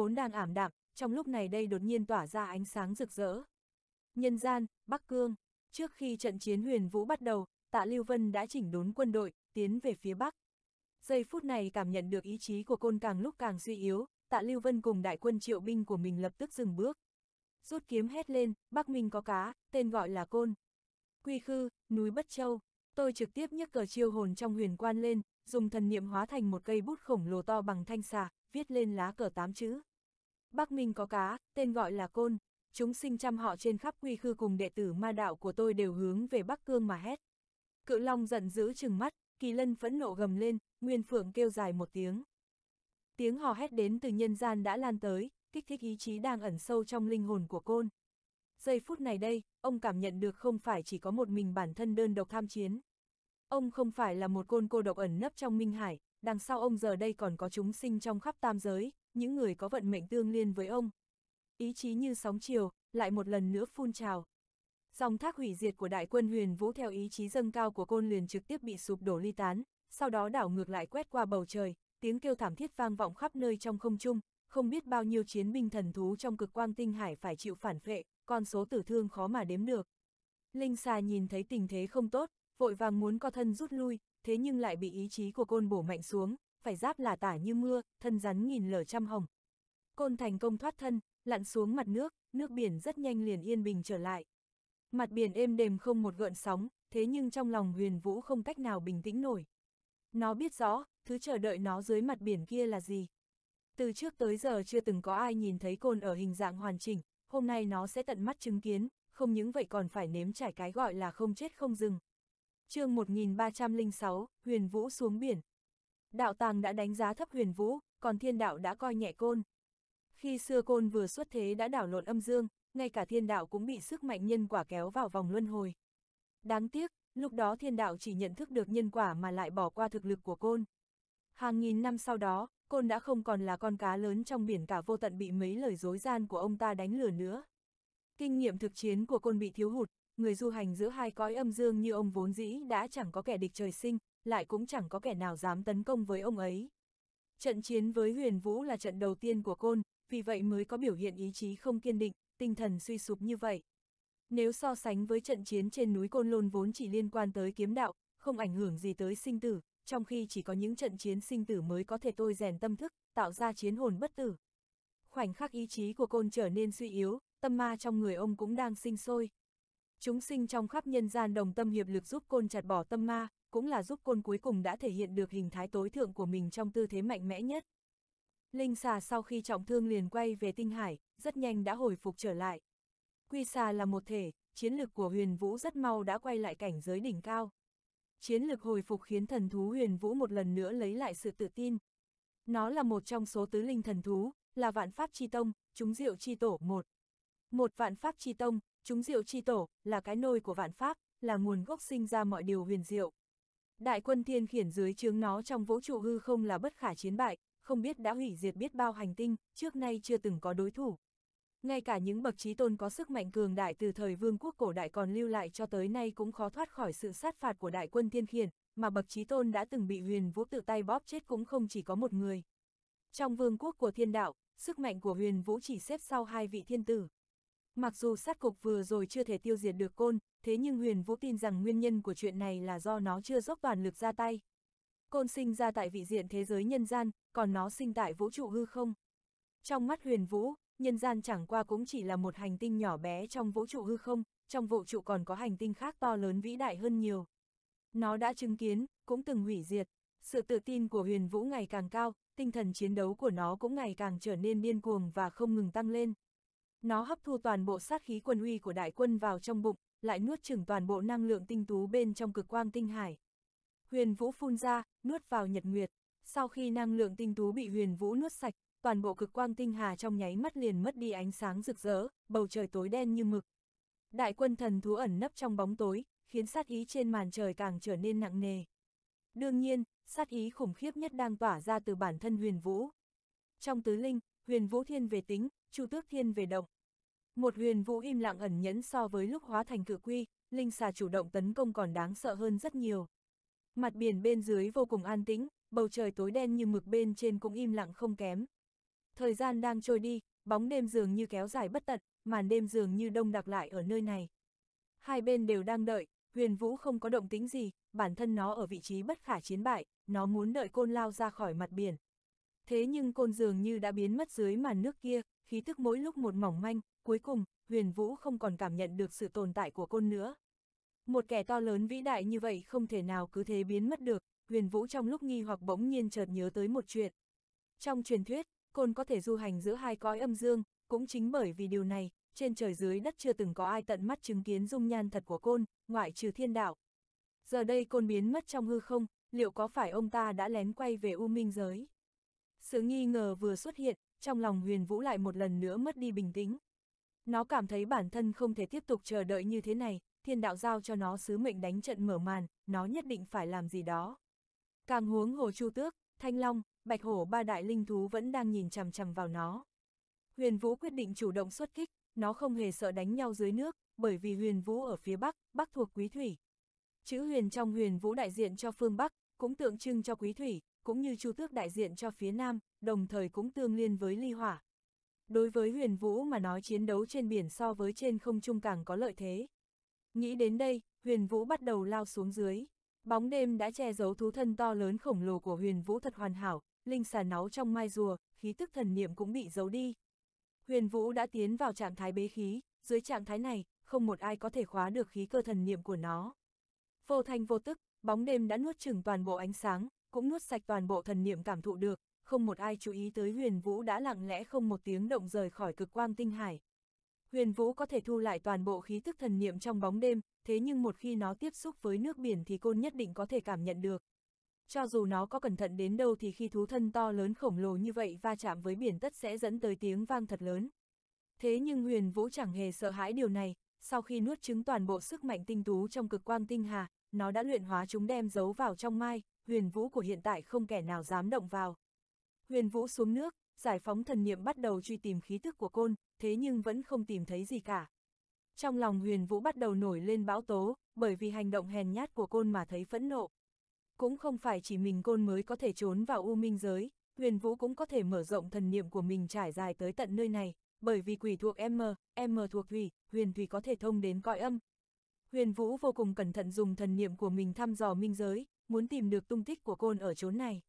vốn đang ảm đạm, trong lúc này đây đột nhiên tỏa ra ánh sáng rực rỡ. Nhân gian, Bắc Cương, trước khi trận chiến huyền vũ bắt đầu, tạ Lưu Vân đã chỉnh đốn quân đội, tiến về phía Bắc. Giây phút này cảm nhận được ý chí của côn càng lúc càng suy yếu, tạ Lưu Vân cùng đại quân triệu binh của mình lập tức dừng bước. Rút kiếm hét lên, Bắc Minh có cá, tên gọi là côn. Quy khư, núi Bất Châu, tôi trực tiếp nhấc cờ chiêu hồn trong huyền quan lên, dùng thần niệm hóa thành một cây bút khổng lồ to bằng thanh xà, viết lên lá cờ tám chữ. Bắc Minh có cá, tên gọi là côn, chúng sinh trăm họ trên khắp quy khư cùng đệ tử ma đạo của tôi đều hướng về Bắc Cương mà hét. Cự Long giận dữ chừng mắt, Kỳ Lân phẫn nộ gầm lên, Nguyên Phượng kêu dài một tiếng. Tiếng hò hét đến từ nhân gian đã lan tới, kích thích ý chí đang ẩn sâu trong linh hồn của côn. Giây phút này đây, ông cảm nhận được không phải chỉ có một mình bản thân đơn độc tham chiến. Ông không phải là một côn cô độc ẩn nấp trong minh hải, đằng sau ông giờ đây còn có chúng sinh trong khắp tam giới, những người có vận mệnh tương liên với ông. Ý chí như sóng chiều, lại một lần nữa phun trào. Dòng thác hủy diệt của đại quân huyền vũ theo ý chí dâng cao của côn liền trực tiếp bị sụp đổ ly tán, sau đó đảo ngược lại quét qua bầu trời, tiếng kêu thảm thiết vang vọng khắp nơi trong không trung, không biết bao nhiêu chiến binh thần thú trong cực quang tinh hải phải chịu phản phệ, con số tử thương khó mà đếm được. Linh xà nhìn thấy tình thế không tốt, vội vàng muốn co thân rút lui, thế nhưng lại bị ý chí của côn bổ mạnh xuống, phải giáp là tả như mưa, thân rắn nghìn lở trăm hồng. Côn thành công thoát thân, lặn xuống mặt nước, nước biển rất nhanh liền yên bình trở lại. Mặt biển êm đềm không một gợn sóng, thế nhưng trong lòng huyền vũ không cách nào bình tĩnh nổi. Nó biết rõ, thứ chờ đợi nó dưới mặt biển kia là gì. Từ trước tới giờ chưa từng có ai nhìn thấy côn ở hình dạng hoàn chỉnh, hôm nay nó sẽ tận mắt chứng kiến, không những vậy còn phải nếm trải cái gọi là không chết không dừng chương 1306, huyền vũ xuống biển. Đạo tàng đã đánh giá thấp huyền vũ, còn thiên đạo đã coi nhẹ côn. Khi xưa côn vừa xuất thế đã đảo lộn âm dương, ngay cả thiên đạo cũng bị sức mạnh nhân quả kéo vào vòng luân hồi. Đáng tiếc, lúc đó thiên đạo chỉ nhận thức được nhân quả mà lại bỏ qua thực lực của côn. Hàng nghìn năm sau đó, côn đã không còn là con cá lớn trong biển cả vô tận bị mấy lời dối gian của ông ta đánh lừa nữa. Kinh nghiệm thực chiến của côn bị thiếu hụt, người du hành giữa hai cõi âm dương như ông vốn dĩ đã chẳng có kẻ địch trời sinh, lại cũng chẳng có kẻ nào dám tấn công với ông ấy. Trận chiến với huyền vũ là trận đầu tiên của côn, vì vậy mới có biểu hiện ý chí không kiên định, tinh thần suy sụp như vậy. Nếu so sánh với trận chiến trên núi Côn Lôn vốn chỉ liên quan tới kiếm đạo, không ảnh hưởng gì tới sinh tử, trong khi chỉ có những trận chiến sinh tử mới có thể tôi rèn tâm thức, tạo ra chiến hồn bất tử. Khoảnh khắc ý chí của Côn trở nên suy yếu, tâm ma trong người ông cũng đang sinh sôi. Chúng sinh trong khắp nhân gian đồng tâm hiệp lực giúp côn chặt bỏ tâm ma, cũng là giúp côn cuối cùng đã thể hiện được hình thái tối thượng của mình trong tư thế mạnh mẽ nhất. Linh xà sau khi trọng thương liền quay về tinh hải, rất nhanh đã hồi phục trở lại. Quy xà là một thể, chiến lực của huyền vũ rất mau đã quay lại cảnh giới đỉnh cao. Chiến lực hồi phục khiến thần thú huyền vũ một lần nữa lấy lại sự tự tin. Nó là một trong số tứ linh thần thú, là vạn pháp chi tông, chúng diệu chi tổ một. Một vạn pháp chi tông, chúng diệu chi tổ, là cái nôi của vạn pháp, là nguồn gốc sinh ra mọi điều huyền diệu. Đại quân thiên khiển dưới chướng nó trong vũ trụ hư không là bất khả chiến bại, không biết đã hủy diệt biết bao hành tinh, trước nay chưa từng có đối thủ. Ngay cả những bậc trí tôn có sức mạnh cường đại từ thời vương quốc cổ đại còn lưu lại cho tới nay cũng khó thoát khỏi sự sát phạt của đại quân thiên khiển, mà bậc trí tôn đã từng bị huyền vũ tự tay bóp chết cũng không chỉ có một người. Trong vương quốc của thiên đạo, sức mạnh của huyền vũ chỉ xếp sau hai vị thiên tử, Mặc dù sát cục vừa rồi chưa thể tiêu diệt được côn, thế nhưng huyền vũ tin rằng nguyên nhân của chuyện này là do nó chưa dốc toàn lực ra tay. Côn sinh ra tại vị diện thế giới nhân gian, còn nó sinh tại vũ trụ hư không. Trong mắt huyền vũ, nhân gian chẳng qua cũng chỉ là một hành tinh nhỏ bé trong vũ trụ hư không, trong vũ trụ còn có hành tinh khác to lớn vĩ đại hơn nhiều. Nó đã chứng kiến, cũng từng hủy diệt. Sự tự tin của huyền vũ ngày càng cao, tinh thần chiến đấu của nó cũng ngày càng trở nên điên cuồng và không ngừng tăng lên. Nó hấp thu toàn bộ sát khí quân uy của đại quân vào trong bụng, lại nuốt chửng toàn bộ năng lượng tinh tú bên trong cực quang tinh hải. Huyền Vũ phun ra, nuốt vào Nhật Nguyệt. Sau khi năng lượng tinh tú bị Huyền Vũ nuốt sạch, toàn bộ cực quang tinh hà trong nháy mắt liền mất đi ánh sáng rực rỡ, bầu trời tối đen như mực. Đại quân thần thú ẩn nấp trong bóng tối, khiến sát ý trên màn trời càng trở nên nặng nề. Đương nhiên, sát ý khủng khiếp nhất đang tỏa ra từ bản thân Huyền Vũ. Trong tứ linh, huyền vũ thiên về tính, chu tước thiên về động. Một huyền vũ im lặng ẩn nhẫn so với lúc hóa thành cự quy, linh xà chủ động tấn công còn đáng sợ hơn rất nhiều. Mặt biển bên dưới vô cùng an tĩnh, bầu trời tối đen như mực bên trên cũng im lặng không kém. Thời gian đang trôi đi, bóng đêm dường như kéo dài bất tận, màn đêm dường như đông đặc lại ở nơi này. Hai bên đều đang đợi, huyền vũ không có động tính gì, bản thân nó ở vị trí bất khả chiến bại, nó muốn đợi côn lao ra khỏi mặt biển, Thế nhưng côn dường như đã biến mất dưới màn nước kia, khí thức mỗi lúc một mỏng manh, cuối cùng, huyền vũ không còn cảm nhận được sự tồn tại của côn nữa. Một kẻ to lớn vĩ đại như vậy không thể nào cứ thế biến mất được, huyền vũ trong lúc nghi hoặc bỗng nhiên chợt nhớ tới một chuyện. Trong truyền thuyết, côn có thể du hành giữa hai cõi âm dương, cũng chính bởi vì điều này, trên trời dưới đất chưa từng có ai tận mắt chứng kiến dung nhan thật của côn, ngoại trừ thiên đạo. Giờ đây côn biến mất trong hư không, liệu có phải ông ta đã lén quay về U Minh giới? Sự nghi ngờ vừa xuất hiện, trong lòng huyền vũ lại một lần nữa mất đi bình tĩnh. Nó cảm thấy bản thân không thể tiếp tục chờ đợi như thế này, thiên đạo giao cho nó sứ mệnh đánh trận mở màn, nó nhất định phải làm gì đó. Càng huống hồ chu tước, thanh long, bạch hổ ba đại linh thú vẫn đang nhìn chằm chằm vào nó. Huyền vũ quyết định chủ động xuất kích, nó không hề sợ đánh nhau dưới nước, bởi vì huyền vũ ở phía bắc, bắc thuộc quý thủy. Chữ huyền trong huyền vũ đại diện cho phương bắc, cũng tượng trưng cho quý thủy, cũng như Chu Tước đại diện cho phía Nam, đồng thời cũng tương liên với Ly Hỏa. Đối với huyền vũ mà nói chiến đấu trên biển so với trên không trung càng có lợi thế. Nghĩ đến đây, huyền vũ bắt đầu lao xuống dưới. Bóng đêm đã che giấu thú thân to lớn khổng lồ của huyền vũ thật hoàn hảo, linh xà náu trong mai rùa, khí tức thần niệm cũng bị giấu đi. Huyền vũ đã tiến vào trạng thái bế khí, dưới trạng thái này, không một ai có thể khóa được khí cơ thần niệm của nó. Vô thanh vô tức, bóng đêm đã nuốt chừng toàn bộ ánh sáng, cũng nuốt sạch toàn bộ thần niệm cảm thụ được, không một ai chú ý tới huyền vũ đã lặng lẽ không một tiếng động rời khỏi cực quang tinh hải. Huyền vũ có thể thu lại toàn bộ khí tức thần niệm trong bóng đêm, thế nhưng một khi nó tiếp xúc với nước biển thì côn nhất định có thể cảm nhận được. Cho dù nó có cẩn thận đến đâu thì khi thú thân to lớn khổng lồ như vậy va chạm với biển tất sẽ dẫn tới tiếng vang thật lớn. Thế nhưng huyền vũ chẳng hề sợ hãi điều này, sau khi nuốt chứng toàn bộ sức mạnh tinh tú trong cực quang tinh hà, nó đã luyện hóa chúng đem giấu vào trong mai, huyền vũ của hiện tại không kẻ nào dám động vào. Huyền vũ xuống nước, giải phóng thần niệm bắt đầu truy tìm khí thức của côn, thế nhưng vẫn không tìm thấy gì cả. Trong lòng huyền vũ bắt đầu nổi lên bão tố, bởi vì hành động hèn nhát của côn mà thấy phẫn nộ. Cũng không phải chỉ mình côn mới có thể trốn vào u minh giới, huyền vũ cũng có thể mở rộng thần niệm của mình trải dài tới tận nơi này, bởi vì quỷ thuộc M, M thuộc quỷ, huyền thủy có thể thông đến cõi âm. Huyền vũ vô cùng cẩn thận dùng thần niệm của mình thăm dò minh giới, muốn tìm được tung tích của côn ở chốn này.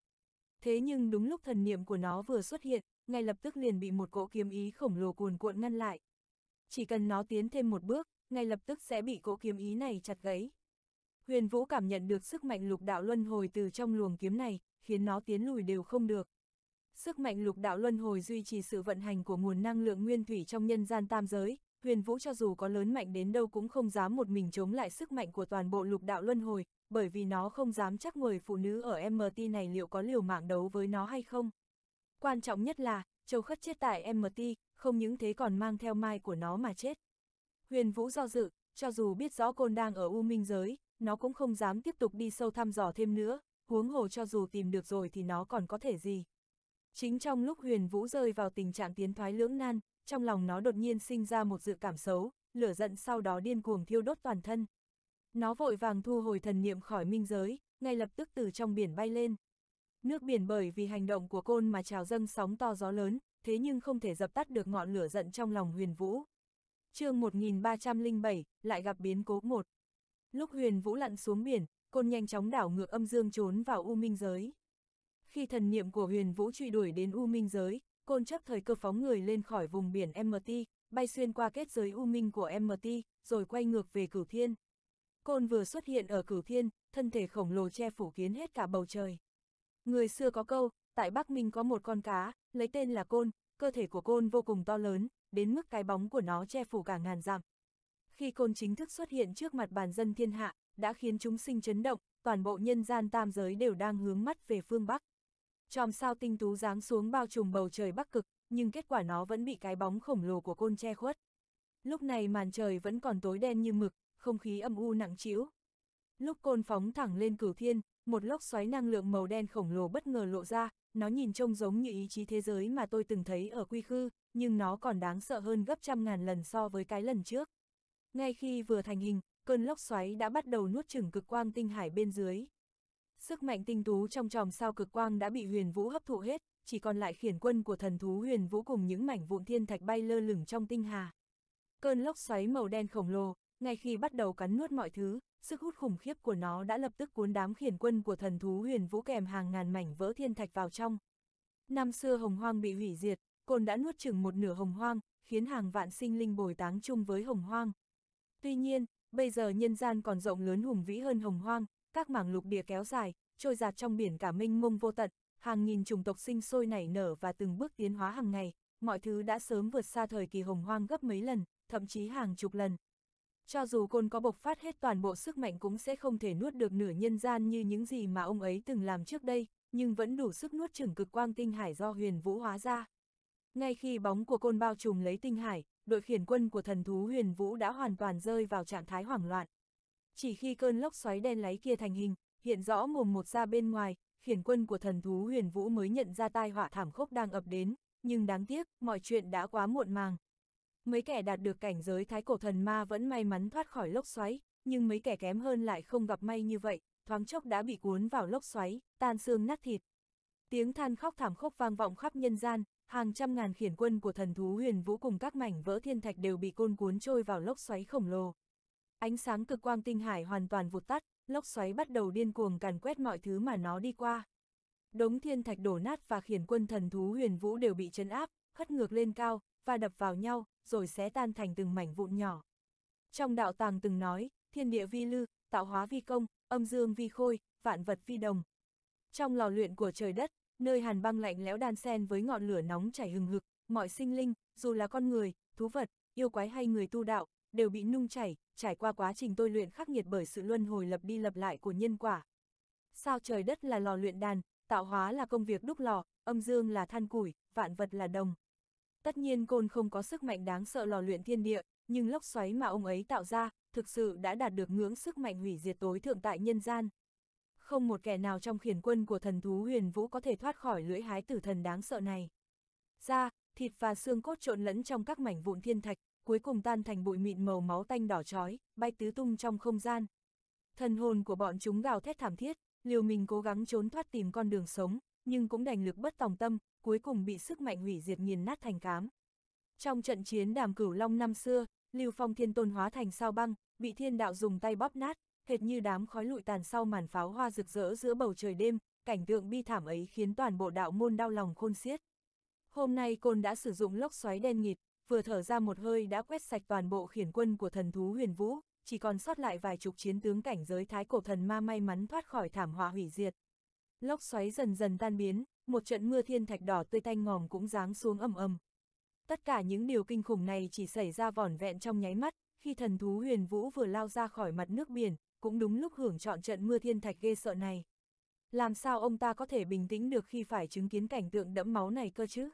Thế nhưng đúng lúc thần niệm của nó vừa xuất hiện, ngay lập tức liền bị một cỗ kiếm ý khổng lồ cuồn cuộn ngăn lại. Chỉ cần nó tiến thêm một bước, ngay lập tức sẽ bị cỗ kiếm ý này chặt gãy. Huyền Vũ cảm nhận được sức mạnh lục đạo luân hồi từ trong luồng kiếm này, khiến nó tiến lùi đều không được. Sức mạnh lục đạo luân hồi duy trì sự vận hành của nguồn năng lượng nguyên thủy trong nhân gian tam giới, huyền vũ cho dù có lớn mạnh đến đâu cũng không dám một mình chống lại sức mạnh của toàn bộ lục đạo luân hồi, bởi vì nó không dám chắc người phụ nữ ở MT này liệu có liều mạng đấu với nó hay không. Quan trọng nhất là, Châu Khất chết tại MT, không những thế còn mang theo mai của nó mà chết. Huyền Vũ do dự, cho dù biết rõ côn đang ở U Minh Giới, nó cũng không dám tiếp tục đi sâu thăm dò thêm nữa, huống hồ cho dù tìm được rồi thì nó còn có thể gì. Chính trong lúc huyền vũ rơi vào tình trạng tiến thoái lưỡng nan, trong lòng nó đột nhiên sinh ra một dự cảm xấu, lửa giận sau đó điên cuồng thiêu đốt toàn thân, nó vội vàng thu hồi thần niệm khỏi minh giới, ngay lập tức từ trong biển bay lên. Nước biển bởi vì hành động của côn mà trào dâng sóng to gió lớn, thế nhưng không thể dập tắt được ngọn lửa giận trong lòng huyền vũ. chương 1307, lại gặp biến cố một. Lúc huyền vũ lặn xuống biển, côn nhanh chóng đảo ngược âm dương trốn vào U Minh giới. Khi thần niệm của huyền vũ truy đuổi đến U Minh giới, côn chấp thời cơ phóng người lên khỏi vùng biển MT, bay xuyên qua kết giới U Minh của MT, rồi quay ngược về cửu thiên. Côn vừa xuất hiện ở cửu thiên, thân thể khổng lồ che phủ kiến hết cả bầu trời. Người xưa có câu, tại Bắc Minh có một con cá, lấy tên là côn, cơ thể của côn vô cùng to lớn, đến mức cái bóng của nó che phủ cả ngàn dặm. Khi côn chính thức xuất hiện trước mặt bàn dân thiên hạ, đã khiến chúng sinh chấn động, toàn bộ nhân gian tam giới đều đang hướng mắt về phương Bắc. Chòm sao tinh tú giáng xuống bao trùm bầu trời Bắc Cực, nhưng kết quả nó vẫn bị cái bóng khổng lồ của côn che khuất. Lúc này màn trời vẫn còn tối đen như mực, không khí âm u nặng trĩu. Lúc côn phóng thẳng lên cửu thiên, một lốc xoáy năng lượng màu đen khổng lồ bất ngờ lộ ra, nó nhìn trông giống như ý chí thế giới mà tôi từng thấy ở quy khư, nhưng nó còn đáng sợ hơn gấp trăm ngàn lần so với cái lần trước. Ngay khi vừa thành hình, cơn lốc xoáy đã bắt đầu nuốt chửng cực quang tinh hải bên dưới. Sức mạnh tinh tú trong tròm sao cực quang đã bị huyền vũ hấp thụ hết, chỉ còn lại khiển quân của thần thú huyền vũ cùng những mảnh vụn thiên thạch bay lơ lửng trong tinh hà. Cơn lốc xoáy màu đen khổng lồ, ngay khi bắt đầu cắn nuốt mọi thứ, sức hút khủng khiếp của nó đã lập tức cuốn đám khiển quân của thần thú huyền vũ kèm hàng ngàn mảnh vỡ thiên thạch vào trong. Năm xưa hồng hoang bị hủy diệt, cồn đã nuốt chừng một nửa hồng hoang, khiến hàng vạn sinh linh bồi táng chung với hồng hoang. Tuy nhiên, bây giờ nhân gian còn rộng lớn hùng vĩ hơn hồng hoang, các mảng lục địa kéo dài, trôi giạt trong biển cả mênh mông vô tận, hàng nghìn chủng tộc sinh sôi nảy nở và từng bước tiến hóa hàng ngày, mọi thứ đã sớm vượt xa thời kỳ hồng hoang gấp mấy lần, thậm chí hàng chục lần. Cho dù côn có bộc phát hết toàn bộ sức mạnh cũng sẽ không thể nuốt được nửa nhân gian như những gì mà ông ấy từng làm trước đây, nhưng vẫn đủ sức nuốt chửng cực quang tinh hải do huyền vũ hóa ra. Ngay khi bóng của côn bao trùm lấy tinh hải, đội khiển quân của thần thú huyền vũ đã hoàn toàn rơi vào trạng thái hoảng loạn. Chỉ khi cơn lốc xoáy đen láy kia thành hình, hiện rõ mồm một ra bên ngoài, khiển quân của thần thú huyền vũ mới nhận ra tai họa thảm khốc đang ập đến, nhưng đáng tiếc, mọi chuyện đã quá muộn màng mấy kẻ đạt được cảnh giới thái cổ thần ma vẫn may mắn thoát khỏi lốc xoáy, nhưng mấy kẻ kém hơn lại không gặp may như vậy, thoáng chốc đã bị cuốn vào lốc xoáy, tan xương nát thịt. Tiếng than khóc thảm khốc vang vọng khắp nhân gian, hàng trăm ngàn khiển quân của thần thú huyền vũ cùng các mảnh vỡ thiên thạch đều bị côn cuốn trôi vào lốc xoáy khổng lồ. Ánh sáng cực quang tinh hải hoàn toàn vụt tắt, lốc xoáy bắt đầu điên cuồng càn quét mọi thứ mà nó đi qua. Đống thiên thạch đổ nát và khiển quân thần thú huyền vũ đều bị chấn áp, hất ngược lên cao, và đập vào nhau, rồi xé tan thành từng mảnh vụn nhỏ. Trong đạo tàng từng nói, thiên địa vi lư, tạo hóa vi công, âm dương vi khôi, vạn vật vi đồng. Trong lò luyện của trời đất, nơi hàn băng lạnh lẽo đan xen với ngọn lửa nóng chảy hừng hực, mọi sinh linh, dù là con người, thú vật, yêu quái hay người tu đạo, đều bị nung chảy, trải qua quá trình tôi luyện khắc nghiệt bởi sự luân hồi lập đi lập lại của nhân quả. Sao trời đất là lò luyện đàn, tạo hóa là công việc đúc lò, âm dương là than củi, vạn vật là đồng. Tất nhiên côn không có sức mạnh đáng sợ lò luyện thiên địa, nhưng lốc xoáy mà ông ấy tạo ra, thực sự đã đạt được ngưỡng sức mạnh hủy diệt tối thượng tại nhân gian. Không một kẻ nào trong khiển quân của thần thú huyền vũ có thể thoát khỏi lưỡi hái tử thần đáng sợ này. Ra, thịt và xương cốt trộn lẫn trong các mảnh vụn thiên thạch, cuối cùng tan thành bụi mịn màu máu tanh đỏ chói, bay tứ tung trong không gian. Thần hồn của bọn chúng gào thét thảm thiết, liều mình cố gắng trốn thoát tìm con đường sống, nhưng cũng đành lực bất tòng tâm, cuối cùng bị sức mạnh hủy diệt nghiền nát thành cám. Trong trận chiến đàm cửu long năm xưa, Lưu Phong Thiên Tôn hóa thành sao băng, bị thiên đạo dùng tay bóp nát, hệt như đám khói lụi tàn sau màn pháo hoa rực rỡ giữa bầu trời đêm, cảnh tượng bi thảm ấy khiến toàn bộ đạo môn đau lòng khôn xiết. Hôm nay Côn đã sử dụng lốc xoáy đen nghịt, vừa thở ra một hơi đã quét sạch toàn bộ khiển quân của thần thú huyền vũ, chỉ còn sót lại vài chục chiến tướng cảnh giới thái cổ thần ma may mắn thoát khỏi thảm họa hủy diệt, Lốc xoáy dần dần tan biến, một trận mưa thiên thạch đỏ tươi tanh ngòm cũng giáng xuống ầm ầm. Tất cả những điều kinh khủng này chỉ xảy ra vỏn vẹn trong nháy mắt, khi thần thú huyền vũ vừa lao ra khỏi mặt nước biển, cũng đúng lúc hưởng chọn trận mưa thiên thạch ghê sợ này. Làm sao ông ta có thể bình tĩnh được khi phải chứng kiến cảnh tượng đẫm máu này cơ chứ?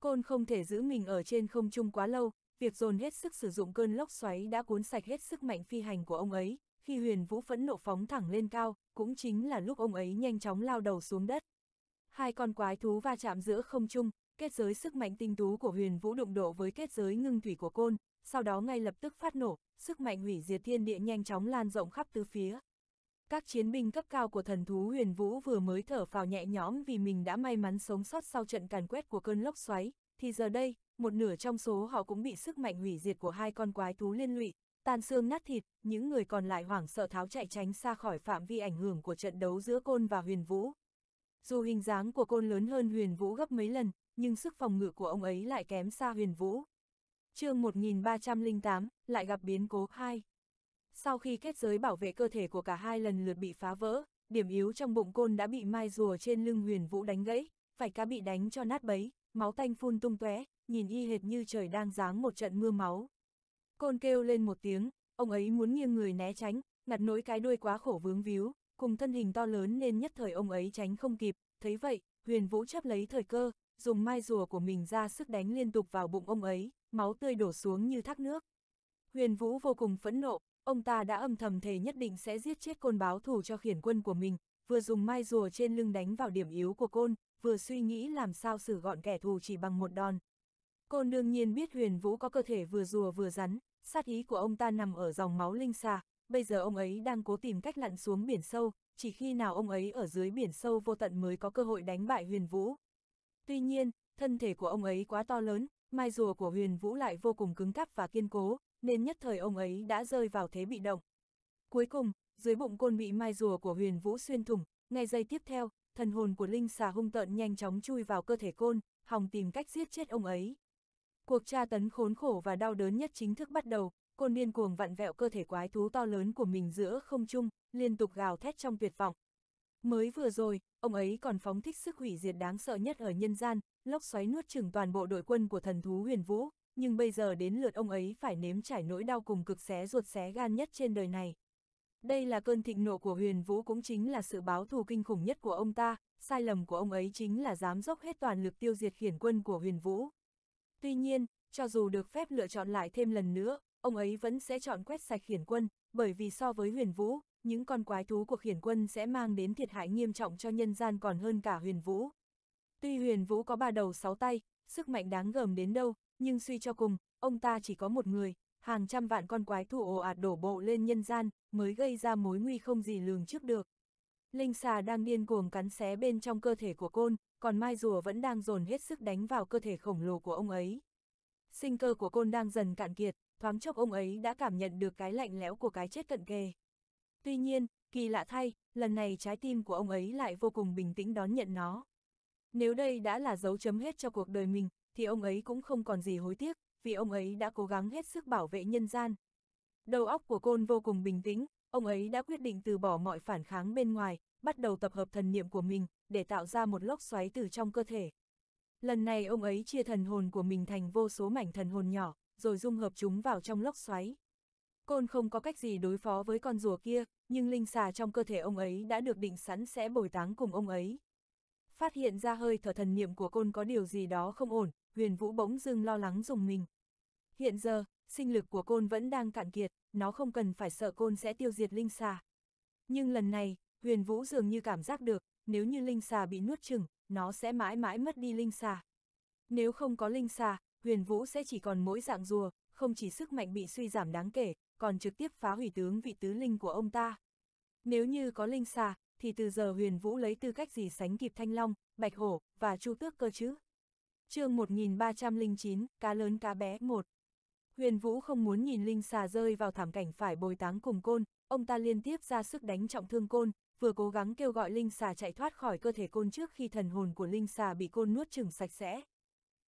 Côn không thể giữ mình ở trên không trung quá lâu, việc dồn hết sức sử dụng cơn lốc xoáy đã cuốn sạch hết sức mạnh phi hành của ông ấy, khi huyền vũ phẫn nộ phóng thẳng lên cao, cũng chính là lúc ông ấy nhanh chóng lao đầu xuống đất. Hai con quái thú va chạm giữa không trung, kết giới sức mạnh tinh tú của huyền vũ đụng độ với kết giới ngưng thủy của côn, sau đó ngay lập tức phát nổ, sức mạnh hủy diệt thiên địa nhanh chóng lan rộng khắp tứ phía. Các chiến binh cấp cao của thần thú huyền vũ vừa mới thở phào nhẹ nhõm vì mình đã may mắn sống sót sau trận càn quét của cơn lốc xoáy, thì giờ đây, một nửa trong số họ cũng bị sức mạnh hủy diệt của hai con quái thú liên lụy, tan xương nát thịt, những người còn lại hoảng sợ tháo chạy tránh xa khỏi phạm vi ảnh hưởng của trận đấu giữa Côn và Huyền Vũ. Dù hình dáng của Côn lớn hơn Huyền Vũ gấp mấy lần, nhưng sức phòng ngự của ông ấy lại kém xa Huyền Vũ. chương 1308, lại gặp biến cố 2. Sau khi kết giới bảo vệ cơ thể của cả hai lần lượt bị phá vỡ, điểm yếu trong bụng Côn đã bị mai rùa trên lưng Huyền Vũ đánh gãy, phải cá bị đánh cho nát bấy, máu tanh phun tung tóe, nhìn y hệt như trời đang giáng một trận mưa máu. Côn kêu lên một tiếng, ông ấy muốn nghiêng người né tránh, ngặt nỗi cái đuôi quá khổ vướng víu, cùng thân hình to lớn nên nhất thời ông ấy tránh không kịp, thấy vậy, huyền vũ chấp lấy thời cơ, dùng mai rùa của mình ra sức đánh liên tục vào bụng ông ấy, máu tươi đổ xuống như thác nước. Huyền vũ vô cùng phẫn nộ, ông ta đã âm thầm thề nhất định sẽ giết chết côn báo thù cho khiển quân của mình, vừa dùng mai rùa trên lưng đánh vào điểm yếu của côn, vừa suy nghĩ làm sao xử gọn kẻ thù chỉ bằng một đòn, Cô đương nhiên biết huyền vũ có cơ thể vừa rùa vừa rắn, sát ý của ông ta nằm ở dòng máu linh xà, bây giờ ông ấy đang cố tìm cách lặn xuống biển sâu, chỉ khi nào ông ấy ở dưới biển sâu vô tận mới có cơ hội đánh bại huyền vũ. Tuy nhiên, thân thể của ông ấy quá to lớn, mai rùa của huyền vũ lại vô cùng cứng cáp và kiên cố, nên nhất thời ông ấy đã rơi vào thế bị động. Cuối cùng, dưới bụng côn bị mai rùa của huyền vũ xuyên thủng, ngay giây tiếp theo, thần hồn của linh xà hung tợn nhanh chóng chui vào cơ thể côn, hòng tìm cách giết chết ông ấy. Cuộc tra tấn khốn khổ và đau đớn nhất chính thức bắt đầu, côn điên cuồng vặn vẹo cơ thể quái thú to lớn của mình giữa không trung, liên tục gào thét trong tuyệt vọng. Mới vừa rồi, ông ấy còn phóng thích sức hủy diệt đáng sợ nhất ở nhân gian, lốc xoáy nuốt chừng toàn bộ đội quân của thần thú huyền vũ, nhưng bây giờ đến lượt ông ấy phải nếm trải nỗi đau cùng cực xé ruột xé gan nhất trên đời này. Đây là cơn thịnh nộ của huyền vũ cũng chính là sự báo thù kinh khủng nhất của ông ta, sai lầm của ông ấy chính là dám dốc hết toàn lực tiêu diệt khiển quân của huyền vũ. Tuy nhiên, cho dù được phép lựa chọn lại thêm lần nữa, ông ấy vẫn sẽ chọn quét sạch khiển quân, bởi vì so với huyền vũ, những con quái thú của khiển quân sẽ mang đến thiệt hại nghiêm trọng cho nhân gian còn hơn cả huyền vũ. Tuy huyền vũ có ba đầu sáu tay, sức mạnh đáng gờm đến đâu, nhưng suy cho cùng, ông ta chỉ có một người, hàng trăm vạn con quái thú ồ ạt đổ bộ lên nhân gian, mới gây ra mối nguy không gì lường trước được. Linh xà đang điên cuồng cắn xé bên trong cơ thể của côn, còn mai rùa vẫn đang dồn hết sức đánh vào cơ thể khổng lồ của ông ấy. Sinh cơ của côn đang dần cạn kiệt, thoáng chốc ông ấy đã cảm nhận được cái lạnh lẽo của cái chết cận kề. Tuy nhiên, kỳ lạ thay, lần này trái tim của ông ấy lại vô cùng bình tĩnh đón nhận nó. Nếu đây đã là dấu chấm hết cho cuộc đời mình, thì ông ấy cũng không còn gì hối tiếc, vì ông ấy đã cố gắng hết sức bảo vệ nhân gian. Đầu óc của côn vô cùng bình tĩnh, ông ấy đã quyết định từ bỏ mọi phản kháng bên ngoài, bắt đầu tập hợp thần niệm của mình, để tạo ra một lốc xoáy từ trong cơ thể. Lần này ông ấy chia thần hồn của mình thành vô số mảnh thần hồn nhỏ, rồi dung hợp chúng vào trong lốc xoáy. Côn không có cách gì đối phó với con rùa kia, nhưng linh xà trong cơ thể ông ấy đã được định sẵn sẽ bồi táng cùng ông ấy. Phát hiện ra hơi thở thần niệm của côn có điều gì đó không ổn, huyền vũ bỗng dưng lo lắng dùng mình. Hiện giờ, sinh lực của côn vẫn đang cạn kiệt, nó không cần phải sợ côn sẽ tiêu diệt linh xà. Nhưng lần này, huyền vũ dường như cảm giác được, nếu như linh xà bị nuốt chừng, nó sẽ mãi mãi mất đi linh xà. Nếu không có linh xà, huyền vũ sẽ chỉ còn mỗi dạng rùa, không chỉ sức mạnh bị suy giảm đáng kể, còn trực tiếp phá hủy tướng vị tứ linh của ông ta. Nếu như có linh xà, thì từ giờ huyền vũ lấy tư cách gì sánh kịp thanh long, bạch hổ, và chu tước cơ chứ? chương 1309, cá lớn cá bé 1 Huyền vũ không muốn nhìn linh xà rơi vào thảm cảnh phải bồi táng cùng côn, ông ta liên tiếp ra sức đánh trọng thương côn, vừa cố gắng kêu gọi linh xà chạy thoát khỏi cơ thể côn trước khi thần hồn của linh xà bị côn nuốt chừng sạch sẽ.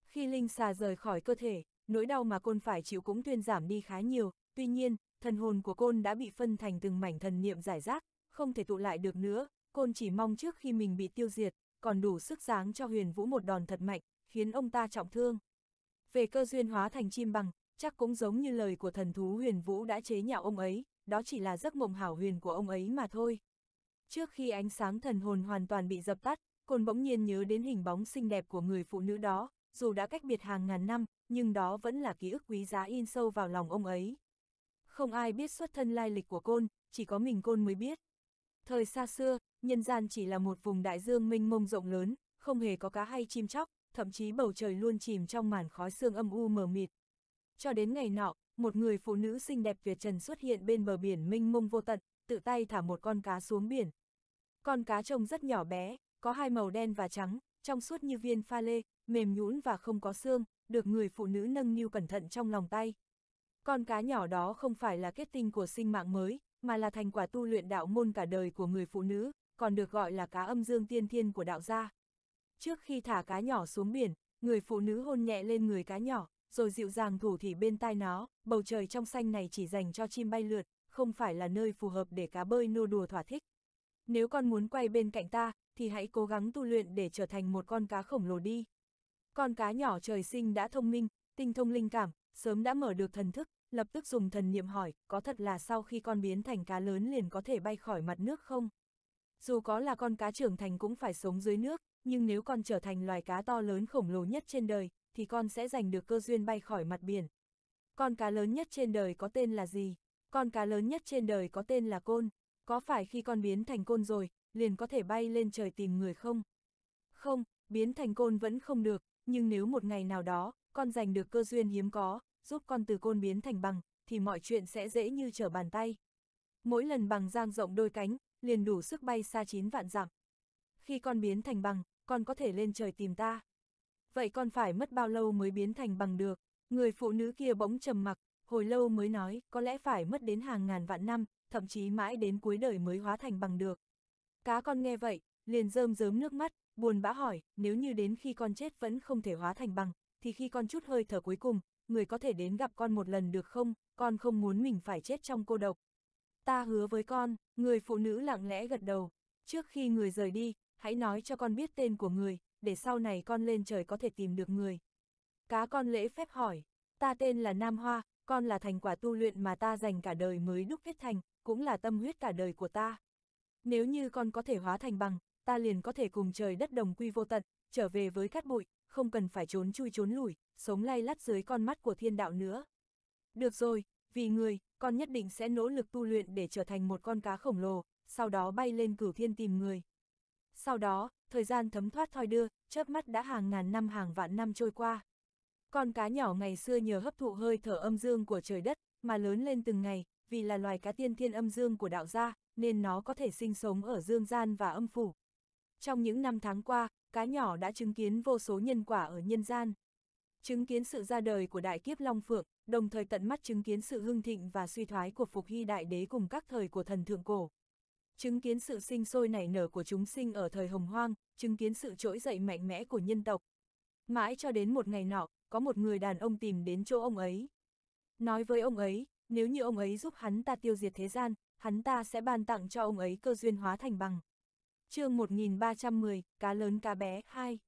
Khi linh xà rời khỏi cơ thể, nỗi đau mà côn phải chịu cũng tuyên giảm đi khá nhiều, tuy nhiên, thần hồn của côn đã bị phân thành từng mảnh thần niệm giải rác, không thể tụ lại được nữa, côn chỉ mong trước khi mình bị tiêu diệt, còn đủ sức sáng cho huyền vũ một đòn thật mạnh, khiến ông ta trọng thương. Về cơ duyên hóa thành chim bằng, chắc cũng giống như lời của thần thú huyền vũ đã chế nhạo ông ấy, đó chỉ là giấc mộng hảo huyền của ông ấy mà thôi. Trước khi ánh sáng thần hồn hoàn toàn bị dập tắt, Côn bỗng nhiên nhớ đến hình bóng xinh đẹp của người phụ nữ đó, dù đã cách biệt hàng ngàn năm, nhưng đó vẫn là ký ức quý giá in sâu vào lòng ông ấy. Không ai biết xuất thân lai lịch của Côn, chỉ có mình Côn mới biết. Thời xa xưa, nhân gian chỉ là một vùng đại dương mênh mông rộng lớn, không hề có cá hay chim chóc, thậm chí bầu trời luôn chìm trong màn khói sương âm u mờ mịt. Cho đến ngày nọ, một người phụ nữ xinh đẹp việt trần xuất hiện bên bờ biển mênh mông vô tận, tự tay thả một con cá xuống biển, con cá trông rất nhỏ bé, có hai màu đen và trắng, trong suốt như viên pha lê, mềm nhũn và không có xương, được người phụ nữ nâng niu cẩn thận trong lòng tay. Con cá nhỏ đó không phải là kết tinh của sinh mạng mới, mà là thành quả tu luyện đạo môn cả đời của người phụ nữ, còn được gọi là cá âm dương tiên thiên của đạo gia. Trước khi thả cá nhỏ xuống biển, người phụ nữ hôn nhẹ lên người cá nhỏ, rồi dịu dàng thủ thì bên tai nó, bầu trời trong xanh này chỉ dành cho chim bay lượt, không phải là nơi phù hợp để cá bơi nô đùa thỏa thích nếu con muốn quay bên cạnh ta, thì hãy cố gắng tu luyện để trở thành một con cá khổng lồ đi. Con cá nhỏ trời sinh đã thông minh, tinh thông linh cảm, sớm đã mở được thần thức, lập tức dùng thần niệm hỏi, có thật là sau khi con biến thành cá lớn liền có thể bay khỏi mặt nước không? Dù có là con cá trưởng thành cũng phải sống dưới nước, nhưng nếu con trở thành loài cá to lớn khổng lồ nhất trên đời, thì con sẽ giành được cơ duyên bay khỏi mặt biển. Con cá lớn nhất trên đời có tên là gì? Con cá lớn nhất trên đời có tên là côn. Có phải khi con biến thành côn rồi, liền có thể bay lên trời tìm người không? Không, biến thành côn vẫn không được, nhưng nếu một ngày nào đó, con giành được cơ duyên hiếm có, giúp con từ côn biến thành bằng, thì mọi chuyện sẽ dễ như trở bàn tay. Mỗi lần bằng giang rộng đôi cánh, liền đủ sức bay xa chín vạn dặm. Khi con biến thành bằng, con có thể lên trời tìm ta. Vậy con phải mất bao lâu mới biến thành bằng được? Người phụ nữ kia bỗng trầm mặc, hồi lâu mới nói, có lẽ phải mất đến hàng ngàn vạn năm, thậm chí mãi đến cuối đời mới hóa thành bằng được. Cá con nghe vậy, liền rơm rớm nước mắt, buồn bã hỏi, nếu như đến khi con chết vẫn không thể hóa thành bằng, thì khi con chút hơi thở cuối cùng, người có thể đến gặp con một lần được không, con không muốn mình phải chết trong cô độc. Ta hứa với con, người phụ nữ lặng lẽ gật đầu, trước khi người rời đi, hãy nói cho con biết tên của người, để sau này con lên trời có thể tìm được người. Cá con lễ phép hỏi, ta tên là Nam Hoa, con là thành quả tu luyện mà ta dành cả đời mới đúc kết thành, cũng là tâm huyết cả đời của ta. Nếu như con có thể hóa thành bằng, ta liền có thể cùng trời đất đồng quy vô tận, trở về với cát bụi, không cần phải trốn chui trốn lủi, sống lay lắt dưới con mắt của thiên đạo nữa. Được rồi, vì người, con nhất định sẽ nỗ lực tu luyện để trở thành một con cá khổng lồ, sau đó bay lên cửu thiên tìm người. Sau đó, thời gian thấm thoát thoi đưa, chớp mắt đã hàng ngàn năm hàng vạn năm trôi qua. Con cá nhỏ ngày xưa nhờ hấp thụ hơi thở âm dương của trời đất, mà lớn lên từng ngày, vì là loài cá tiên thiên âm dương của đạo gia, nên nó có thể sinh sống ở dương gian và âm phủ. Trong những năm tháng qua, cá nhỏ đã chứng kiến vô số nhân quả ở nhân gian. Chứng kiến sự ra đời của đại kiếp Long Phượng, đồng thời tận mắt chứng kiến sự hưng thịnh và suy thoái của Phục Hy Đại Đế cùng các thời của thần thượng cổ. Chứng kiến sự sinh sôi nảy nở của chúng sinh ở thời Hồng Hoang, chứng kiến sự trỗi dậy mạnh mẽ của nhân tộc. Mãi cho đến một ngày nọ, có một người đàn ông tìm đến chỗ ông ấy. Nói với ông ấy, nếu như ông ấy giúp hắn ta tiêu diệt thế gian, hắn ta sẽ ban tặng cho ông ấy cơ duyên hóa thành bằng. chương 1310, cá lớn cá bé 2.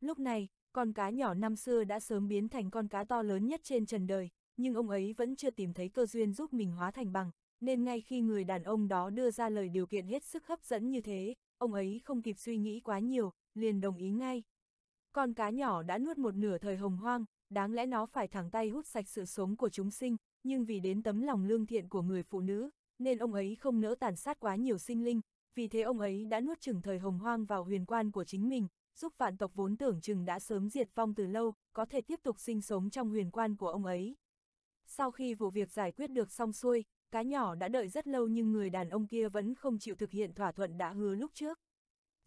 Lúc này, con cá nhỏ năm xưa đã sớm biến thành con cá to lớn nhất trên trần đời, nhưng ông ấy vẫn chưa tìm thấy cơ duyên giúp mình hóa thành bằng, nên ngay khi người đàn ông đó đưa ra lời điều kiện hết sức hấp dẫn như thế, ông ấy không kịp suy nghĩ quá nhiều, liền đồng ý ngay. Con cá nhỏ đã nuốt một nửa thời hồng hoang, đáng lẽ nó phải thẳng tay hút sạch sự sống của chúng sinh, nhưng vì đến tấm lòng lương thiện của người phụ nữ, nên ông ấy không nỡ tàn sát quá nhiều sinh linh, vì thế ông ấy đã nuốt chừng thời hồng hoang vào huyền quan của chính mình, giúp vạn tộc vốn tưởng chừng đã sớm diệt vong từ lâu, có thể tiếp tục sinh sống trong huyền quan của ông ấy. Sau khi vụ việc giải quyết được xong xuôi, cá nhỏ đã đợi rất lâu nhưng người đàn ông kia vẫn không chịu thực hiện thỏa thuận đã hứa lúc trước.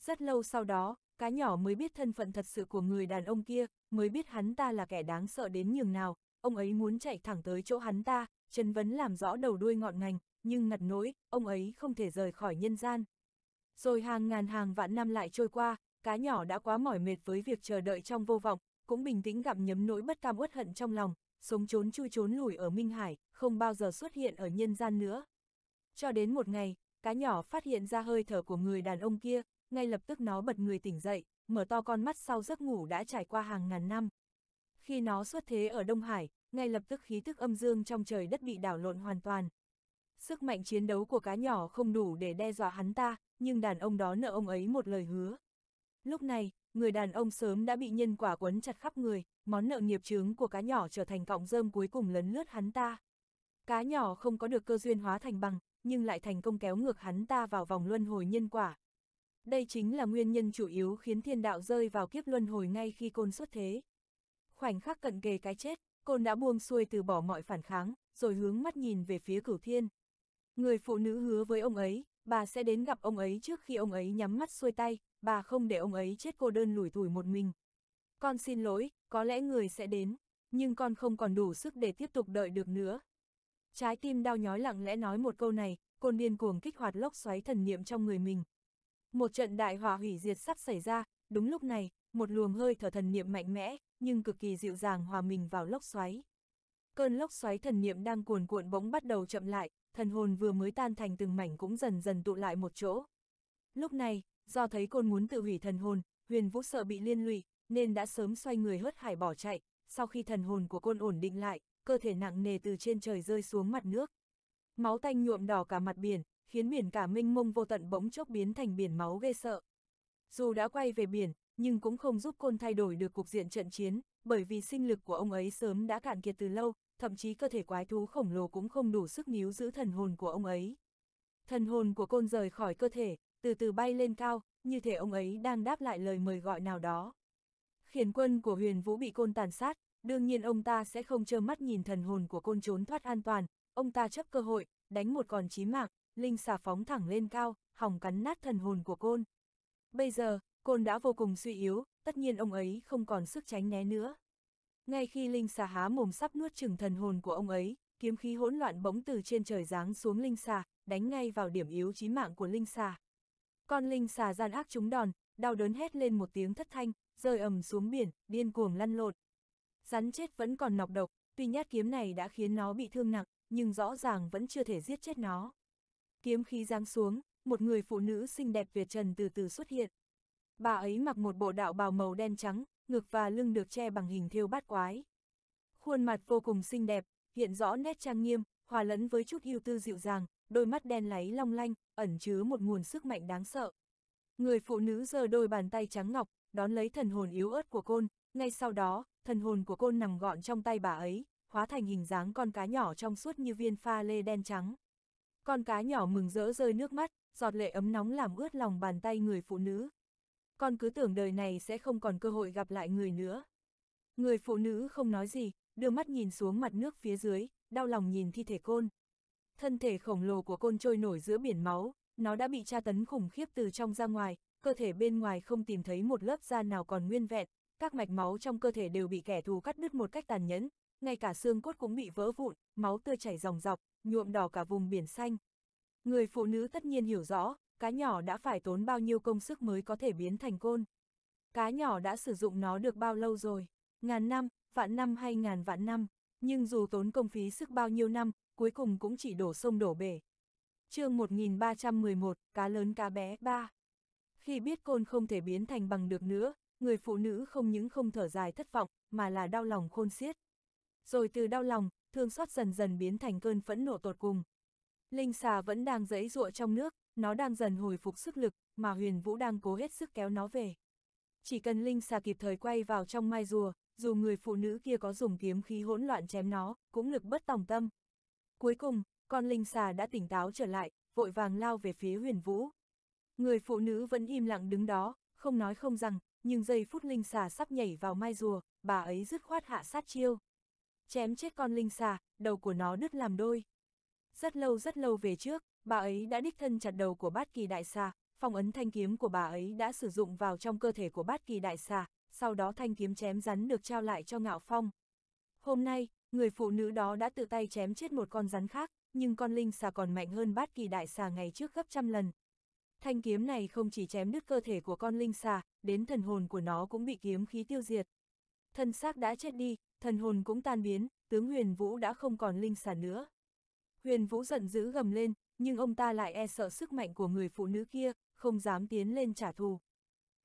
Rất lâu sau đó, cá nhỏ mới biết thân phận thật sự của người đàn ông kia, mới biết hắn ta là kẻ đáng sợ đến nhường nào, ông ấy muốn chạy thẳng tới chỗ hắn ta, chân vấn làm rõ đầu đuôi ngọn ngành, nhưng ngặt nỗi, ông ấy không thể rời khỏi nhân gian. Rồi hàng ngàn hàng vạn năm lại trôi qua, cá nhỏ đã quá mỏi mệt với việc chờ đợi trong vô vọng, cũng bình tĩnh gặm nhấm nỗi bất cam uất hận trong lòng, sống trốn chui trốn lùi ở Minh Hải, không bao giờ xuất hiện ở nhân gian nữa. Cho đến một ngày, cá nhỏ phát hiện ra hơi thở của người đàn ông kia, ngay lập tức nó bật người tỉnh dậy, mở to con mắt sau giấc ngủ đã trải qua hàng ngàn năm. Khi nó xuất thế ở Đông Hải, ngay lập tức khí thức âm dương trong trời đất bị đảo lộn hoàn toàn. Sức mạnh chiến đấu của cá nhỏ không đủ để đe dọa hắn ta, nhưng đàn ông đó nợ ông ấy một lời hứa. Lúc này, người đàn ông sớm đã bị nhân quả quấn chặt khắp người, món nợ nghiệp chướng của cá nhỏ trở thành cọng rơm cuối cùng lấn lướt hắn ta. Cá nhỏ không có được cơ duyên hóa thành bằng, nhưng lại thành công kéo ngược hắn ta vào vòng luân hồi nhân quả, đây chính là nguyên nhân chủ yếu khiến thiên đạo rơi vào kiếp luân hồi ngay khi côn xuất thế. Khoảnh khắc cận kề cái chết, côn đã buông xuôi từ bỏ mọi phản kháng, rồi hướng mắt nhìn về phía cửu thiên. Người phụ nữ hứa với ông ấy, bà sẽ đến gặp ông ấy trước khi ông ấy nhắm mắt xuôi tay, bà không để ông ấy chết cô đơn lủi thủi một mình. Con xin lỗi, có lẽ người sẽ đến, nhưng con không còn đủ sức để tiếp tục đợi được nữa. Trái tim đau nhói lặng lẽ nói một câu này, côn điên cuồng kích hoạt lốc xoáy thần niệm trong người mình. Một trận đại hỏa hủy diệt sắp xảy ra, đúng lúc này, một luồng hơi thở thần niệm mạnh mẽ, nhưng cực kỳ dịu dàng hòa mình vào lốc xoáy. Cơn lốc xoáy thần niệm đang cuồn cuộn bỗng bắt đầu chậm lại, thần hồn vừa mới tan thành từng mảnh cũng dần dần tụ lại một chỗ. Lúc này, do thấy côn muốn tự hủy thần hồn, huyền vũ sợ bị liên lụy, nên đã sớm xoay người hớt hải bỏ chạy, sau khi thần hồn của côn ổn định lại, cơ thể nặng nề từ trên trời rơi xuống mặt nước. Máu tanh nhuộm đỏ cả mặt biển, khiến biển cả mênh mông vô tận bỗng chốc biến thành biển máu ghê sợ. Dù đã quay về biển, nhưng cũng không giúp Côn thay đổi được cục diện trận chiến, bởi vì sinh lực của ông ấy sớm đã cạn kiệt từ lâu, thậm chí cơ thể quái thú khổng lồ cũng không đủ sức níu giữ thần hồn của ông ấy. Thần hồn của Côn rời khỏi cơ thể, từ từ bay lên cao, như thể ông ấy đang đáp lại lời mời gọi nào đó. Khiển quân của huyền vũ bị Côn tàn sát, đương nhiên ông ta sẽ không trơ mắt nhìn thần hồn của Côn trốn thoát an toàn, ông ta chấp cơ hội, đánh một còn chí mạng, linh xà phóng thẳng lên cao, hỏng cắn nát thần hồn của côn. Bây giờ, côn đã vô cùng suy yếu, tất nhiên ông ấy không còn sức tránh né nữa. Ngay khi linh xà há mồm sắp nuốt chừng thần hồn của ông ấy, kiếm khí hỗn loạn bỗng từ trên trời giáng xuống linh xà, đánh ngay vào điểm yếu chí mạng của linh xà. Con linh xà gian ác trúng đòn, đau đớn hét lên một tiếng thất thanh, rơi ầm xuống biển, điên cuồng lăn lộn. Rắn chết vẫn còn nọc độc, tuy nhát kiếm này đã khiến nó bị thương nặng, nhưng rõ ràng vẫn chưa thể giết chết nó. Kiếm khí giáng xuống, một người phụ nữ xinh đẹp Việt Trần từ từ xuất hiện. Bà ấy mặc một bộ đạo bào màu đen trắng, ngực và lưng được che bằng hình thiêu bát quái. Khuôn mặt vô cùng xinh đẹp, hiện rõ nét trang nghiêm, hòa lẫn với chút ưu tư dịu dàng, đôi mắt đen láy long lanh, ẩn chứa một nguồn sức mạnh đáng sợ. Người phụ nữ giơ đôi bàn tay trắng ngọc, đón lấy thần hồn yếu ớt của côn, ngay sau đó, thần hồn của côn nằm gọn trong tay bà ấy, hóa thành hình dáng con cá nhỏ trong suốt như viên pha lê đen trắng. Con cá nhỏ mừng rỡ rơi nước mắt, giọt lệ ấm nóng làm ướt lòng bàn tay người phụ nữ. Con cứ tưởng đời này sẽ không còn cơ hội gặp lại người nữa. Người phụ nữ không nói gì, đưa mắt nhìn xuống mặt nước phía dưới, đau lòng nhìn thi thể côn. Thân thể khổng lồ của côn trôi nổi giữa biển máu, nó đã bị tra tấn khủng khiếp từ trong ra ngoài, cơ thể bên ngoài không tìm thấy một lớp da nào còn nguyên vẹn, các mạch máu trong cơ thể đều bị kẻ thù cắt đứt một cách tàn nhẫn, ngay cả xương cốt cũng bị vỡ vụn, máu tươi chảy ròng rọc, nhuộm đỏ cả vùng biển xanh. Người phụ nữ tất nhiên hiểu rõ, cá nhỏ đã phải tốn bao nhiêu công sức mới có thể biến thành côn. Cá nhỏ đã sử dụng nó được bao lâu rồi? Ngàn năm, vạn năm hay ngàn vạn năm? Nhưng dù tốn công phí sức bao nhiêu năm, cuối cùng cũng chỉ đổ sông đổ bể. chương 1311, cá lớn cá bé 3 Khi biết côn không thể biến thành bằng được nữa, người phụ nữ không những không thở dài thất vọng, mà là đau lòng khôn xiết rồi từ đau lòng, thương xót dần dần biến thành cơn phẫn nộ tột cùng. Linh xà vẫn đang dẫy dụa trong nước, nó đang dần hồi phục sức lực, mà huyền vũ đang cố hết sức kéo nó về. Chỉ cần linh xà kịp thời quay vào trong mai rùa, dù người phụ nữ kia có dùng kiếm khí hỗn loạn chém nó, cũng lực bất tòng tâm. Cuối cùng, con linh xà đã tỉnh táo trở lại, vội vàng lao về phía huyền vũ. Người phụ nữ vẫn im lặng đứng đó, không nói không rằng, nhưng giây phút linh xà sắp nhảy vào mai rùa, bà ấy dứt khoát hạ sát chiêu chém chết con linh xà, đầu của nó đứt làm đôi. Rất lâu rất lâu về trước, bà ấy đã đích thân chặt đầu của bát kỳ đại xà, phong ấn thanh kiếm của bà ấy đã sử dụng vào trong cơ thể của bát kỳ đại xà, sau đó thanh kiếm chém rắn được trao lại cho ngạo phong. Hôm nay, người phụ nữ đó đã tự tay chém chết một con rắn khác, nhưng con linh xà còn mạnh hơn bát kỳ đại xà ngày trước gấp trăm lần. Thanh kiếm này không chỉ chém đứt cơ thể của con linh xà, đến thần hồn của nó cũng bị kiếm khí tiêu diệt. Thân xác đã chết đi, thần hồn cũng tan biến, tướng huyền vũ đã không còn linh sản nữa. Huyền vũ giận dữ gầm lên, nhưng ông ta lại e sợ sức mạnh của người phụ nữ kia, không dám tiến lên trả thù.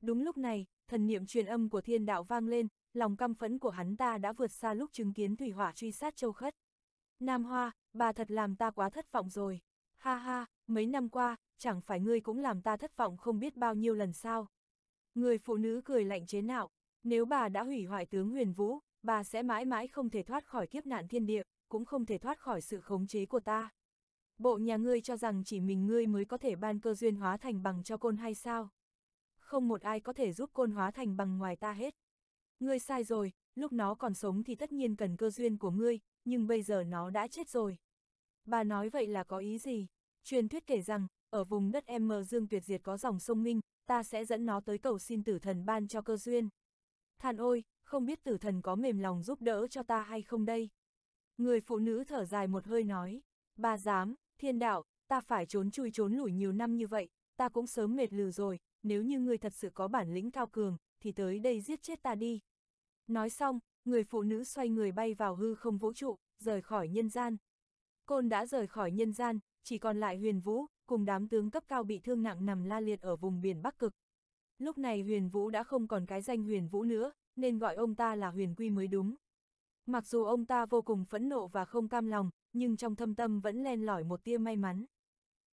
Đúng lúc này, thần niệm truyền âm của thiên đạo vang lên, lòng căm phẫn của hắn ta đã vượt xa lúc chứng kiến thủy hỏa truy sát châu khất. Nam Hoa, bà thật làm ta quá thất vọng rồi. Ha ha, mấy năm qua, chẳng phải ngươi cũng làm ta thất vọng không biết bao nhiêu lần sao. Người phụ nữ cười lạnh chế nạo, nếu bà đã hủy hoại tướng huyền vũ, bà sẽ mãi mãi không thể thoát khỏi kiếp nạn thiên địa, cũng không thể thoát khỏi sự khống chế của ta. Bộ nhà ngươi cho rằng chỉ mình ngươi mới có thể ban cơ duyên hóa thành bằng cho côn hay sao? Không một ai có thể giúp côn hóa thành bằng ngoài ta hết. Ngươi sai rồi, lúc nó còn sống thì tất nhiên cần cơ duyên của ngươi, nhưng bây giờ nó đã chết rồi. Bà nói vậy là có ý gì? Truyền thuyết kể rằng, ở vùng đất em mờ dương tuyệt diệt có dòng sông Minh, ta sẽ dẫn nó tới cầu xin tử thần ban cho cơ duyên. Than ôi, không biết tử thần có mềm lòng giúp đỡ cho ta hay không đây. Người phụ nữ thở dài một hơi nói, ba dám, thiên đạo, ta phải trốn chui trốn lủi nhiều năm như vậy, ta cũng sớm mệt lừ rồi, nếu như ngươi thật sự có bản lĩnh cao cường, thì tới đây giết chết ta đi. Nói xong, người phụ nữ xoay người bay vào hư không vũ trụ, rời khỏi nhân gian. Côn đã rời khỏi nhân gian, chỉ còn lại huyền vũ, cùng đám tướng cấp cao bị thương nặng nằm la liệt ở vùng biển Bắc Cực. Lúc này huyền vũ đã không còn cái danh huyền vũ nữa, nên gọi ông ta là huyền quy mới đúng. Mặc dù ông ta vô cùng phẫn nộ và không cam lòng, nhưng trong thâm tâm vẫn len lỏi một tia may mắn.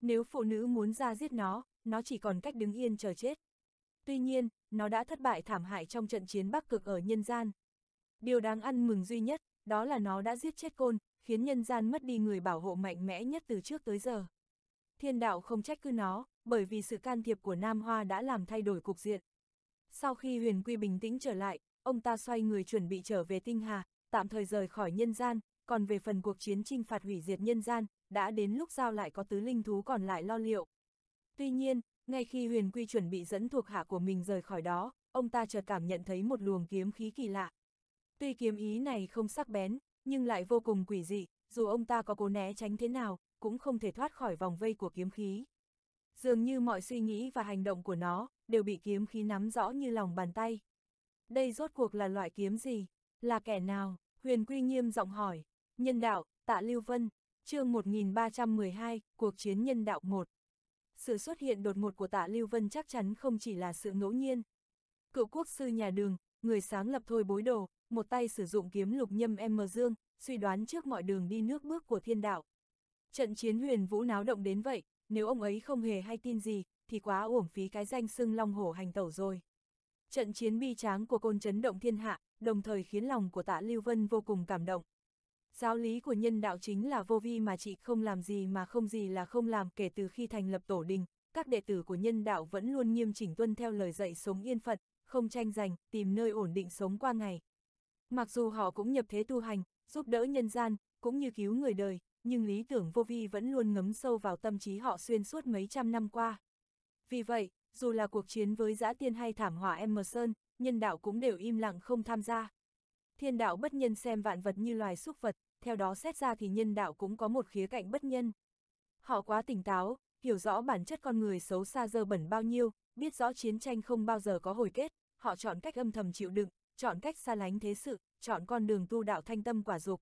Nếu phụ nữ muốn ra giết nó, nó chỉ còn cách đứng yên chờ chết. Tuy nhiên, nó đã thất bại thảm hại trong trận chiến Bắc Cực ở nhân gian. Điều đáng ăn mừng duy nhất, đó là nó đã giết chết côn, khiến nhân gian mất đi người bảo hộ mạnh mẽ nhất từ trước tới giờ. Thiên đạo không trách cứ nó, bởi vì sự can thiệp của Nam Hoa đã làm thay đổi cục diện. Sau khi huyền quy bình tĩnh trở lại, ông ta xoay người chuẩn bị trở về tinh hà, tạm thời rời khỏi nhân gian, còn về phần cuộc chiến trinh phạt hủy diệt nhân gian, đã đến lúc giao lại có tứ linh thú còn lại lo liệu. Tuy nhiên, ngay khi huyền quy chuẩn bị dẫn thuộc hạ của mình rời khỏi đó, ông ta chợt cảm nhận thấy một luồng kiếm khí kỳ lạ. Tuy kiếm ý này không sắc bén, nhưng lại vô cùng quỷ dị, dù ông ta có cố né tránh thế nào, cũng không thể thoát khỏi vòng vây của kiếm khí. Dường như mọi suy nghĩ và hành động của nó đều bị kiếm khí nắm rõ như lòng bàn tay đây rốt cuộc là loại kiếm gì? Là kẻ nào? Huyền Quy nghiêm giọng hỏi. Nhân đạo, tạ Lưu Vân, chương 1312, cuộc chiến nhân đạo 1. Sự xuất hiện đột ngột của tạ Lưu Vân chắc chắn không chỉ là sự ngẫu nhiên. Cựu quốc sư nhà đường, người sáng lập thôi bối đồ, một tay sử dụng kiếm lục nhâm em mờ dương, suy đoán trước mọi đường đi nước bước của thiên đạo. Trận chiến huyền vũ náo động đến vậy, nếu ông ấy không hề hay tin gì, thì quá uổng phí cái danh xưng long hổ hành tẩu rồi. Trận chiến bi tráng của côn chấn động thiên hạ, đồng thời khiến lòng của tạ Lưu Vân vô cùng cảm động. Giáo lý của nhân đạo chính là vô vi mà chị không làm gì mà không gì là không làm kể từ khi thành lập tổ đình, các đệ tử của nhân đạo vẫn luôn nghiêm chỉnh tuân theo lời dạy sống yên phận, không tranh giành, tìm nơi ổn định sống qua ngày. Mặc dù họ cũng nhập thế tu hành, giúp đỡ nhân gian, cũng như cứu người đời, nhưng lý tưởng vô vi vẫn luôn ngấm sâu vào tâm trí họ xuyên suốt mấy trăm năm qua. Vì vậy, dù là cuộc chiến với giã tiên hay thảm họa Emerson, nhân đạo cũng đều im lặng không tham gia. Thiên đạo bất nhân xem vạn vật như loài xúc vật, theo đó xét ra thì nhân đạo cũng có một khía cạnh bất nhân. Họ quá tỉnh táo, hiểu rõ bản chất con người xấu xa dơ bẩn bao nhiêu, biết rõ chiến tranh không bao giờ có hồi kết, họ chọn cách âm thầm chịu đựng, chọn cách xa lánh thế sự, chọn con đường tu đạo thanh tâm quả dục.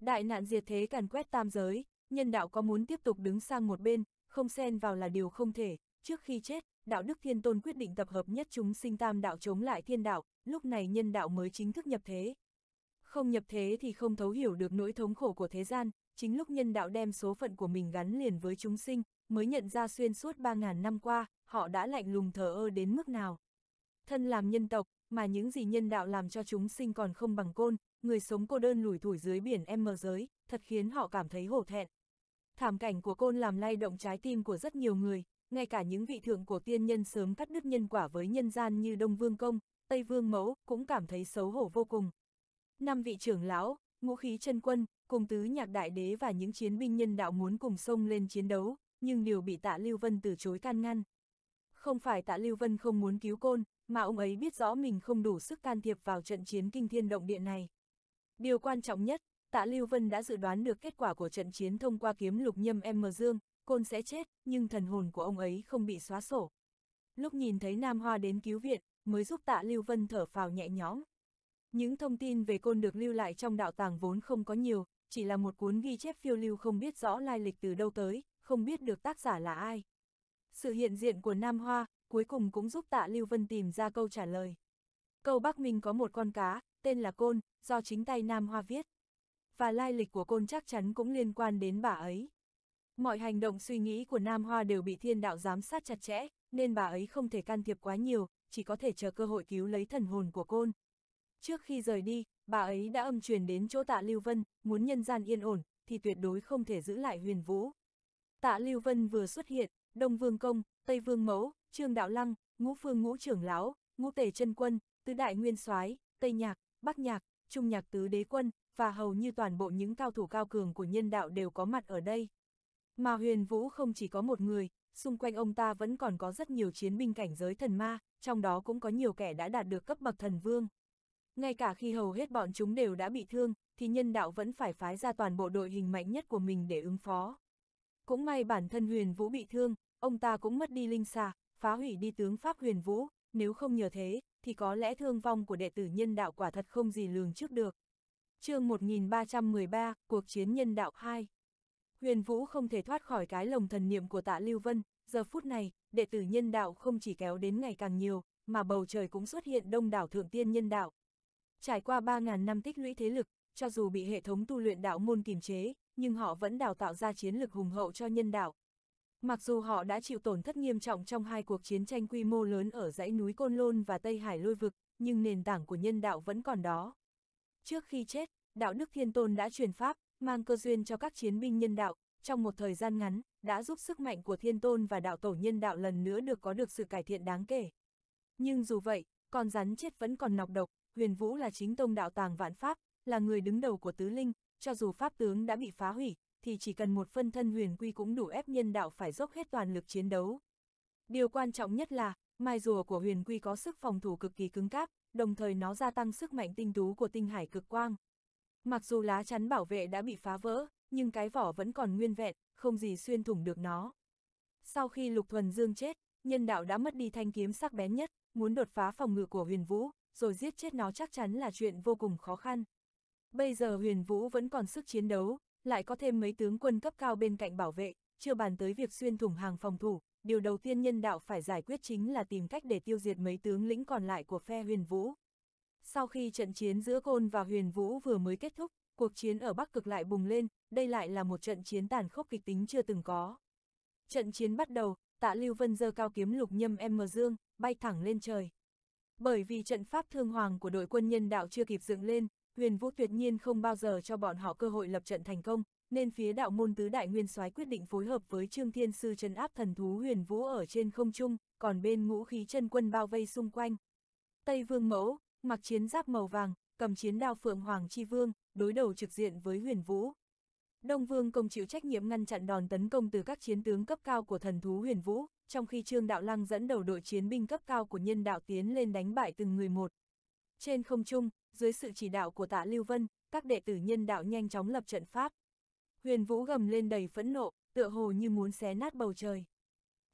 Đại nạn diệt thế càn quét tam giới, nhân đạo có muốn tiếp tục đứng sang một bên, không xen vào là điều không thể, trước khi chết, đạo đức thiên tôn quyết định tập hợp nhất chúng sinh tam đạo chống lại thiên đạo, lúc này nhân đạo mới chính thức nhập thế. Không nhập thế thì không thấu hiểu được nỗi thống khổ của thế gian, chính lúc nhân đạo đem số phận của mình gắn liền với chúng sinh, mới nhận ra xuyên suốt 3.000 năm qua, họ đã lạnh lùng thờ ơ đến mức nào. Thân làm nhân tộc, mà những gì nhân đạo làm cho chúng sinh còn không bằng côn, người sống cô đơn lủi thủi dưới biển em mờ giới, thật khiến họ cảm thấy hổ thẹn. Thảm cảnh của côn làm lay động trái tim của rất nhiều người, ngay cả những vị thượng của tiên nhân sớm cắt đứt nhân quả với nhân gian như Đông Vương Công, Tây Vương Mẫu cũng cảm thấy xấu hổ vô cùng. Năm vị trưởng lão, ngũ khí chân quân, cùng tứ nhạc đại đế và những chiến binh nhân đạo muốn cùng sông lên chiến đấu, nhưng đều bị tạ Lưu Vân từ chối can ngăn. Không phải tạ Lưu Vân không muốn cứu côn, mà ông ấy biết rõ mình không đủ sức can thiệp vào trận chiến kinh thiên động địa này. Điều quan trọng nhất, tạ Lưu Vân đã dự đoán được kết quả của trận chiến thông qua kiếm lục nhâm em mờ dương, côn sẽ chết, nhưng thần hồn của ông ấy không bị xóa sổ. Lúc nhìn thấy Nam Hoa đến cứu viện, mới giúp tạ Lưu Vân thở phào nhẹ nhõm. Những thông tin về côn được lưu lại trong đạo tàng vốn không có nhiều, chỉ là một cuốn ghi chép phiêu lưu không biết rõ lai lịch từ đâu tới, không biết được tác giả là ai. Sự hiện diện của Nam Hoa, cuối cùng cũng giúp tạ Lưu Vân tìm ra câu trả lời. Câu Bắc Minh có một con cá, tên là Côn, do chính tay Nam Hoa viết. Và lai lịch của Côn chắc chắn cũng liên quan đến bà ấy. Mọi hành động suy nghĩ của Nam Hoa đều bị thiên đạo giám sát chặt chẽ, nên bà ấy không thể can thiệp quá nhiều, chỉ có thể chờ cơ hội cứu lấy thần hồn của côn. Trước khi rời đi, bà ấy đã âm truyền đến chỗ tạ Lưu Vân, muốn nhân gian yên ổn, thì tuyệt đối không thể giữ lại huyền vũ. Tạ Lưu Vân vừa xuất hiện, Đông Vương Công, Tây Vương Mẫu, Trương Đạo Lăng, Ngũ Phương Ngũ Trưởng Lão, Ngũ Tề chân Quân, Tứ Đại Nguyên soái Tây Nhạc, Bắc Nhạc, Trung Nhạc Tứ Đế Quân, và hầu như toàn bộ những cao thủ cao cường của nhân đạo đều có mặt ở đây. Mà huyền vũ không chỉ có một người, xung quanh ông ta vẫn còn có rất nhiều chiến binh cảnh giới thần ma, trong đó cũng có nhiều kẻ đã đạt được cấp bậc thần vương. Ngay cả khi hầu hết bọn chúng đều đã bị thương, thì nhân đạo vẫn phải phái ra toàn bộ đội hình mạnh nhất của mình để ứng phó. Cũng may bản thân huyền vũ bị thương, ông ta cũng mất đi linh xà, phá hủy đi tướng pháp huyền vũ, nếu không nhờ thế, thì có lẽ thương vong của đệ tử nhân đạo quả thật không gì lường trước được. chương 1313, Cuộc chiến nhân đạo 2 Huyền Vũ không thể thoát khỏi cái lồng thần niệm của tạ Lưu Vân, giờ phút này, đệ tử nhân đạo không chỉ kéo đến ngày càng nhiều, mà bầu trời cũng xuất hiện đông đảo thượng tiên nhân đạo. Trải qua 3.000 năm tích lũy thế lực, cho dù bị hệ thống tu luyện đạo môn kiềm chế, nhưng họ vẫn đào tạo ra chiến lực hùng hậu cho nhân đạo. Mặc dù họ đã chịu tổn thất nghiêm trọng trong hai cuộc chiến tranh quy mô lớn ở dãy núi Côn Lôn và Tây Hải Lôi Vực, nhưng nền tảng của nhân đạo vẫn còn đó. Trước khi chết, Đạo Đức Thiên Tôn đã truyền pháp, mang cơ duyên cho các chiến binh nhân đạo, trong một thời gian ngắn, đã giúp sức mạnh của thiên tôn và đạo tổ nhân đạo lần nữa được có được sự cải thiện đáng kể. Nhưng dù vậy, con rắn chết vẫn còn nọc độc, huyền vũ là chính tông đạo tàng vạn pháp, là người đứng đầu của tứ linh, cho dù pháp tướng đã bị phá hủy, thì chỉ cần một phân thân huyền quy cũng đủ ép nhân đạo phải dốc hết toàn lực chiến đấu. Điều quan trọng nhất là, mai rùa của huyền quy có sức phòng thủ cực kỳ cứng cáp, đồng thời nó gia tăng sức mạnh tinh tú của tinh hải cực quang, Mặc dù lá chắn bảo vệ đã bị phá vỡ, nhưng cái vỏ vẫn còn nguyên vẹn, không gì xuyên thủng được nó. Sau khi Lục Thuần Dương chết, nhân đạo đã mất đi thanh kiếm sắc bén nhất, muốn đột phá phòng ngự của huyền vũ, rồi giết chết nó chắc chắn là chuyện vô cùng khó khăn. Bây giờ huyền vũ vẫn còn sức chiến đấu, lại có thêm mấy tướng quân cấp cao bên cạnh bảo vệ, chưa bàn tới việc xuyên thủng hàng phòng thủ, điều đầu tiên nhân đạo phải giải quyết chính là tìm cách để tiêu diệt mấy tướng lĩnh còn lại của phe huyền vũ. Sau khi trận chiến giữa Côn và Huyền Vũ vừa mới kết thúc, cuộc chiến ở Bắc Cực lại bùng lên, đây lại là một trận chiến tàn khốc kịch tính chưa từng có. Trận chiến bắt đầu, tạ Lưu Vân dơ cao kiếm lục nhâm em mờ dương, bay thẳng lên trời. Bởi vì trận pháp thương hoàng của đội quân nhân đạo chưa kịp dựng lên, huyền vũ tuyệt nhiên không bao giờ cho bọn họ cơ hội lập trận thành công, nên phía đạo môn tứ đại nguyên soái quyết định phối hợp với Trương Thiên Sư trấn áp thần thú huyền vũ ở trên không trung, còn bên ngũ khí chân quân bao vây xung quanh. Tây Vương Mẫu, mặc chiến giáp màu vàng, cầm chiến đao Phượng Hoàng Chi Vương, đối đầu trực diện với huyền vũ. Đông Vương công chịu trách nhiệm ngăn chặn đòn tấn công từ các chiến tướng cấp cao của thần thú huyền vũ, trong khi Trương Đạo Lăng dẫn đầu đội chiến binh cấp cao của nhân đạo tiến lên đánh bại từng người một. Trên không trung, dưới sự chỉ đạo của tạ Lưu Vân, các đệ tử nhân đạo nhanh chóng lập trận pháp. Huyền vũ gầm lên đầy phẫn nộ, tựa hồ như muốn xé nát bầu trời.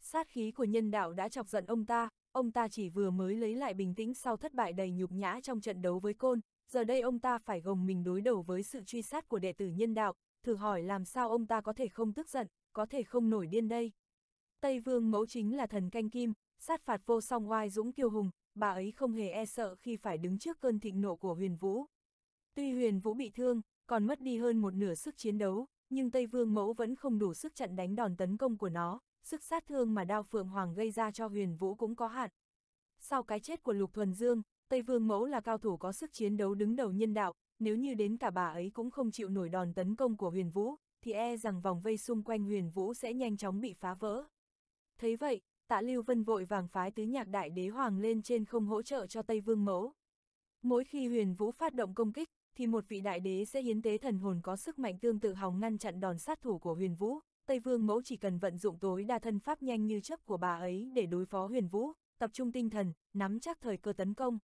Sát khí của nhân đạo đã chọc giận ông ta, ông ta chỉ vừa mới lấy lại bình tĩnh sau thất bại đầy nhục nhã trong trận đấu với côn, giờ đây ông ta phải gồng mình đối đầu với sự truy sát của đệ tử nhân đạo, thử hỏi làm sao ông ta có thể không tức giận, có thể không nổi điên đây. Tây Vương mẫu chính là thần canh kim, sát phạt vô song oai dũng kiêu hùng, bà ấy không hề e sợ khi phải đứng trước cơn thịnh nộ của huyền vũ. Tuy huyền vũ bị thương, còn mất đi hơn một nửa sức chiến đấu, nhưng Tây Vương mẫu vẫn không đủ sức chặn đánh đòn tấn công của nó, sức sát thương mà đao phượng hoàng gây ra cho huyền vũ cũng có hạn. Sau cái chết của Lục Thuần Dương, Tây Vương Mẫu là cao thủ có sức chiến đấu đứng đầu nhân đạo, nếu như đến cả bà ấy cũng không chịu nổi đòn tấn công của huyền vũ, thì e rằng vòng vây xung quanh huyền vũ sẽ nhanh chóng bị phá vỡ. Thấy vậy, tạ Lưu Vân vội vàng phái tứ nhạc đại đế hoàng lên trên không hỗ trợ cho Tây Vương Mẫu. Mỗi khi huyền vũ phát động công kích, thì một vị đại đế sẽ hiến tế thần hồn có sức mạnh tương tự hòng ngăn chặn đòn sát thủ của huyền vũ, Tây Vương Mẫu chỉ cần vận dụng tối đa thân pháp nhanh như chấp của bà ấy để đối phó huyền vũ, tập trung tinh thần, nắm chắc thời cơ tấn công.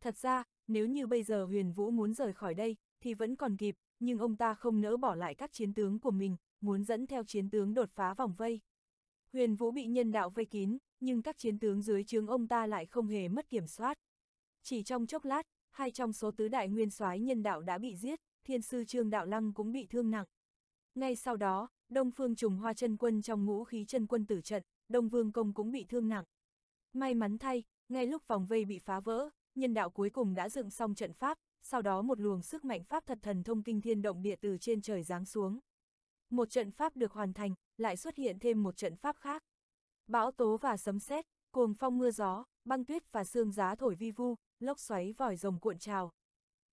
Thật ra, nếu như bây giờ huyền vũ muốn rời khỏi đây, thì vẫn còn kịp, nhưng ông ta không nỡ bỏ lại các chiến tướng của mình, muốn dẫn theo chiến tướng đột phá vòng vây. Huyền vũ bị nhân đạo vây kín, nhưng các chiến tướng dưới trướng ông ta lại không hề mất kiểm soát. Chỉ trong chốc lát, hai trong số tứ đại nguyên soái nhân đạo đã bị giết, thiên sư Trương Đạo Lăng cũng bị thương nặng. Ngay sau đó, Đông Phương trùng hoa chân quân trong ngũ khí chân quân tử trận, Đông Vương Công cũng bị thương nặng. May mắn thay, ngay lúc vòng vây bị phá vỡ, nhân đạo cuối cùng đã dựng xong trận pháp, sau đó một luồng sức mạnh pháp thật thần thông kinh thiên động địa từ trên trời giáng xuống. Một trận pháp được hoàn thành, lại xuất hiện thêm một trận pháp khác. Bão tố và sấm sét, cuồng phong mưa gió, băng tuyết và sương giá thổi vi vu, lốc xoáy vòi rồng cuộn trào.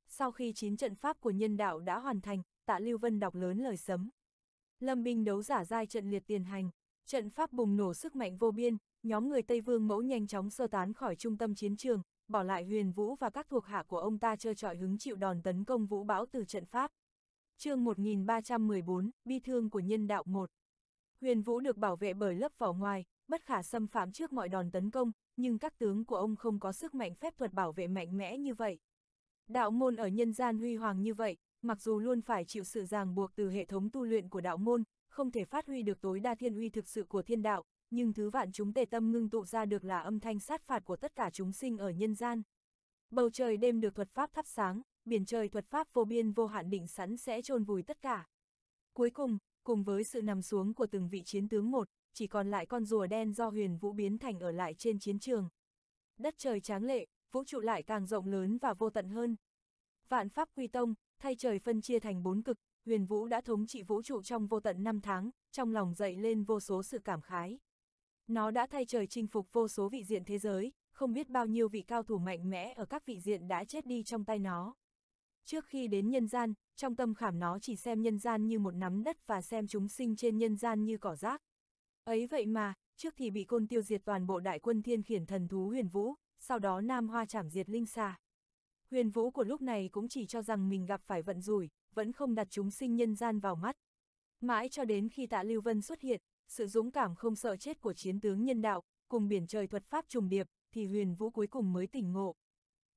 Sau khi chín trận pháp của nhân đạo đã hoàn thành, Tạ Lưu Vân đọc lớn lời sấm. Lâm binh đấu giả giai trận liệt tiền hành, trận pháp bùng nổ sức mạnh vô biên, nhóm người Tây Vương mẫu nhanh chóng sơ tán khỏi trung tâm chiến trường, bỏ lại huyền vũ và các thuộc hạ của ông ta trơ trọi hứng chịu đòn tấn công vũ bão từ trận pháp. chương 1314, Bi thương của nhân đạo 1 Huyền vũ được bảo vệ bởi lớp vỏ ngoài, bất khả xâm phạm trước mọi đòn tấn công, nhưng các tướng của ông không có sức mạnh phép thuật bảo vệ mạnh mẽ như vậy. Đạo môn ở nhân gian huy hoàng như vậy, mặc dù luôn phải chịu sự ràng buộc từ hệ thống tu luyện của đạo môn, không thể phát huy được tối đa thiên uy thực sự của thiên đạo, nhưng thứ vạn chúng tề tâm ngưng tụ ra được là âm thanh sát phạt của tất cả chúng sinh ở nhân gian. Bầu trời đêm được thuật pháp thắp sáng, biển trời thuật pháp vô biên vô hạn định sẵn sẽ chôn vùi tất cả. Cuối cùng, cùng với sự nằm xuống của từng vị chiến tướng một, chỉ còn lại con rùa đen do huyền vũ biến thành ở lại trên chiến trường. Đất trời tráng lệ, vũ trụ lại càng rộng lớn và vô tận hơn. Vạn pháp quy tông, Thay trời phân chia thành bốn cực, huyền vũ đã thống trị vũ trụ trong vô tận năm tháng, trong lòng dậy lên vô số sự cảm khái. Nó đã thay trời chinh phục vô số vị diện thế giới, không biết bao nhiêu vị cao thủ mạnh mẽ ở các vị diện đã chết đi trong tay nó. Trước khi đến nhân gian, trong tâm khảm nó chỉ xem nhân gian như một nắm đất và xem chúng sinh trên nhân gian như cỏ rác. Ấy vậy mà, trước thì bị côn tiêu diệt toàn bộ đại quân thiên khiển thần thú huyền vũ, sau đó nam hoa chảm diệt linh xà huyền vũ của lúc này cũng chỉ cho rằng mình gặp phải vận rủi, vẫn không đặt chúng sinh nhân gian vào mắt. Mãi cho đến khi tạ Lưu Vân xuất hiện, sự dũng cảm không sợ chết của chiến tướng nhân đạo, cùng biển trời thuật pháp trùng điệp, thì huyền vũ cuối cùng mới tỉnh ngộ.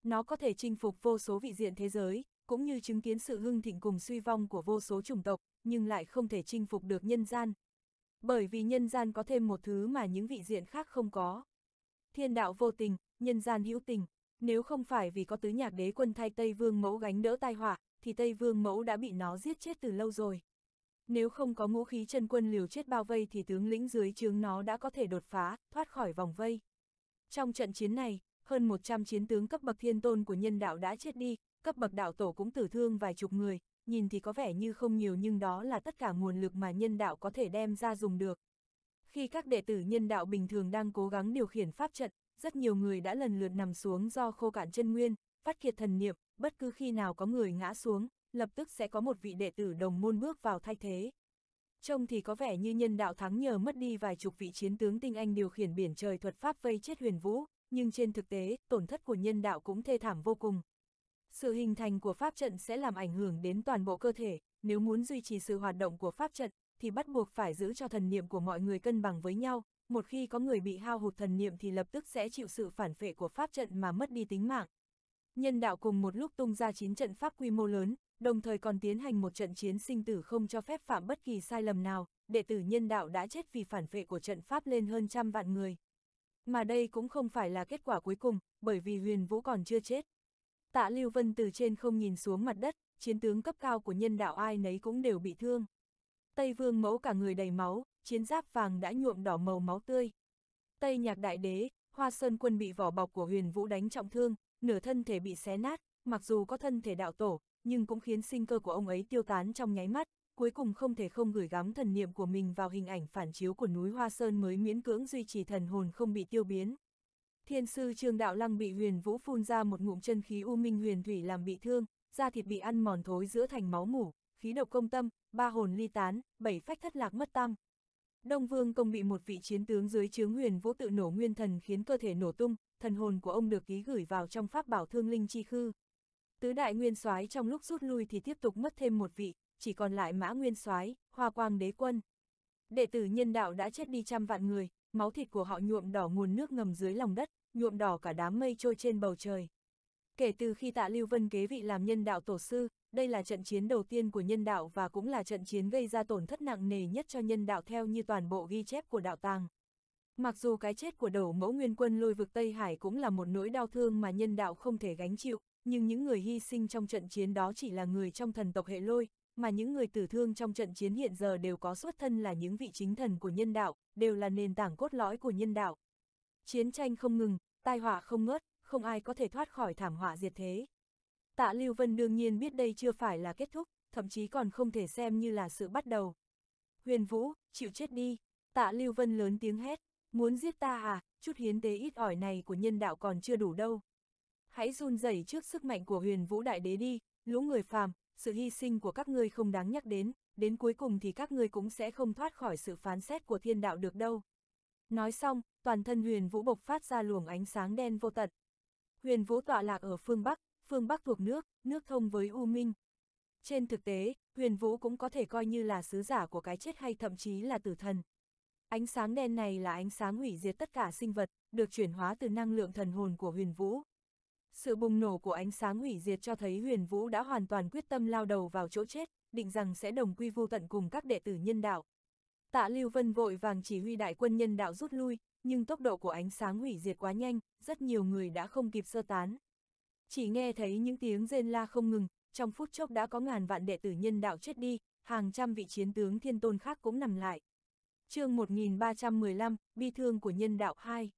Nó có thể chinh phục vô số vị diện thế giới, cũng như chứng kiến sự hưng thịnh cùng suy vong của vô số chủng tộc, nhưng lại không thể chinh phục được nhân gian. Bởi vì nhân gian có thêm một thứ mà những vị diện khác không có. Thiên đạo vô tình, nhân gian hữu tình, nếu không phải vì có tứ nhạc đế quân thay Tây Vương Mẫu gánh đỡ tai họa, thì Tây Vương Mẫu đã bị nó giết chết từ lâu rồi. Nếu không có ngũ khí chân quân liều chết bao vây thì tướng lĩnh dưới trướng nó đã có thể đột phá, thoát khỏi vòng vây. Trong trận chiến này, hơn 100 chiến tướng cấp bậc thiên tôn của nhân đạo đã chết đi, cấp bậc đạo tổ cũng tử thương vài chục người, nhìn thì có vẻ như không nhiều nhưng đó là tất cả nguồn lực mà nhân đạo có thể đem ra dùng được. Khi các đệ tử nhân đạo bình thường đang cố gắng điều khiển pháp trận, rất nhiều người đã lần lượt nằm xuống do khô cạn chân nguyên, phát kiệt thần niệm, bất cứ khi nào có người ngã xuống, lập tức sẽ có một vị đệ tử đồng môn bước vào thay thế. Trông thì có vẻ như nhân đạo thắng nhờ mất đi vài chục vị chiến tướng tinh anh điều khiển biển trời thuật pháp vây chết huyền vũ, nhưng trên thực tế, tổn thất của nhân đạo cũng thê thảm vô cùng. Sự hình thành của pháp trận sẽ làm ảnh hưởng đến toàn bộ cơ thể, nếu muốn duy trì sự hoạt động của pháp trận, thì bắt buộc phải giữ cho thần niệm của mọi người cân bằng với nhau, một khi có người bị hao hụt thần niệm thì lập tức sẽ chịu sự phản phệ của pháp trận mà mất đi tính mạng. Nhân đạo cùng một lúc tung ra 9 trận pháp quy mô lớn, đồng thời còn tiến hành một trận chiến sinh tử không cho phép phạm bất kỳ sai lầm nào, đệ tử nhân đạo đã chết vì phản phệ của trận pháp lên hơn trăm vạn người. Mà đây cũng không phải là kết quả cuối cùng, bởi vì huyền vũ còn chưa chết. Tạ Lưu Vân từ trên không nhìn xuống mặt đất, chiến tướng cấp cao của nhân đạo ai nấy cũng đều bị thương. Tây Vương mẫu cả người đầy máu, chiến giáp vàng đã nhuộm đỏ màu máu tươi. Tây nhạc đại đế, hoa sơn quân bị vỏ bọc của huyền vũ đánh trọng thương, nửa thân thể bị xé nát, mặc dù có thân thể đạo tổ, nhưng cũng khiến sinh cơ của ông ấy tiêu tán trong nháy mắt, cuối cùng không thể không gửi gắm thần niệm của mình vào hình ảnh phản chiếu của núi Hoa Sơn mới miễn cưỡng duy trì thần hồn không bị tiêu biến. Thiên sư Trương Đạo Lăng bị huyền vũ phun ra một ngụm chân khí u minh huyền thủy làm bị thương, da thịt bị ăn mòn thối giữa thành máu mủ, khí độc công tâm, ba hồn ly tán, bảy phách thất lạc mất tâm, Đông Vương Công bị một vị chiến tướng dưới chướng huyền vũ tự nổ nguyên thần khiến cơ thể nổ tung, thần hồn của ông được ký gửi vào trong pháp bảo thương linh chi khư. Tứ đại nguyên soái trong lúc rút lui thì tiếp tục mất thêm một vị, chỉ còn lại mã nguyên soái, hoa quang đế quân. Đệ tử nhân đạo đã chết đi trăm vạn người, máu thịt của họ nhuộm đỏ nguồn nước ngầm dưới lòng đất, nhuộm đỏ cả đám mây trôi trên bầu trời. Kể từ khi tạ Lưu Vân kế vị làm nhân đạo tổ sư, đây là trận chiến đầu tiên của nhân đạo và cũng là trận chiến gây ra tổn thất nặng nề nhất cho nhân đạo theo như toàn bộ ghi chép của đạo tàng. Mặc dù cái chết của đầu mẫu nguyên quân lôi vực Tây Hải cũng là một nỗi đau thương mà nhân đạo không thể gánh chịu, nhưng những người hy sinh trong trận chiến đó chỉ là người trong thần tộc hệ lôi, mà những người tử thương trong trận chiến hiện giờ đều có xuất thân là những vị chính thần của nhân đạo, đều là nền tảng cốt lõi của nhân đạo. Chiến tranh không ngừng, tai họa không ngớt, không ai có thể thoát khỏi thảm họa diệt thế. Tạ Lưu Vân đương nhiên biết đây chưa phải là kết thúc, thậm chí còn không thể xem như là sự bắt đầu. Huyền Vũ, chịu chết đi, Tạ Lưu Vân lớn tiếng hét, muốn giết ta à, chút hiến tế ít ỏi này của nhân đạo còn chưa đủ đâu. Hãy run rẩy trước sức mạnh của huyền vũ đại đế đi, lũ người phàm, sự hy sinh của các ngươi không đáng nhắc đến, đến cuối cùng thì các ngươi cũng sẽ không thoát khỏi sự phán xét của thiên đạo được đâu. Nói xong, toàn thân huyền vũ bộc phát ra luồng ánh sáng đen vô tận. Huyền vũ tọa lạc ở phương Bắc, phương Bắc thuộc nước, nước thông với U Minh. Trên thực tế, huyền vũ cũng có thể coi như là sứ giả của cái chết hay thậm chí là tử thần. Ánh sáng đen này là ánh sáng hủy diệt tất cả sinh vật, được chuyển hóa từ năng lượng thần hồn của huyền vũ. Sự bùng nổ của ánh sáng hủy diệt cho thấy huyền vũ đã hoàn toàn quyết tâm lao đầu vào chỗ chết, định rằng sẽ đồng quy vô tận cùng các đệ tử nhân đạo. Tạ Lưu Vân vội vàng chỉ huy đại quân nhân đạo rút lui, nhưng tốc độ của ánh sáng hủy diệt quá nhanh, rất nhiều người đã không kịp sơ tán. Chỉ nghe thấy những tiếng rên la không ngừng, trong phút chốc đã có ngàn vạn đệ tử nhân đạo chết đi, hàng trăm vị chiến tướng thiên tôn khác cũng nằm lại. chương 1315, Bi thương của nhân đạo 2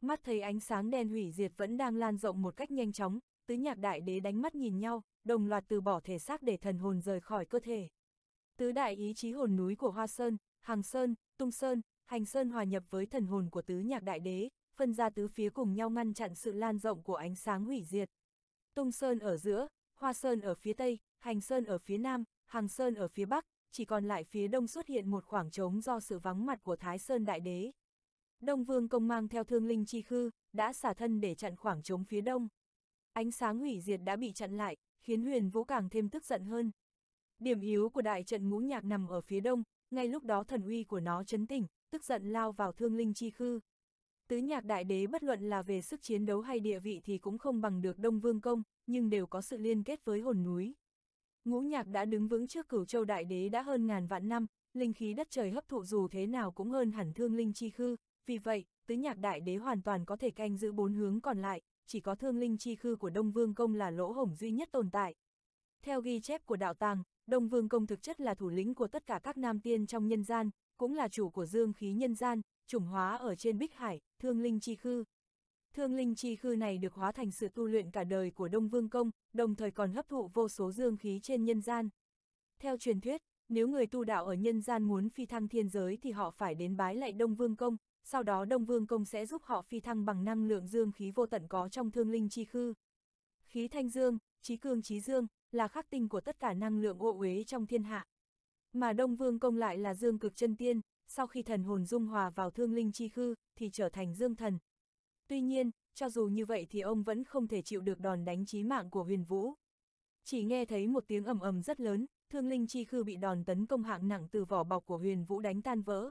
Mắt thấy ánh sáng đen hủy diệt vẫn đang lan rộng một cách nhanh chóng, tứ nhạc đại đế đánh mắt nhìn nhau, đồng loạt từ bỏ thể xác để thần hồn rời khỏi cơ thể. Tứ đại ý chí hồn núi của Hoa Sơn, Hàng Sơn, Tung Sơn, Hành Sơn hòa nhập với thần hồn của tứ nhạc đại đế, phân ra tứ phía cùng nhau ngăn chặn sự lan rộng của ánh sáng hủy diệt, Tung Sơn ở giữa, Hoa Sơn ở phía tây, Hành Sơn ở phía nam, Hàng Sơn ở phía bắc, chỉ còn lại phía đông xuất hiện một khoảng trống do sự vắng mặt của Thái Sơn Đại Đế. Đông Vương Công mang theo thương linh chi khư, đã xả thân để chặn khoảng trống phía đông. Ánh sáng hủy diệt đã bị chặn lại, khiến huyền vũ càng thêm tức giận hơn. Điểm yếu của đại trận ngũ nhạc nằm ở phía đông, ngay lúc đó thần uy của nó chấn tỉnh, tức giận lao vào thương linh chi khư. Tứ nhạc đại đế bất luận là về sức chiến đấu hay địa vị thì cũng không bằng được Đông Vương Công, nhưng đều có sự liên kết với hồn núi. Ngũ nhạc đã đứng vững trước cửu châu đại đế đã hơn ngàn vạn năm, linh khí đất trời hấp thụ dù thế nào cũng hơn hẳn thương linh chi khư, vì vậy, tứ nhạc đại đế hoàn toàn có thể canh giữ bốn hướng còn lại, chỉ có thương linh chi khư của Đông Vương Công là lỗ hổng duy nhất tồn tại. Theo ghi chép của đạo tàng, Đông Vương Công thực chất là thủ lĩnh của tất cả các nam tiên trong nhân gian, cũng là chủ của dương khí nhân gian, chủng hóa ở trên bích hải, thương linh chi khư. Thương linh chi khư này được hóa thành sự tu luyện cả đời của Đông Vương Công, đồng thời còn hấp thụ vô số dương khí trên nhân gian. Theo truyền thuyết, nếu người tu đạo ở nhân gian muốn phi thăng thiên giới thì họ phải đến bái lại Đông Vương Công, sau đó Đông Vương Công sẽ giúp họ phi thăng bằng năng lượng dương khí vô tận có trong thương linh chi khư. Khí thanh dương, trí cương trí dương, là khắc tinh của tất cả năng lượng ô uế trong thiên hạ. Mà Đông Vương Công lại là dương cực chân tiên, sau khi thần hồn dung hòa vào thương linh chi khư, thì trở thành dương thần. Tuy nhiên, cho dù như vậy thì ông vẫn không thể chịu được đòn đánh chí mạng của huyền vũ. Chỉ nghe thấy một tiếng ầm ầm rất lớn, thương linh chi khư bị đòn tấn công hạng nặng từ vỏ bọc của huyền vũ đánh tan vỡ.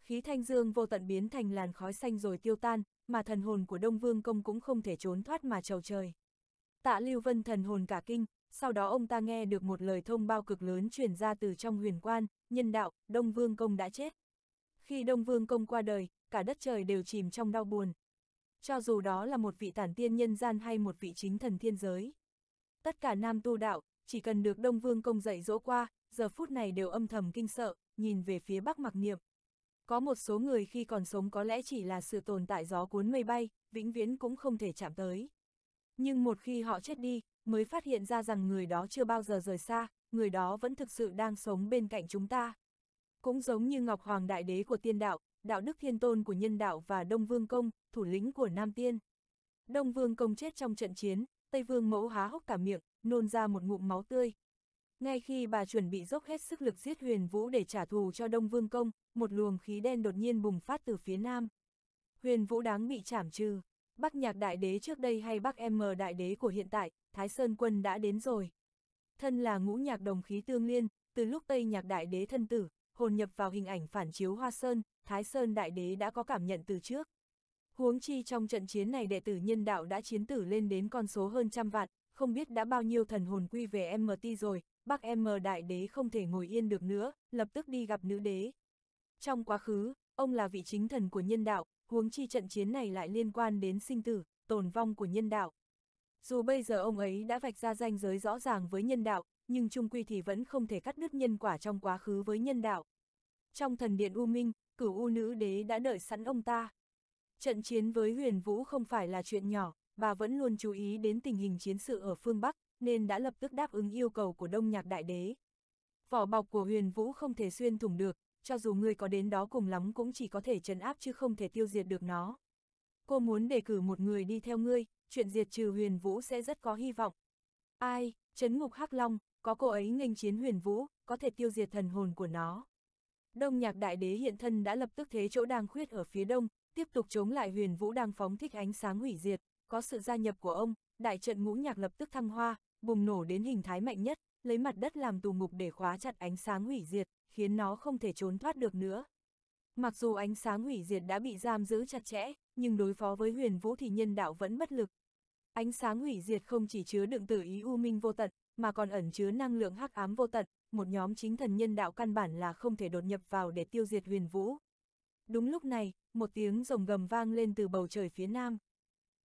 Khí thanh dương vô tận biến thành làn khói xanh rồi tiêu tan, mà thần hồn của Đông Vương Công cũng không thể trốn thoát mà trầu trời. Tạ Lưu Vân thần hồn cả kinh, sau đó ông ta nghe được một lời thông bao cực lớn truyền ra từ trong huyền quan, nhân đạo, Đông Vương Công đã chết. Khi Đông Vương Công qua đời, cả đất trời đều chìm trong đau buồn. Cho dù đó là một vị tản tiên nhân gian hay một vị chính thần thiên giới. Tất cả nam tu đạo, chỉ cần được Đông Vương Công dạy dỗ qua, giờ phút này đều âm thầm kinh sợ, nhìn về phía bắc mặc niệm. Có một số người khi còn sống có lẽ chỉ là sự tồn tại gió cuốn mây bay, vĩnh viễn cũng không thể chạm tới. Nhưng một khi họ chết đi, mới phát hiện ra rằng người đó chưa bao giờ rời xa, người đó vẫn thực sự đang sống bên cạnh chúng ta. Cũng giống như Ngọc Hoàng Đại Đế của tiên đạo, đạo đức thiên tôn của nhân đạo và Đông Vương Công, thủ lĩnh của Nam Tiên. Đông Vương Công chết trong trận chiến, Tây Vương Mẫu há hốc cả miệng, nôn ra một ngụm máu tươi. Ngay khi bà chuẩn bị dốc hết sức lực giết huyền vũ để trả thù cho Đông Vương Công, một luồng khí đen đột nhiên bùng phát từ phía nam. Huyền vũ đáng bị trảm trừ. Bắc nhạc đại đế trước đây hay bắc em mờ đại đế của hiện tại, Thái Sơn quân đã đến rồi. Thân là ngũ nhạc đồng khí tương liên, từ lúc Tây nhạc đại đế thân tử, hồn nhập vào hình ảnh phản chiếu Hoa Sơn, Thái Sơn đại đế đã có cảm nhận từ trước. Huống chi trong trận chiến này đệ tử nhân đạo đã chiến tử lên đến con số hơn trăm vạn, không biết đã bao nhiêu thần hồn quy về MT rồi, bác M đại đế không thể ngồi yên được nữa, lập tức đi gặp nữ đế. Trong quá khứ, ông là vị chính thần của nhân đạo, huống chi trận chiến này lại liên quan đến sinh tử, tồn vong của nhân đạo, dù bây giờ ông ấy đã vạch ra ranh giới rõ ràng với nhân đạo, nhưng trung quy thì vẫn không thể cắt đứt nhân quả trong quá khứ với nhân đạo. Trong thần điện U Minh, cửu U nữ đế đã đợi sẵn ông ta. Trận chiến với huyền vũ không phải là chuyện nhỏ, bà vẫn luôn chú ý đến tình hình chiến sự ở phương Bắc, nên đã lập tức đáp ứng yêu cầu của đông nhạc đại đế. Vỏ bọc của huyền vũ không thể xuyên thủng được, cho dù người có đến đó cùng lắm cũng chỉ có thể trấn áp chứ không thể tiêu diệt được nó. Cô muốn đề cử một người đi theo ngươi, chuyện diệt trừ huyền vũ sẽ rất có hy vọng. Ai, chấn ngục hắc long, có cô ấy nghênh chiến huyền vũ, có thể tiêu diệt thần hồn của nó. Đông nhạc đại đế hiện thân đã lập tức thế chỗ đang khuyết ở phía đông, tiếp tục chống lại huyền vũ đang phóng thích ánh sáng hủy diệt, có sự gia nhập của ông, đại trận ngũ nhạc lập tức thăng hoa, bùng nổ đến hình thái mạnh nhất, lấy mặt đất làm tù ngục để khóa chặt ánh sáng hủy diệt, khiến nó không thể trốn thoát được nữa. Mặc dù ánh sáng hủy diệt đã bị giam giữ chặt chẽ, nhưng đối phó với huyền vũ thì nhân đạo vẫn bất lực. Ánh sáng hủy diệt không chỉ chứa đựng tử ý u minh vô tận, mà còn ẩn chứa năng lượng hắc ám vô tận, một nhóm chính thần nhân đạo căn bản là không thể đột nhập vào để tiêu diệt huyền vũ. Đúng lúc này, một tiếng rồng gầm vang lên từ bầu trời phía nam.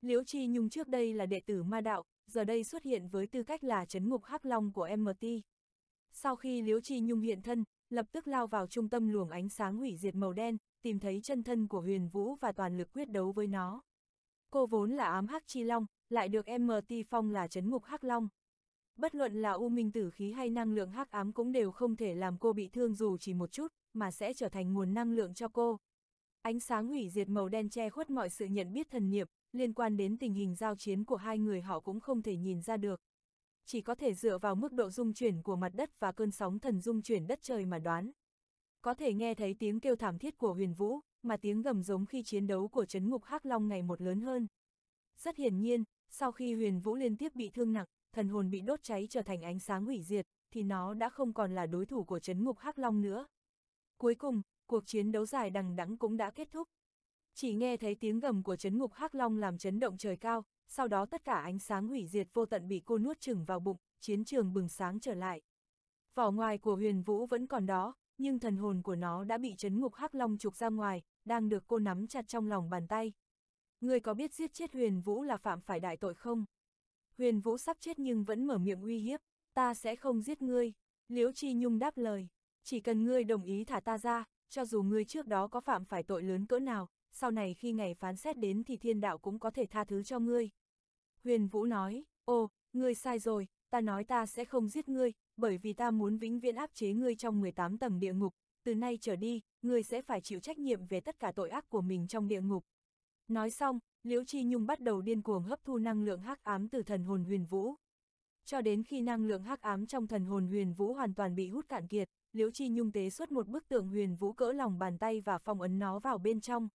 Liễu Chi Nhung trước đây là đệ tử ma đạo, giờ đây xuất hiện với tư cách là chấn ngục hắc long của MT. Sau khi Liễu Chi Nhung hiện thân, lập tức lao vào trung tâm luồng ánh sáng hủy diệt màu đen, tìm thấy chân thân của huyền vũ và toàn lực quyết đấu với nó. Cô vốn là ám hắc chi long, lại được MT Phong là chấn ngục hắc long. Bất luận là u minh tử khí hay năng lượng hắc ám cũng đều không thể làm cô bị thương dù chỉ một chút, mà sẽ trở thành nguồn năng lượng cho cô. Ánh sáng hủy diệt màu đen che khuất mọi sự nhận biết thần niệm, liên quan đến tình hình giao chiến của hai người họ cũng không thể nhìn ra được chỉ có thể dựa vào mức độ dung chuyển của mặt đất và cơn sóng thần dung chuyển đất trời mà đoán. Có thể nghe thấy tiếng kêu thảm thiết của huyền vũ, mà tiếng gầm giống khi chiến đấu của chấn ngục hắc long ngày một lớn hơn. Rất hiển nhiên, sau khi huyền vũ liên tiếp bị thương nặng, thần hồn bị đốt cháy trở thành ánh sáng hủy diệt, thì nó đã không còn là đối thủ của chấn ngục hắc long nữa. Cuối cùng, cuộc chiến đấu dài đằng đẵng cũng đã kết thúc. Chỉ nghe thấy tiếng gầm của chấn ngục hắc long làm chấn động trời cao, sau đó tất cả ánh sáng hủy diệt vô tận bị cô nuốt chừng vào bụng, chiến trường bừng sáng trở lại. Vỏ ngoài của huyền vũ vẫn còn đó, nhưng thần hồn của nó đã bị chấn ngục hắc long trục ra ngoài, đang được cô nắm chặt trong lòng bàn tay. Người có biết giết chết huyền vũ là phạm phải đại tội không? Huyền vũ sắp chết nhưng vẫn mở miệng uy hiếp, ta sẽ không giết ngươi. Liễu Chi Nhung đáp lời, chỉ cần ngươi đồng ý thả ta ra, cho dù ngươi trước đó có phạm phải tội lớn cỡ nào, sau này khi ngày phán xét đến thì thiên đạo cũng có thể tha thứ cho ngươi. Huyền Vũ nói, ô, ngươi sai rồi, ta nói ta sẽ không giết ngươi, bởi vì ta muốn vĩnh viễn áp chế ngươi trong 18 tầng địa ngục, từ nay trở đi, ngươi sẽ phải chịu trách nhiệm về tất cả tội ác của mình trong địa ngục. Nói xong, Liễu Chi Nhung bắt đầu điên cuồng hấp thu năng lượng hắc ám từ thần hồn huyền vũ. Cho đến khi năng lượng hắc ám trong thần hồn huyền vũ hoàn toàn bị hút cạn kiệt, Liễu Chi Nhung tế xuất một bức tượng huyền vũ cỡ lòng bàn tay và phong ấn nó vào bên trong.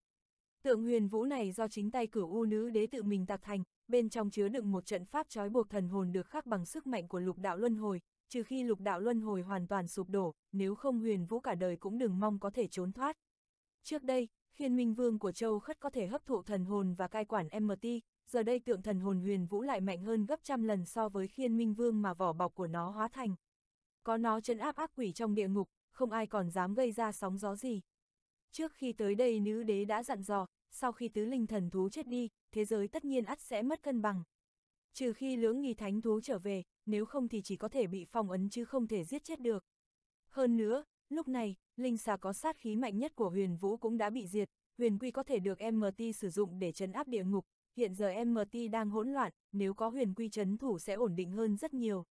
Tượng huyền vũ này do chính tay cửu u nữ đế tự mình tạc thành, bên trong chứa đựng một trận pháp trói buộc thần hồn được khắc bằng sức mạnh của lục đạo luân hồi, trừ khi lục đạo luân hồi hoàn toàn sụp đổ, nếu không huyền vũ cả đời cũng đừng mong có thể trốn thoát. Trước đây, khiên minh vương của châu khất có thể hấp thụ thần hồn và cai quản MT, giờ đây tượng thần hồn huyền vũ lại mạnh hơn gấp trăm lần so với khiên minh vương mà vỏ bọc của nó hóa thành. Có nó trấn áp ác quỷ trong địa ngục, không ai còn dám gây ra sóng gió gì. Trước khi tới đây nữ đế đã dặn dò, sau khi tứ linh thần thú chết đi, thế giới tất nhiên ắt sẽ mất cân bằng. Trừ khi lưỡng nghi thánh thú trở về, nếu không thì chỉ có thể bị phong ấn chứ không thể giết chết được. Hơn nữa, lúc này, linh xà có sát khí mạnh nhất của huyền vũ cũng đã bị diệt, huyền quy có thể được MT sử dụng để trấn áp địa ngục, hiện giờ MT đang hỗn loạn, nếu có huyền quy trấn thủ sẽ ổn định hơn rất nhiều.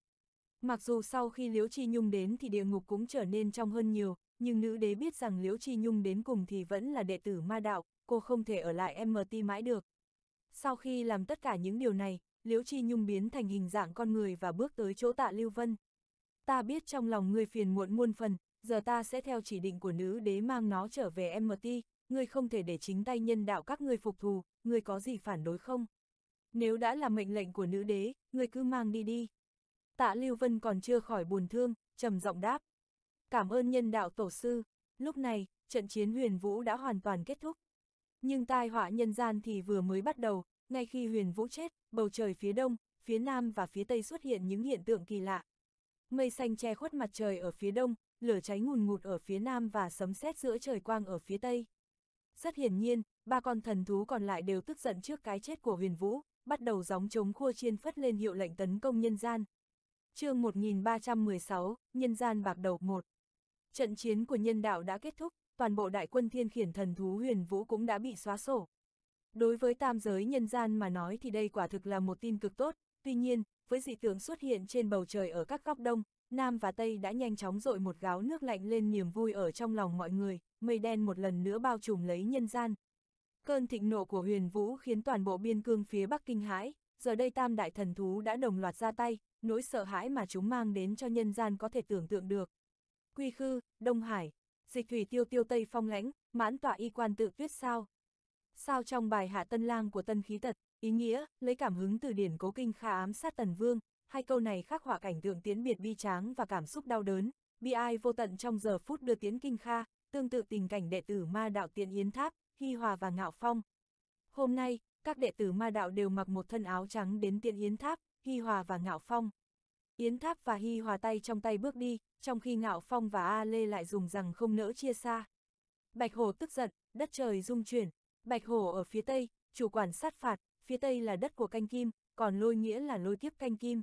Mặc dù sau khi Liễu Chi Nhung đến thì địa ngục cũng trở nên trong hơn nhiều, nhưng nữ đế biết rằng Liễu Chi Nhung đến cùng thì vẫn là đệ tử ma đạo, cô không thể ở lại MT mãi được. Sau khi làm tất cả những điều này, Liễu Chi Nhung biến thành hình dạng con người và bước tới chỗ tạ Lưu Vân. Ta biết trong lòng ngươi phiền muộn muôn phần, giờ ta sẽ theo chỉ định của nữ đế mang nó trở về MT, ngươi không thể để chính tay nhân đạo các ngươi phục thù, ngươi có gì phản đối không? Nếu đã là mệnh lệnh của nữ đế, ngươi cứ mang đi đi. Tạ Lưu Vân còn chưa khỏi buồn thương, trầm giọng đáp. Cảm ơn nhân đạo tổ sư. Lúc này, trận chiến huyền vũ đã hoàn toàn kết thúc. Nhưng tai họa nhân gian thì vừa mới bắt đầu, ngay khi huyền vũ chết, bầu trời phía đông, phía nam và phía tây xuất hiện những hiện tượng kỳ lạ. Mây xanh che khuất mặt trời ở phía đông, lửa cháy ngùn ngụt ở phía nam và sấm sét giữa trời quang ở phía tây. Rất hiển nhiên, ba con thần thú còn lại đều tức giận trước cái chết của huyền vũ, bắt đầu gióng chống khua chiên phất lên hiệu lệnh tấn công nhân gian. chương 1316, Nhân gian bạc đầu 1 Trận chiến của nhân đạo đã kết thúc, toàn bộ đại quân thiên khiển thần thú huyền vũ cũng đã bị xóa sổ. Đối với tam giới nhân gian mà nói thì đây quả thực là một tin cực tốt, tuy nhiên, với dị tượng xuất hiện trên bầu trời ở các góc đông, Nam và Tây đã nhanh chóng dội một gáo nước lạnh lên niềm vui ở trong lòng mọi người, mây đen một lần nữa bao trùm lấy nhân gian. Cơn thịnh nộ của huyền vũ khiến toàn bộ biên cương phía Bắc kinh hãi, giờ đây tam đại thần thú đã đồng loạt ra tay, nỗi sợ hãi mà chúng mang đến cho nhân gian có thể tưởng tượng được. Quy Khư, Đông Hải, dịch thủy tiêu tiêu tây phong lãnh, mãn tọa y quan tự tuyết sao. Sao trong bài hạ tân lang của tân khí tật, ý nghĩa, lấy cảm hứng từ điển cố kinh khả ám sát tần vương, hai câu này khắc họa cảnh tượng tiến biệt bi tráng và cảm xúc đau đớn, bi ai vô tận trong giờ phút đưa tiến kinh kha, tương tự tình cảnh đệ tử ma đạo tiện yến tháp, hy hòa và ngạo phong. Hôm nay, các đệ tử ma đạo đều mặc một thân áo trắng đến tiện yến tháp, hy hòa và ngạo phong. Yến tháp và hy hòa tay trong tay bước đi, trong khi Ngạo Phong và A Lê lại dùng rằng không nỡ chia xa. Bạch hồ tức giận, đất trời rung chuyển, Bạch hồ ở phía tây, chủ quản sát phạt, phía tây là đất của canh kim, còn lôi nghĩa là lôi tiếp canh kim.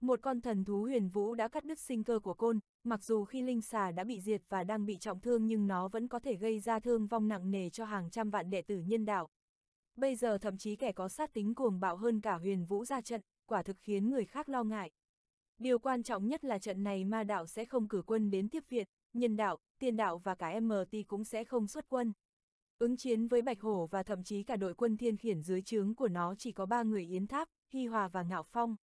Một con thần thú huyền vũ đã cắt đứt sinh cơ của côn, mặc dù khi linh xà đã bị diệt và đang bị trọng thương nhưng nó vẫn có thể gây ra thương vong nặng nề cho hàng trăm vạn đệ tử nhân đạo. Bây giờ thậm chí kẻ có sát tính cuồng bạo hơn cả huyền vũ ra trận, quả thực khiến người khác lo ngại. Điều quan trọng nhất là trận này ma đạo sẽ không cử quân đến tiếp viện, nhân đạo, Tiên đạo và cả MT cũng sẽ không xuất quân. Ứng chiến với Bạch Hổ và thậm chí cả đội quân thiên khiển dưới trướng của nó chỉ có ba người Yến Tháp, Hy Hòa và Ngạo Phong.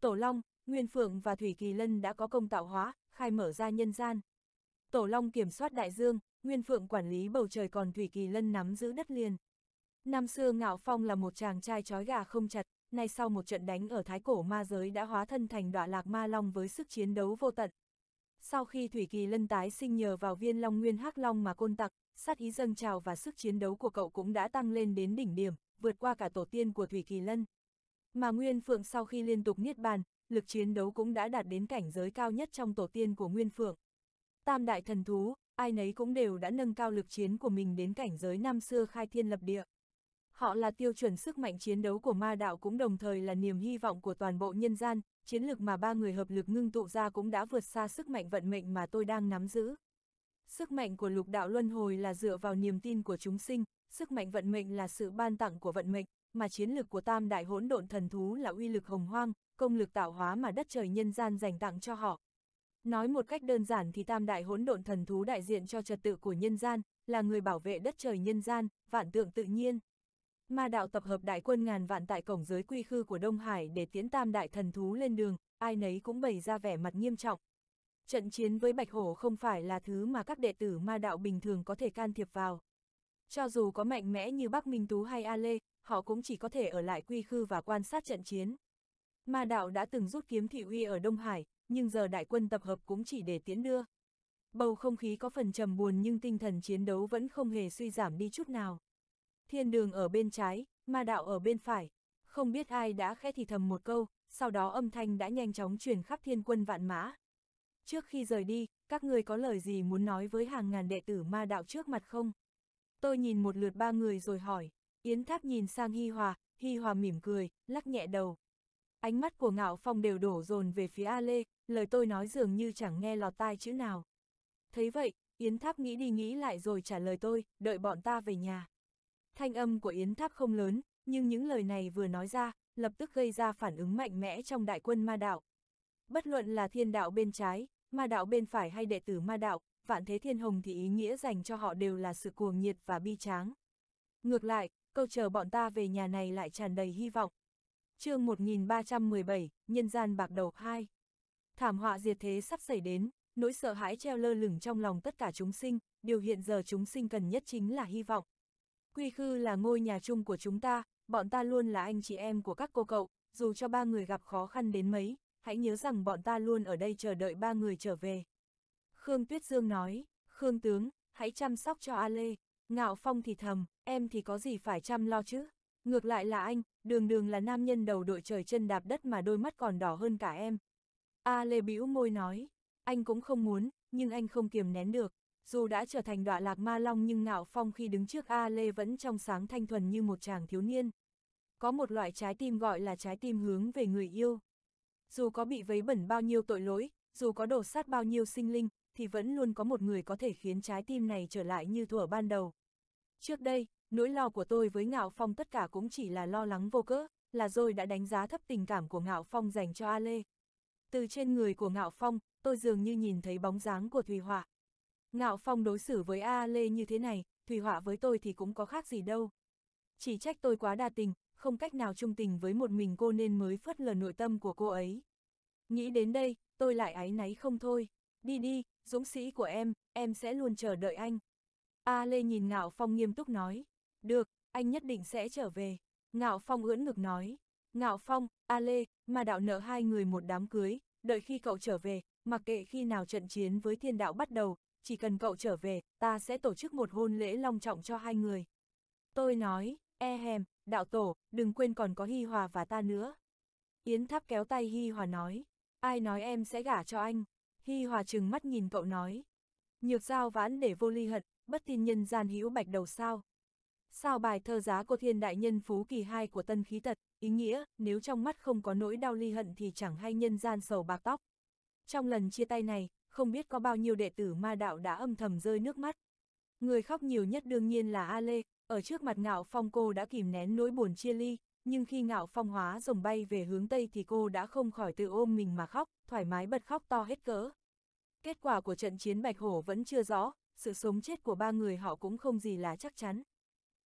Tổ Long, Nguyên Phượng và Thủy Kỳ Lân đã có công tạo hóa, khai mở ra nhân gian. Tổ Long kiểm soát đại dương, Nguyên Phượng quản lý bầu trời còn Thủy Kỳ Lân nắm giữ đất liền. Năm xưa Ngạo Phong là một chàng trai trói gà không chặt, nay sau một trận đánh ở thái cổ ma giới đã hóa thân thành đọa lạc ma long với sức chiến đấu vô tận. Sau khi Thủy Kỳ lân tái sinh nhờ vào viên long nguyên hắc long mà côn tặc, sát ý dâng trào và sức chiến đấu của cậu cũng đã tăng lên đến đỉnh điểm, vượt qua cả tổ tiên của Thủy Kỳ lân. Mà Nguyên Phượng sau khi liên tục niết bàn, lực chiến đấu cũng đã đạt đến cảnh giới cao nhất trong tổ tiên của Nguyên Phượng. Tam đại thần thú, ai nấy cũng đều đã nâng cao lực chiến của mình đến cảnh giới năm xưa khai thiên lập địa. Họ là tiêu chuẩn sức mạnh chiến đấu của ma đạo cũng đồng thời là niềm hy vọng của toàn bộ nhân gian, chiến lực mà ba người hợp lực ngưng tụ ra cũng đã vượt xa sức mạnh vận mệnh mà tôi đang nắm giữ. Sức mạnh của lục đạo luân hồi là dựa vào niềm tin của chúng sinh, sức mạnh vận mệnh là sự ban tặng của vận mệnh, mà chiến lực của tam đại hỗn độn thần thú là uy lực hồng hoang, công lực tạo hóa mà đất trời nhân gian dành tặng cho họ. Nói một cách đơn giản thì tam đại hỗn độn thần thú đại diện cho trật tự của nhân gian, là người bảo vệ đất trời nhân gian, vạn tượng tự nhiên ma đạo tập hợp đại quân ngàn vạn tại cổng giới quy khư của Đông Hải để tiến tam đại thần thú lên đường, ai nấy cũng bày ra vẻ mặt nghiêm trọng. Trận chiến với Bạch Hổ không phải là thứ mà các đệ tử ma đạo bình thường có thể can thiệp vào. Cho dù có mạnh mẽ như Bắc Minh Tú hay A Lê, họ cũng chỉ có thể ở lại quy khư và quan sát trận chiến. Ma đạo đã từng rút kiếm thị uy ở Đông Hải, nhưng giờ đại quân tập hợp cũng chỉ để tiến đưa. Bầu không khí có phần trầm buồn nhưng tinh thần chiến đấu vẫn không hề suy giảm đi chút nào thiên đường ở bên trái, ma đạo ở bên phải. Không biết ai đã khẽ thì thầm một câu, sau đó âm thanh đã nhanh chóng truyền khắp thiên quân vạn mã. Trước khi rời đi, các người có lời gì muốn nói với hàng ngàn đệ tử ma đạo trước mặt không? Tôi nhìn một lượt ba người rồi hỏi, Yến Tháp nhìn sang Hi Hòa, Hi Hòa mỉm cười, lắc nhẹ đầu. Ánh mắt của Ngạo Phong đều đổ dồn về phía A Lê, lời tôi nói dường như chẳng nghe lọt tai chữ nào. Thấy vậy, Yến Tháp nghĩ đi nghĩ lại rồi trả lời tôi, đợi bọn ta về nhà. Thanh âm của Yến Tháp không lớn, nhưng những lời này vừa nói ra, lập tức gây ra phản ứng mạnh mẽ trong đại quân ma đạo. Bất luận là thiên đạo bên trái, ma đạo bên phải hay đệ tử ma đạo, vạn thế thiên hồng thì ý nghĩa dành cho họ đều là sự cuồng nhiệt và bi tráng. Ngược lại, câu chờ bọn ta về nhà này lại tràn đầy hy vọng. chương 1317, Nhân gian bạc đầu 2 Thảm họa diệt thế sắp xảy đến, nỗi sợ hãi treo lơ lửng trong lòng tất cả chúng sinh, điều hiện giờ chúng sinh cần nhất chính là hy vọng. Quy Khư là ngôi nhà chung của chúng ta, bọn ta luôn là anh chị em của các cô cậu, dù cho ba người gặp khó khăn đến mấy, hãy nhớ rằng bọn ta luôn ở đây chờ đợi ba người trở về. Khương Tuyết Dương nói, Khương Tướng, hãy chăm sóc cho A Lê, ngạo phong thì thầm, em thì có gì phải chăm lo chứ. Ngược lại là anh, đường đường là nam nhân đầu đội trời chân đạp đất mà đôi mắt còn đỏ hơn cả em. A Lê bĩu môi nói, anh cũng không muốn, nhưng anh không kiềm nén được, dù đã trở thành đọa lạc ma long nhưng ngạo phong khi đứng trước A Lê vẫn trong sáng thanh thuần như một chàng thiếu niên. Có một loại trái tim gọi là trái tim hướng về người yêu. Dù có bị vấy bẩn bao nhiêu tội lỗi, dù có đổ sát bao nhiêu sinh linh, thì vẫn luôn có một người có thể khiến trái tim này trở lại như thuở ban đầu. Trước đây, nỗi lo của tôi với Ngạo Phong tất cả cũng chỉ là lo lắng vô cớ, là rồi đã đánh giá thấp tình cảm của Ngạo Phong dành cho A Lê. Từ trên người của Ngạo Phong, tôi dường như nhìn thấy bóng dáng của Thùy Họa. Ngạo Phong đối xử với A Lê như thế này, Thủy Họa với tôi thì cũng có khác gì đâu. Chỉ trách tôi quá đa tình, không cách nào trung tình với một mình cô nên mới phớt lờ nội tâm của cô ấy. Nghĩ đến đây, tôi lại áy náy không thôi. Đi đi, dũng sĩ của em, em sẽ luôn chờ đợi anh. A Lê nhìn Ngạo Phong nghiêm túc nói. Được, anh nhất định sẽ trở về. Ngạo Phong ưỡn ngực nói. Ngạo Phong, A Lê, mà đạo nợ hai người một đám cưới, đợi khi cậu trở về, mặc kệ khi nào trận chiến với thiên đạo bắt đầu, chỉ cần cậu trở về, ta sẽ tổ chức một hôn lễ long trọng cho hai người. Tôi nói, e hèm, đạo tổ, đừng quên còn có Hi Hòa và ta nữa. Yến Tháp kéo tay Hi Hòa nói, ai nói em sẽ gả cho anh. Hi Hòa trừng mắt nhìn cậu nói, nhược giao vãn để vô ly hận, bất tin nhân gian hữu bạch đầu sao. Sao bài thơ giá của thiên đại nhân phú kỳ 2 của tân khí tật, ý nghĩa, nếu trong mắt không có nỗi đau ly hận thì chẳng hay nhân gian sầu bạc tóc. Trong lần chia tay này, không biết có bao nhiêu đệ tử ma đạo đã âm thầm rơi nước mắt. Người khóc nhiều nhất đương nhiên là A Lê, ở trước mặt ngạo phong cô đã kìm nén nỗi buồn chia ly, nhưng khi ngạo phong hóa rồng bay về hướng Tây thì cô đã không khỏi tự ôm mình mà khóc, thoải mái bật khóc to hết cỡ. Kết quả của trận chiến Bạch Hổ vẫn chưa rõ, sự sống chết của ba người họ cũng không gì là chắc chắn.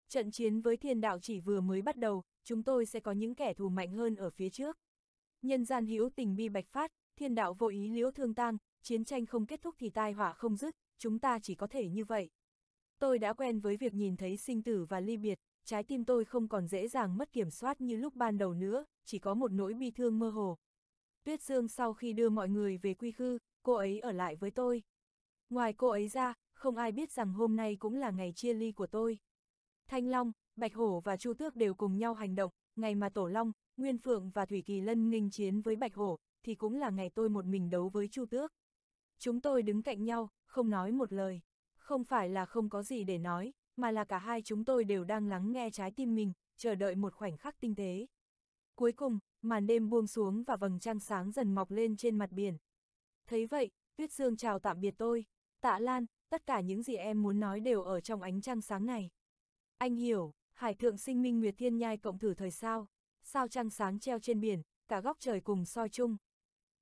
Trận chiến với thiên đạo chỉ vừa mới bắt đầu, chúng tôi sẽ có những kẻ thù mạnh hơn ở phía trước. Nhân gian hữu tình bi bạch phát, thiên đạo vô ý liễu thương tang, chiến tranh không kết thúc thì tai họa không dứt, chúng ta chỉ có thể như vậy. Tôi đã quen với việc nhìn thấy sinh tử và ly biệt, trái tim tôi không còn dễ dàng mất kiểm soát như lúc ban đầu nữa, chỉ có một nỗi bi thương mơ hồ. Tuyết Dương sau khi đưa mọi người về quy khư, cô ấy ở lại với tôi. Ngoài cô ấy ra, không ai biết rằng hôm nay cũng là ngày chia ly của tôi. Thanh Long, Bạch Hổ và Chu Tước đều cùng nhau hành động, ngày mà Tổ Long, Nguyên Phượng và Thủy Kỳ Lân nghênh chiến với Bạch Hổ, thì cũng là ngày tôi một mình đấu với Chu Tước. Chúng tôi đứng cạnh nhau, không nói một lời. Không phải là không có gì để nói, mà là cả hai chúng tôi đều đang lắng nghe trái tim mình, chờ đợi một khoảnh khắc tinh tế. Cuối cùng, màn đêm buông xuống và vầng trăng sáng dần mọc lên trên mặt biển. Thấy vậy, Tuyết Dương chào tạm biệt tôi. Tạ Lan, tất cả những gì em muốn nói đều ở trong ánh trăng sáng này. Anh hiểu, Hải Thượng Sinh Minh Nguyệt Thiên Nhai cộng thử thời sao. Sao trăng sáng treo trên biển, cả góc trời cùng soi chung.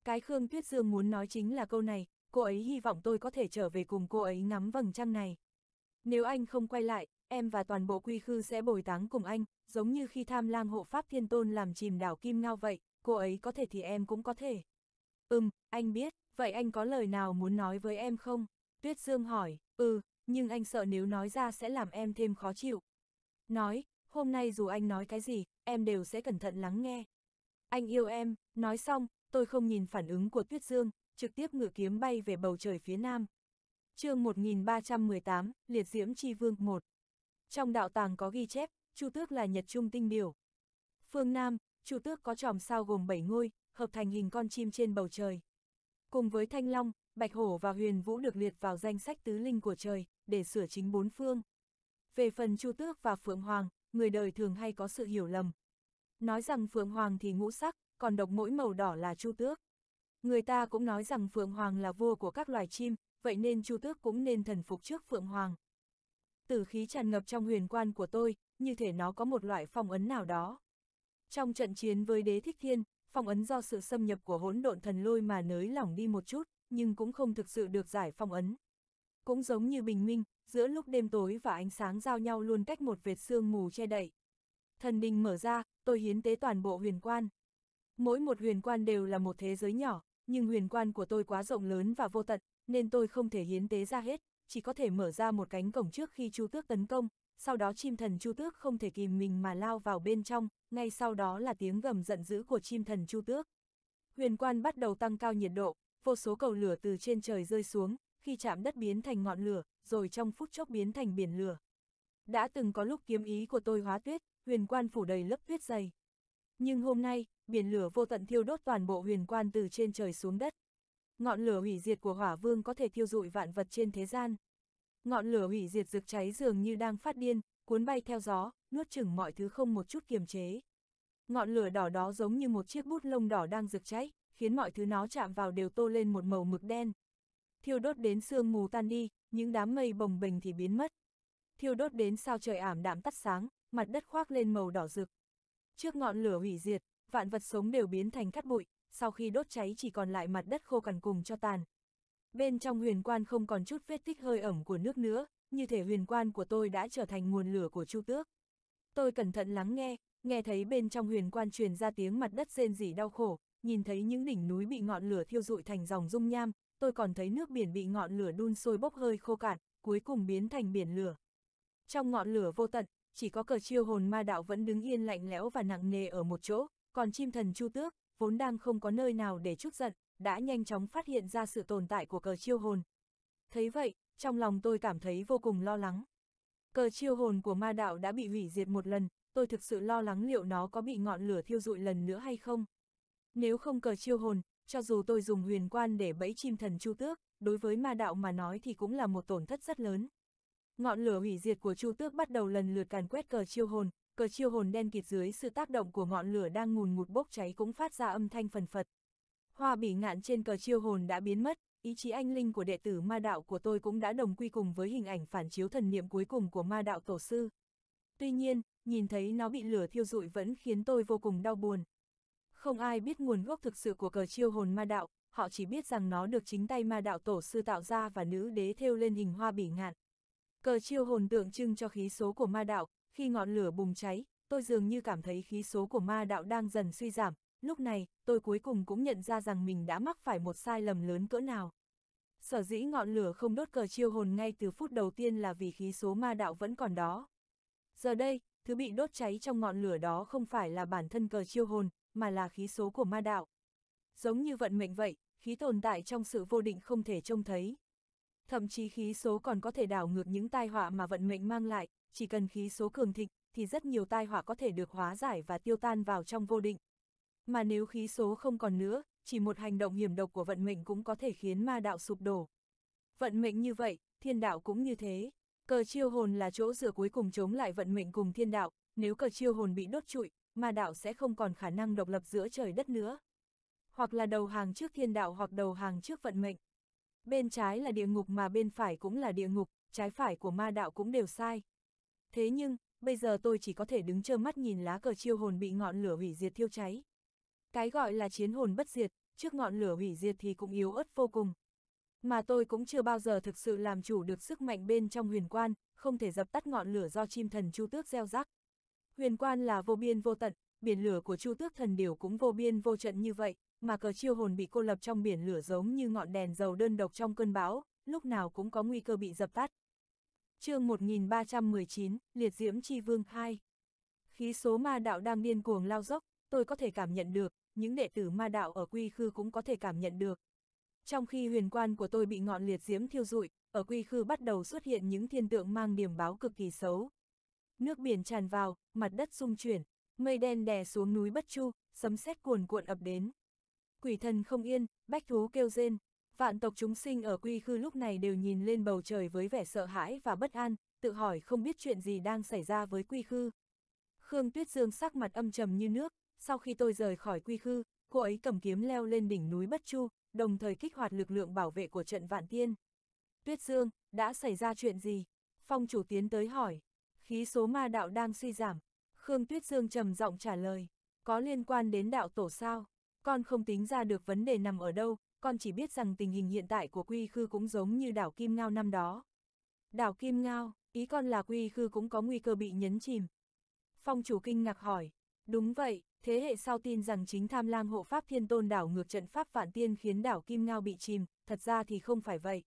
Cái Khương Tuyết Dương muốn nói chính là câu này, cô ấy hy vọng tôi có thể trở về cùng cô ấy ngắm vầng trăng này. Nếu anh không quay lại, em và toàn bộ quy khư sẽ bồi táng cùng anh, giống như khi tham lang hộ pháp thiên tôn làm chìm đảo kim ngao vậy, cô ấy có thể thì em cũng có thể. Ừm, anh biết, vậy anh có lời nào muốn nói với em không? Tuyết Dương hỏi, ừ, nhưng anh sợ nếu nói ra sẽ làm em thêm khó chịu. Nói, hôm nay dù anh nói cái gì, em đều sẽ cẩn thận lắng nghe. Anh yêu em, nói xong, tôi không nhìn phản ứng của Tuyết Dương, trực tiếp ngựa kiếm bay về bầu trời phía nam. chương 1318, Liệt Diễm Chi Vương 1 Trong đạo tàng có ghi chép, Chu Tước là Nhật Trung tinh điều. Phương Nam, Chu Tước có tròm sao gồm 7 ngôi, hợp thành hình con chim trên bầu trời. Cùng với Thanh Long, Bạch Hổ và Huyền Vũ được liệt vào danh sách tứ linh của trời, để sửa chính bốn phương. Về phần Chu Tước và Phượng Hoàng, người đời thường hay có sự hiểu lầm. Nói rằng Phượng Hoàng thì ngũ sắc, còn độc mỗi màu đỏ là Chu Tước. Người ta cũng nói rằng Phượng Hoàng là vua của các loài chim, vậy nên Chu Tước cũng nên thần phục trước Phượng Hoàng. Tử khí tràn ngập trong huyền quan của tôi, như thể nó có một loại phong ấn nào đó. Trong trận chiến với đế thích thiên, phong ấn do sự xâm nhập của hỗn độn thần lôi mà nới lỏng đi một chút, nhưng cũng không thực sự được giải phong ấn. Cũng giống như bình minh, giữa lúc đêm tối và ánh sáng giao nhau luôn cách một vệt sương mù che đậy. Thần đình mở ra, tôi hiến tế toàn bộ huyền quan. Mỗi một huyền quan đều là một thế giới nhỏ, nhưng huyền quan của tôi quá rộng lớn và vô tận, nên tôi không thể hiến tế ra hết, chỉ có thể mở ra một cánh cổng trước khi Chu Tước tấn công, sau đó chim thần Chu Tước không thể kìm mình mà lao vào bên trong, ngay sau đó là tiếng gầm giận dữ của chim thần Chu Tước. Huyền quan bắt đầu tăng cao nhiệt độ, vô số cầu lửa từ trên trời rơi xuống, khi chạm đất biến thành ngọn lửa, rồi trong phút chốc biến thành biển lửa. Đã từng có lúc kiếm ý của tôi hóa tuyết, huyền quan phủ đầy lớp tuyết dày. Nhưng hôm nay, biển lửa vô tận thiêu đốt toàn bộ huyền quan từ trên trời xuống đất. Ngọn lửa hủy diệt của hỏa vương có thể thiêu dụi vạn vật trên thế gian. Ngọn lửa hủy diệt rực cháy dường như đang phát điên, cuốn bay theo gió, nuốt chửng mọi thứ không một chút kiềm chế. Ngọn lửa đỏ đó giống như một chiếc bút lông đỏ đang rực cháy, khiến mọi thứ nó chạm vào đều tô lên một màu mực đen. Thiêu đốt đến sương mù tan đi, những đám mây bồng bềnh thì biến mất. Thiêu đốt đến sao trời ảm đạm tắt sáng, mặt đất khoác lên màu đỏ rực, Trước ngọn lửa hủy diệt, vạn vật sống đều biến thành cát bụi, sau khi đốt cháy chỉ còn lại mặt đất khô cằn cùng cho tàn. Bên trong huyền quan không còn chút vết tích hơi ẩm của nước nữa, như thể huyền quan của tôi đã trở thành nguồn lửa của Chu Tước. Tôi cẩn thận lắng nghe, nghe thấy bên trong huyền quan truyền ra tiếng mặt đất rên rỉ đau khổ, nhìn thấy những đỉnh núi bị ngọn lửa thiêu rụi thành dòng dung nham, tôi còn thấy nước biển bị ngọn lửa đun sôi bốc hơi khô cạn, cuối cùng biến thành biển lửa. Trong ngọn lửa vô tận, chỉ có cờ chiêu hồn ma đạo vẫn đứng yên lạnh lẽo và nặng nề ở một chỗ, còn chim thần chu tước, vốn đang không có nơi nào để chút giận, đã nhanh chóng phát hiện ra sự tồn tại của cờ chiêu hồn. Thấy vậy, trong lòng tôi cảm thấy vô cùng lo lắng. Cờ chiêu hồn của ma đạo đã bị hủy diệt một lần, tôi thực sự lo lắng liệu nó có bị ngọn lửa thiêu rụi lần nữa hay không. Nếu không cờ chiêu hồn, cho dù tôi dùng huyền quan để bẫy chim thần chu tước, đối với ma đạo mà nói thì cũng là một tổn thất rất lớn. Ngọn lửa hủy diệt của Chu Tước bắt đầu lần lượt càn quét cờ chiêu hồn, cờ chiêu hồn đen kịt dưới sự tác động của ngọn lửa đang ngùn ngụt bốc cháy cũng phát ra âm thanh phần phật. Hoa bỉ ngạn trên cờ chiêu hồn đã biến mất, ý chí anh linh của đệ tử ma đạo của tôi cũng đã đồng quy cùng với hình ảnh phản chiếu thần niệm cuối cùng của ma đạo tổ sư. Tuy nhiên, nhìn thấy nó bị lửa thiêu rụi vẫn khiến tôi vô cùng đau buồn. Không ai biết nguồn gốc thực sự của cờ chiêu hồn ma đạo, họ chỉ biết rằng nó được chính tay ma đạo tổ sư tạo ra và nữ đế thêu lên hình hoa bỉ ngạn. Cờ chiêu hồn tượng trưng cho khí số của ma đạo, khi ngọn lửa bùng cháy, tôi dường như cảm thấy khí số của ma đạo đang dần suy giảm, lúc này, tôi cuối cùng cũng nhận ra rằng mình đã mắc phải một sai lầm lớn cỡ nào. Sở dĩ ngọn lửa không đốt cờ chiêu hồn ngay từ phút đầu tiên là vì khí số ma đạo vẫn còn đó. Giờ đây, thứ bị đốt cháy trong ngọn lửa đó không phải là bản thân cờ chiêu hồn, mà là khí số của ma đạo. Giống như vận mệnh vậy, khí tồn tại trong sự vô định không thể trông thấy thậm chí khí số còn có thể đảo ngược những tai họa mà vận mệnh mang lại, chỉ cần khí số cường thịnh, thì rất nhiều tai họa có thể được hóa giải và tiêu tan vào trong vô định. Mà nếu khí số không còn nữa, chỉ một hành động hiểm độc của vận mệnh cũng có thể khiến ma đạo sụp đổ. Vận mệnh như vậy, thiên đạo cũng như thế. Cờ chiêu hồn là chỗ dựa cuối cùng chống lại vận mệnh cùng thiên đạo, nếu cờ chiêu hồn bị đốt trụi, ma đạo sẽ không còn khả năng độc lập giữa trời đất nữa. Hoặc là đầu hàng trước thiên đạo hoặc đầu hàng trước vận mệnh bên trái là địa ngục mà bên phải cũng là địa ngục, trái phải của ma đạo cũng đều sai. Thế nhưng, bây giờ tôi chỉ có thể đứng trơ mắt nhìn lá cờ chiêu hồn bị ngọn lửa hủy diệt thiêu cháy. Cái gọi là chiến hồn bất diệt, trước ngọn lửa hủy diệt thì cũng yếu ớt vô cùng. Mà tôi cũng chưa bao giờ thực sự làm chủ được sức mạnh bên trong huyền quan, không thể dập tắt ngọn lửa do chim thần Chu Tước gieo rắc. Huyền quan là vô biên vô tận, biển lửa của Chu Tước thần điều cũng vô biên vô trận như vậy, mà cờ chiêu hồn bị cô lập trong biển lửa giống như ngọn đèn dầu đơn độc trong cơn bão, lúc nào cũng có nguy cơ bị dập tắt. chương 1319, Liệt Diễm Chi Vương 2 Khí số ma đạo đang điên cuồng lao dốc, tôi có thể cảm nhận được, những đệ tử ma đạo ở quy khư cũng có thể cảm nhận được. Trong khi huyền quan của tôi bị ngọn liệt diễm thiêu rụi, ở quy khư bắt đầu xuất hiện những thiên tượng mang điểm báo cực kỳ xấu. Nước biển tràn vào, mặt đất rung chuyển, mây đen đè xuống núi Bất Chu, sấm sét cuồn cuộn ập đến quỷ thần không yên, bách thú kêu rên. Vạn tộc chúng sinh ở quy khư lúc này đều nhìn lên bầu trời với vẻ sợ hãi và bất an, tự hỏi không biết chuyện gì đang xảy ra với quy khư. Khương Tuyết Dương sắc mặt âm trầm như nước, sau khi tôi rời khỏi quy khư, cô ấy cầm kiếm leo lên đỉnh núi Bất Chu, đồng thời kích hoạt lực lượng bảo vệ của trận Vạn Tiên. Tuyết Dương, đã xảy ra chuyện gì? Phong chủ tiến tới hỏi. Khí số ma đạo đang suy giảm. Khương Tuyết Dương trầm giọng trả lời. Có liên quan đến đạo tổ sao? con không tính ra được vấn đề nằm ở đâu, con chỉ biết rằng tình hình hiện tại của Quy Khư cũng giống như đảo Kim Ngao năm đó. Đảo Kim Ngao, ý con là Quy Khư cũng có nguy cơ bị nhấn chìm. Phong chủ kinh ngạc hỏi, đúng vậy, thế hệ sau tin rằng chính tham lang hộ pháp thiên tôn đảo ngược trận pháp vạn tiên khiến đảo Kim Ngao bị chìm, thật ra thì không phải vậy.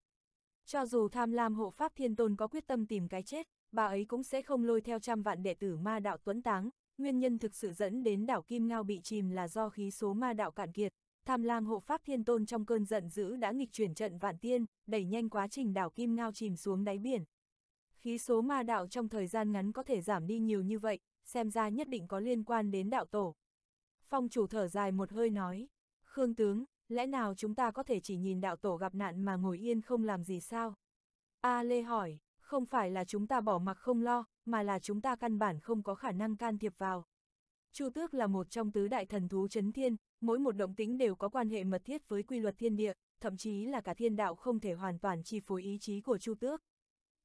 Cho dù tham lam hộ pháp thiên tôn có quyết tâm tìm cái chết, bà ấy cũng sẽ không lôi theo trăm vạn đệ tử ma đạo tuấn táng, Nguyên nhân thực sự dẫn đến đảo Kim Ngao bị chìm là do khí số ma đạo cạn kiệt, tham lang hộ pháp thiên tôn trong cơn giận dữ đã nghịch chuyển trận vạn tiên, đẩy nhanh quá trình đảo Kim Ngao chìm xuống đáy biển. Khí số ma đạo trong thời gian ngắn có thể giảm đi nhiều như vậy, xem ra nhất định có liên quan đến đạo tổ. Phong chủ thở dài một hơi nói, Khương tướng, lẽ nào chúng ta có thể chỉ nhìn đạo tổ gặp nạn mà ngồi yên không làm gì sao? A à, Lê hỏi, không phải là chúng ta bỏ mặc không lo, mà là chúng ta căn bản không có khả năng can thiệp vào. Chu Tước là một trong tứ đại thần thú chấn thiên, mỗi một động tĩnh đều có quan hệ mật thiết với quy luật thiên địa, thậm chí là cả thiên đạo không thể hoàn toàn chi phối ý chí của Chu Tước.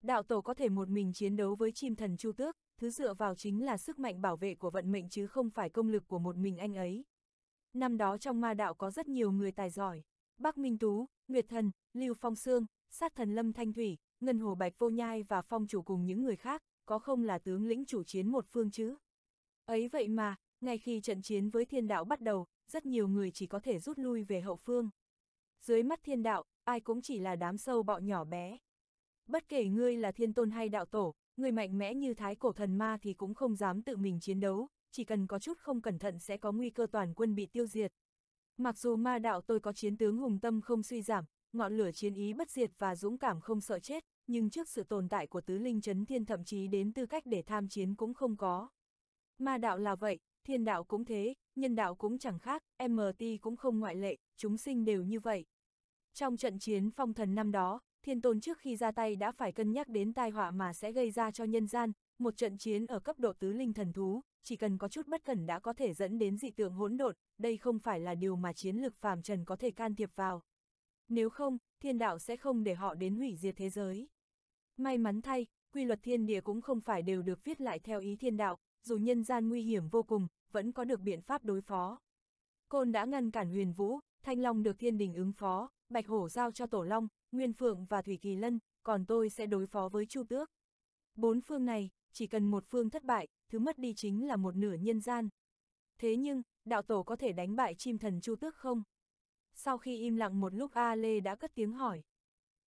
Đạo tổ có thể một mình chiến đấu với chim thần Chu Tước, thứ dựa vào chính là sức mạnh bảo vệ của vận mệnh chứ không phải công lực của một mình anh ấy. Năm đó trong ma đạo có rất nhiều người tài giỏi, Bắc Minh Tú, Nguyệt Thần, Lưu Phong Sương, Sát Thần Lâm Thanh Thủy, Ngân Hồ Bạch Vô Nhai và Phong Chủ cùng những người khác, có không là tướng lĩnh chủ chiến một phương chứ. Ấy vậy mà, ngay khi trận chiến với thiên đạo bắt đầu, rất nhiều người chỉ có thể rút lui về hậu phương. Dưới mắt thiên đạo, ai cũng chỉ là đám sâu bọ nhỏ bé. Bất kể ngươi là thiên tôn hay đạo tổ, người mạnh mẽ như thái cổ thần ma thì cũng không dám tự mình chiến đấu, chỉ cần có chút không cẩn thận sẽ có nguy cơ toàn quân bị tiêu diệt. Mặc dù ma đạo tôi có chiến tướng hùng tâm không suy giảm, ngọn lửa chiến ý bất diệt và dũng cảm không sợ chết, nhưng trước sự tồn tại của tứ linh chấn thiên thậm chí đến tư cách để tham chiến cũng không có. Ma đạo là vậy, thiên đạo cũng thế, nhân đạo cũng chẳng khác, MT cũng không ngoại lệ, chúng sinh đều như vậy. Trong trận chiến phong thần năm đó, thiên tôn trước khi ra tay đã phải cân nhắc đến tai họa mà sẽ gây ra cho nhân gian, một trận chiến ở cấp độ tứ linh thần thú, chỉ cần có chút bất cẩn đã có thể dẫn đến dị tượng hỗn độn, đây không phải là điều mà chiến lược phàm trần có thể can thiệp vào nếu không, thiên đạo sẽ không để họ đến hủy diệt thế giới. May mắn thay, quy luật thiên địa cũng không phải đều được viết lại theo ý thiên đạo, dù nhân gian nguy hiểm vô cùng, vẫn có được biện pháp đối phó. Côn đã ngăn cản huyền vũ, thanh long được thiên đình ứng phó, bạch hổ giao cho tổ long, nguyên phượng và thủy kỳ lân, còn tôi sẽ đối phó với chu tước. Bốn phương này, chỉ cần một phương thất bại, thứ mất đi chính là một nửa nhân gian. Thế nhưng, đạo tổ có thể đánh bại chim thần chu tước không? Sau khi im lặng một lúc A Lê đã cất tiếng hỏi.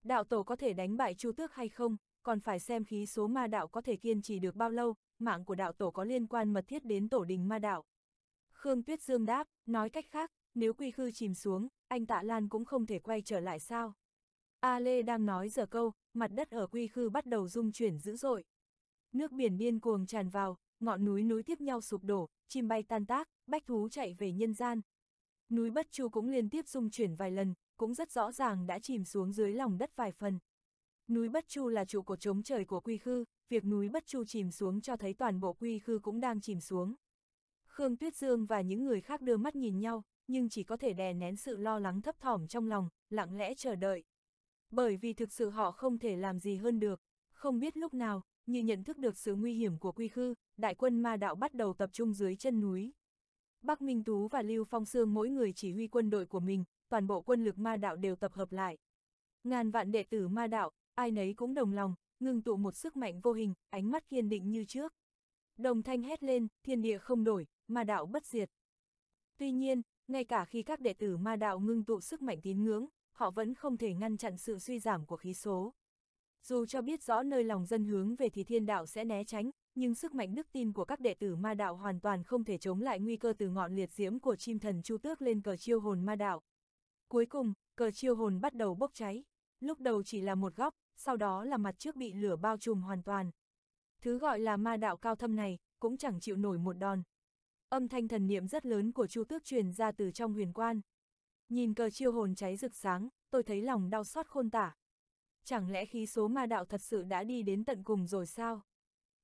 Đạo tổ có thể đánh bại Chu Tước hay không, còn phải xem khí số ma đạo có thể kiên trì được bao lâu, mạng của đạo tổ có liên quan mật thiết đến tổ đình ma đạo. Khương Tuyết Dương đáp, nói cách khác, nếu quy khư chìm xuống, anh Tạ Lan cũng không thể quay trở lại sao. A Lê đang nói giờ câu, mặt đất ở quy khư bắt đầu rung chuyển dữ dội. Nước biển điên cuồng tràn vào, ngọn núi núi tiếp nhau sụp đổ, chim bay tan tác, bách thú chạy về nhân gian, Núi Bất Chu cũng liên tiếp rung chuyển vài lần, cũng rất rõ ràng đã chìm xuống dưới lòng đất vài phần. Núi Bất Chu là trụ cột chống trời của quy khư, việc núi Bất Chu chìm xuống cho thấy toàn bộ quy khư cũng đang chìm xuống. Khương Tuyết Dương và những người khác đưa mắt nhìn nhau, nhưng chỉ có thể đè nén sự lo lắng thấp thỏm trong lòng, lặng lẽ chờ đợi. Bởi vì thực sự họ không thể làm gì hơn được, không biết lúc nào, như nhận thức được sự nguy hiểm của quy khư, đại quân ma đạo bắt đầu tập trung dưới chân núi. Bắc Minh Tú và Lưu Phong Sương mỗi người chỉ huy quân đội của mình, toàn bộ quân lực ma đạo đều tập hợp lại. Ngàn vạn đệ tử ma đạo, ai nấy cũng đồng lòng, ngưng tụ một sức mạnh vô hình, ánh mắt kiên định như trước. Đồng thanh hét lên, thiên địa không đổi, ma đạo bất diệt. Tuy nhiên, ngay cả khi các đệ tử ma đạo ngưng tụ sức mạnh tín ngưỡng, họ vẫn không thể ngăn chặn sự suy giảm của khí số. Dù cho biết rõ nơi lòng dân hướng về thì thiên đạo sẽ né tránh, nhưng sức mạnh đức tin của các đệ tử ma đạo hoàn toàn không thể chống lại nguy cơ từ ngọn liệt diễm của chim thần chu tước lên cờ chiêu hồn ma đạo. Cuối cùng, cờ chiêu hồn bắt đầu bốc cháy. Lúc đầu chỉ là một góc, sau đó là mặt trước bị lửa bao trùm hoàn toàn. Thứ gọi là ma đạo cao thâm này, cũng chẳng chịu nổi một đòn. Âm thanh thần niệm rất lớn của chu tước truyền ra từ trong huyền quan. Nhìn cờ chiêu hồn cháy rực sáng, tôi thấy lòng đau xót khôn tả chẳng lẽ khí số ma đạo thật sự đã đi đến tận cùng rồi sao?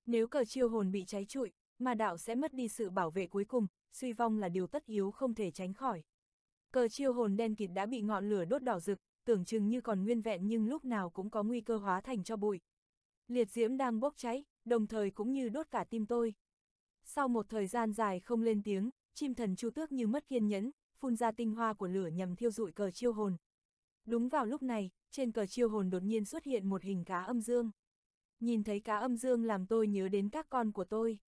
Nếu cờ chiêu hồn bị cháy trụi, ma đạo sẽ mất đi sự bảo vệ cuối cùng, suy vong là điều tất yếu không thể tránh khỏi. Cờ chiêu hồn đen kịt đã bị ngọn lửa đốt đỏ rực, tưởng chừng như còn nguyên vẹn nhưng lúc nào cũng có nguy cơ hóa thành cho bụi. Liệt diễm đang bốc cháy, đồng thời cũng như đốt cả tim tôi. Sau một thời gian dài không lên tiếng, chim thần chu tước như mất kiên nhẫn, phun ra tinh hoa của lửa nhằm thiêu dụi cờ chiêu hồn, Đúng vào lúc này, trên cờ chiêu hồn đột nhiên xuất hiện một hình cá âm dương. Nhìn thấy cá âm dương làm tôi nhớ đến các con của tôi.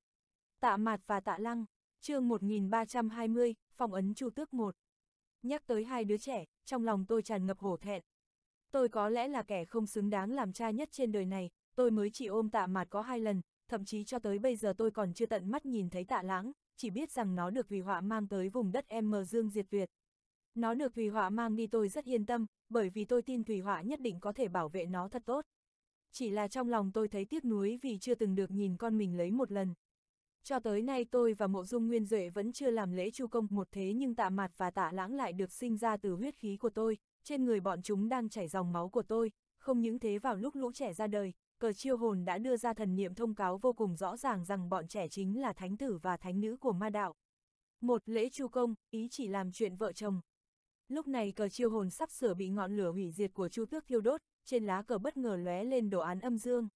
Tạ Mạt và Tạ Lăng, chương 1320, phòng ấn Chu Tước 1. Nhắc tới hai đứa trẻ, trong lòng tôi tràn ngập hổ thẹn. Tôi có lẽ là kẻ không xứng đáng làm cha nhất trên đời này, tôi mới chỉ ôm Tạ Mạt có hai lần, thậm chí cho tới bây giờ tôi còn chưa tận mắt nhìn thấy Tạ Lãng, chỉ biết rằng nó được vì họa mang tới vùng đất em mờ dương diệt việt nó được Thủy Họa mang đi tôi rất yên tâm, bởi vì tôi tin Thủy Họa nhất định có thể bảo vệ nó thật tốt. Chỉ là trong lòng tôi thấy tiếc nuối vì chưa từng được nhìn con mình lấy một lần. Cho tới nay tôi và Mộ Dung Nguyên Duệ vẫn chưa làm lễ chu công một thế nhưng tạ mặt và tạ lãng lại được sinh ra từ huyết khí của tôi, trên người bọn chúng đang chảy dòng máu của tôi, không những thế vào lúc lũ trẻ ra đời, cờ chiêu hồn đã đưa ra thần niệm thông cáo vô cùng rõ ràng rằng bọn trẻ chính là thánh tử và thánh nữ của ma đạo. Một lễ chu công, ý chỉ làm chuyện vợ chồng, Lúc này cờ chiêu hồn sắp sửa bị ngọn lửa hủy diệt của Chu Tước thiêu đốt, trên lá cờ bất ngờ lóe lên đồ án âm dương.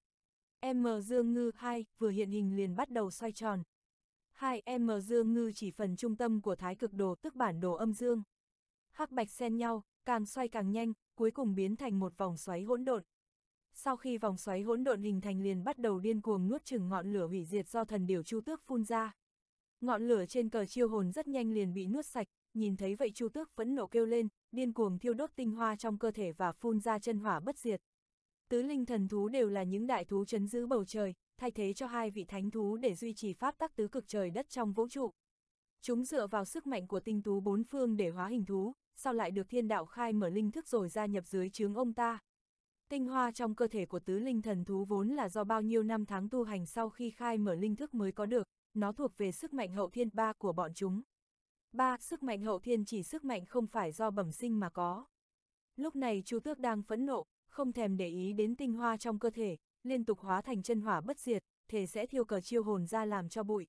M Dương Ngư 2 vừa hiện hình liền bắt đầu xoay tròn. hai m Dương Ngư chỉ phần trung tâm của thái cực đồ tức bản đồ âm dương. Hắc bạch xen nhau, càng xoay càng nhanh, cuối cùng biến thành một vòng xoáy hỗn độn. Sau khi vòng xoáy hỗn độn hình thành liền bắt đầu điên cuồng nuốt chừng ngọn lửa hủy diệt do thần điều chu tước phun ra. Ngọn lửa trên cờ chiêu hồn rất nhanh liền bị nuốt sạch, nhìn thấy vậy Chu Tước phẫn nộ kêu lên, điên cuồng thiêu đốt tinh hoa trong cơ thể và phun ra chân hỏa bất diệt. Tứ linh thần thú đều là những đại thú chấn giữ bầu trời, thay thế cho hai vị thánh thú để duy trì pháp tắc tứ cực trời đất trong vũ trụ. Chúng dựa vào sức mạnh của tinh tú bốn phương để hóa hình thú, sau lại được thiên đạo khai mở linh thức rồi gia nhập dưới chướng ông ta. Tinh hoa trong cơ thể của tứ linh thần thú vốn là do bao nhiêu năm tháng tu hành sau khi khai mở linh thức mới có được, nó thuộc về sức mạnh hậu thiên ba của bọn chúng. 3. Sức mạnh hậu thiên chỉ sức mạnh không phải do bẩm sinh mà có. Lúc này Chu Tước đang phẫn nộ, không thèm để ý đến tinh hoa trong cơ thể, liên tục hóa thành chân hỏa bất diệt, thể sẽ thiêu cờ chiêu hồn ra làm cho bụi.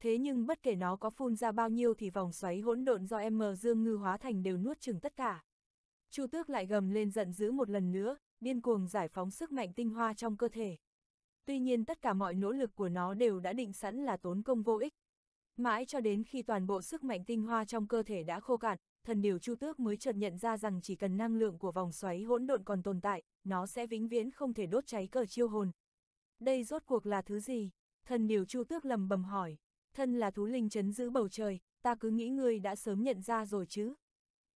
Thế nhưng bất kể nó có phun ra bao nhiêu thì vòng xoáy hỗn độn do M Dương Ngư hóa thành đều nuốt chừng tất cả. Chu Tước lại gầm lên giận dữ một lần nữa, điên cuồng giải phóng sức mạnh tinh hoa trong cơ thể. Tuy nhiên tất cả mọi nỗ lực của nó đều đã định sẵn là tốn công vô ích, Mãi cho đến khi toàn bộ sức mạnh tinh hoa trong cơ thể đã khô cạn, thần điều chu tước mới chợt nhận ra rằng chỉ cần năng lượng của vòng xoáy hỗn độn còn tồn tại, nó sẽ vĩnh viễn không thể đốt cháy cờ chiêu hồn. Đây rốt cuộc là thứ gì? Thần điều chu tước lầm bầm hỏi. Thân là thú linh chấn giữ bầu trời, ta cứ nghĩ ngươi đã sớm nhận ra rồi chứ.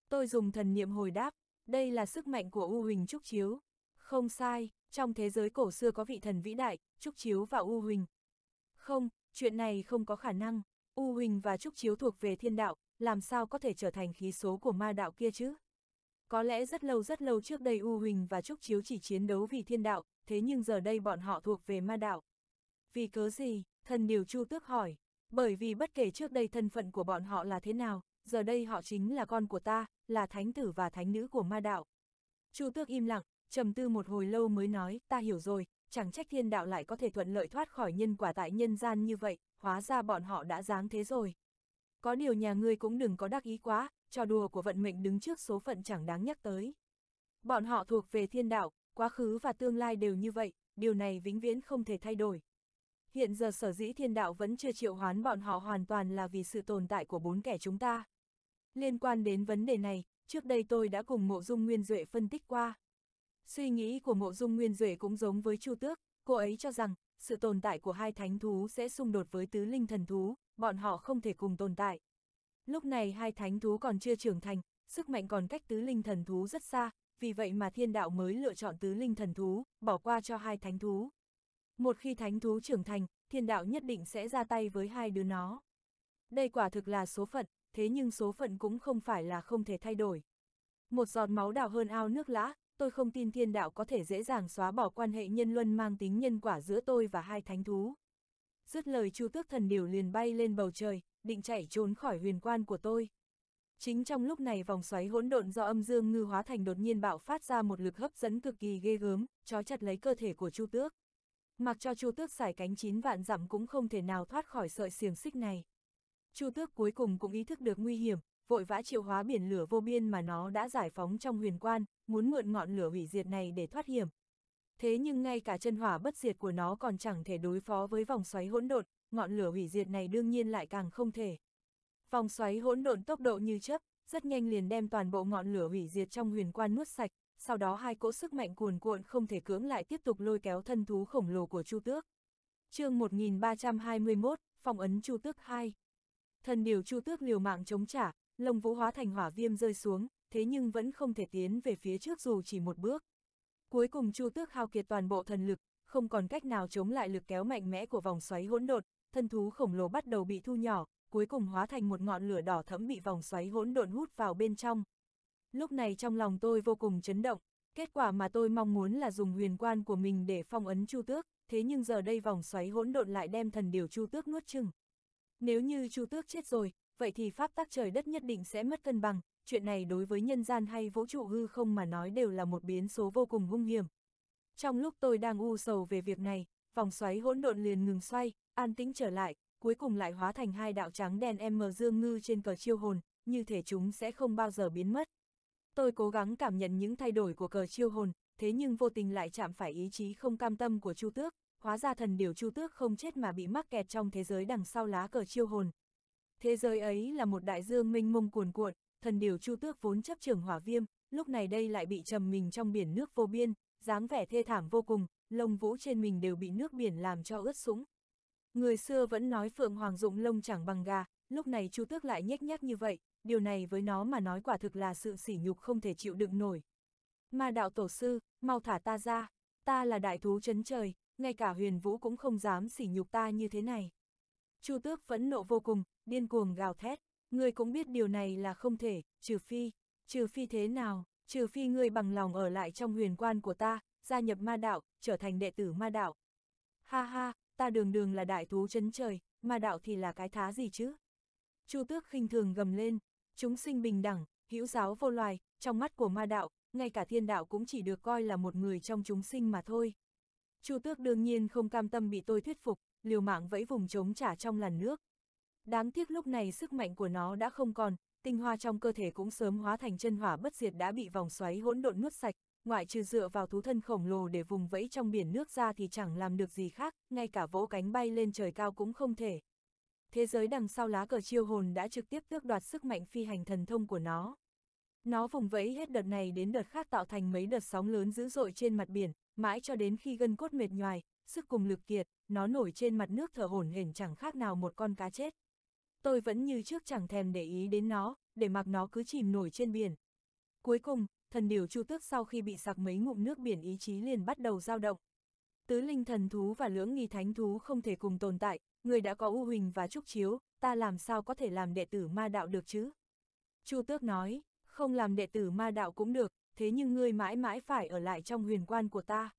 Tôi dùng thần niệm hồi đáp, đây là sức mạnh của U Huỳnh Trúc Chiếu. Không sai, trong thế giới cổ xưa có vị thần vĩ đại, Trúc Chiếu và U Huỳnh. Không, chuyện này không có khả năng. U Huỳnh và Trúc Chiếu thuộc về thiên đạo, làm sao có thể trở thành khí số của ma đạo kia chứ? Có lẽ rất lâu rất lâu trước đây U Huỳnh và Trúc Chiếu chỉ chiến đấu vì thiên đạo, thế nhưng giờ đây bọn họ thuộc về ma đạo. Vì cớ gì? Thần Điều Chu Tước hỏi. Bởi vì bất kể trước đây thân phận của bọn họ là thế nào, giờ đây họ chính là con của ta, là thánh tử và thánh nữ của ma đạo. Chu Tước im lặng, trầm tư một hồi lâu mới nói, ta hiểu rồi, chẳng trách thiên đạo lại có thể thuận lợi thoát khỏi nhân quả tại nhân gian như vậy, hóa ra bọn họ đã dáng thế rồi. Có điều nhà ngươi cũng đừng có đắc ý quá, trò đùa của vận mệnh đứng trước số phận chẳng đáng nhắc tới. Bọn họ thuộc về thiên đạo, quá khứ và tương lai đều như vậy, điều này vĩnh viễn không thể thay đổi. Hiện giờ sở dĩ thiên đạo vẫn chưa triệu hoán bọn họ hoàn toàn là vì sự tồn tại của bốn kẻ chúng ta. Liên quan đến vấn đề này, trước đây tôi đã cùng Mộ Dung Nguyên Duệ phân tích qua. Suy nghĩ của Mộ Dung Nguyên Duệ cũng giống với Chu Tước, cô ấy cho rằng sự tồn tại của hai thánh thú sẽ xung đột với tứ linh thần thú, bọn họ không thể cùng tồn tại. Lúc này hai thánh thú còn chưa trưởng thành, sức mạnh còn cách tứ linh thần thú rất xa, vì vậy mà thiên đạo mới lựa chọn tứ linh thần thú, bỏ qua cho hai thánh thú. Một khi thánh thú trưởng thành, thiên đạo nhất định sẽ ra tay với hai đứa nó. Đây quả thực là số phận, thế nhưng số phận cũng không phải là không thể thay đổi. Một giọt máu đào hơn ao nước lã, tôi không tin thiên đạo có thể dễ dàng xóa bỏ quan hệ nhân luân mang tính nhân quả giữa tôi và hai thánh thú. Dứt lời chu tước thần điểu liền bay lên bầu trời, định chạy trốn khỏi huyền quan của tôi. Chính trong lúc này vòng xoáy hỗn độn do âm dương ngư hóa thành đột nhiên bạo phát ra một lực hấp dẫn cực kỳ ghê gớm, trói chặt lấy cơ thể của chu tước. Mặc cho chu tước xài cánh chín vạn dặm cũng không thể nào thoát khỏi sợi xiềng xích này. Chu tước cuối cùng cũng ý thức được nguy hiểm, vội vã triệu hóa biển lửa vô biên mà nó đã giải phóng trong huyền quan, muốn mượn ngọn lửa hủy diệt này để thoát hiểm. Thế nhưng ngay cả chân hỏa bất diệt của nó còn chẳng thể đối phó với vòng xoáy hỗn độn, ngọn lửa hủy diệt này đương nhiên lại càng không thể. Vòng xoáy hỗn độn tốc độ như chớp, rất nhanh liền đem toàn bộ ngọn lửa hủy diệt trong huyền quan nuốt sạch, sau đó hai cỗ sức mạnh cuồn cuộn không thể cưỡng lại tiếp tục lôi kéo thân thú khổng lồ của Chu Tước. Chương 1321, phong ấn Chu Tước 2. Thần điều Chu Tước liều mạng chống trả, Lồng vũ hóa thành hỏa viêm rơi xuống, thế nhưng vẫn không thể tiến về phía trước dù chỉ một bước. Cuối cùng Chu Tước hao kiệt toàn bộ thần lực, không còn cách nào chống lại lực kéo mạnh mẽ của vòng xoáy hỗn độn, thân thú khổng lồ bắt đầu bị thu nhỏ, cuối cùng hóa thành một ngọn lửa đỏ thẫm bị vòng xoáy hỗn độn hút vào bên trong. Lúc này trong lòng tôi vô cùng chấn động, kết quả mà tôi mong muốn là dùng huyền quan của mình để phong ấn Chu Tước, thế nhưng giờ đây vòng xoáy hỗn độn lại đem thần điều Chu Tước nuốt chừng. Nếu như Chu Tước chết rồi, vậy thì pháp tắc trời đất nhất định sẽ mất cân bằng, chuyện này đối với nhân gian hay vũ trụ hư không mà nói đều là một biến số vô cùng hung hiểm. Trong lúc tôi đang u sầu về việc này, vòng xoáy hỗn độn liền ngừng xoay, an tĩnh trở lại, cuối cùng lại hóa thành hai đạo trắng đen em mờ dương ngư trên cờ chiêu hồn, như thể chúng sẽ không bao giờ biến mất. Tôi cố gắng cảm nhận những thay đổi của cờ chiêu hồn, thế nhưng vô tình lại chạm phải ý chí không cam tâm của Chu Tước, hóa ra thần điều Chu Tước không chết mà bị mắc kẹt trong thế giới đằng sau lá cờ chiêu hồn, Thế giới ấy là một đại dương mênh mông cuồn cuộn, thần điều chu tước vốn chấp trưởng hỏa viêm, lúc này đây lại bị trầm mình trong biển nước vô biên, dáng vẻ thê thảm vô cùng, lông vũ trên mình đều bị nước biển làm cho ướt sũng. Người xưa vẫn nói phượng hoàng dụng lông chẳng bằng gà, lúc này chu tước lại nhếch nhác như vậy, điều này với nó mà nói quả thực là sự sỉ nhục không thể chịu đựng nổi. ma đạo tổ sư, mau thả ta ra, ta là đại thú chấn trời, ngay cả huyền vũ cũng không dám sỉ nhục ta như thế này. Chu Tước phẫn nộ vô cùng, điên cuồng gào thét, ngươi cũng biết điều này là không thể, trừ phi, trừ phi thế nào, trừ phi ngươi bằng lòng ở lại trong huyền quan của ta, gia nhập ma đạo, trở thành đệ tử ma đạo. Ha ha, ta đường đường là đại thú chấn trời, ma đạo thì là cái thá gì chứ? Chu Tước khinh thường gầm lên, chúng sinh bình đẳng, hữu giáo vô loài, trong mắt của ma đạo, ngay cả thiên đạo cũng chỉ được coi là một người trong chúng sinh mà thôi. Chu Tước đương nhiên không cam tâm bị tôi thuyết phục, liều mạng vẫy vùng chống trả trong làn nước. Đáng tiếc lúc này sức mạnh của nó đã không còn, tinh hoa trong cơ thể cũng sớm hóa thành chân hỏa bất diệt đã bị vòng xoáy hỗn độn nuốt sạch, ngoại trừ dựa vào thú thân khổng lồ để vùng vẫy trong biển nước ra thì chẳng làm được gì khác, ngay cả vỗ cánh bay lên trời cao cũng không thể. Thế giới đằng sau lá cờ chiêu hồn đã trực tiếp tước đoạt sức mạnh phi hành thần thông của nó. Nó vùng vẫy hết đợt này đến đợt khác tạo thành mấy đợt sóng lớn dữ dội trên mặt biển, mãi cho đến khi gân cốt mệt nhoài, sức cùng lực kiệt, nó nổi trên mặt nước thở hổn hển chẳng khác nào một con cá chết. Tôi vẫn như trước chẳng thèm để ý đến nó, để mặc nó cứ chìm nổi trên biển. Cuối cùng, thần điều chu tước sau khi bị sặc mấy ngụm nước biển ý chí liền bắt đầu dao động. Tứ linh thần thú và lưỡng nghi thánh thú không thể cùng tồn tại, người đã có u huỳnh và trúc chiếu, ta làm sao có thể làm đệ tử ma đạo được chứ? Chu tước nói, không làm đệ tử ma đạo cũng được, thế nhưng ngươi mãi mãi phải ở lại trong huyền quan của ta.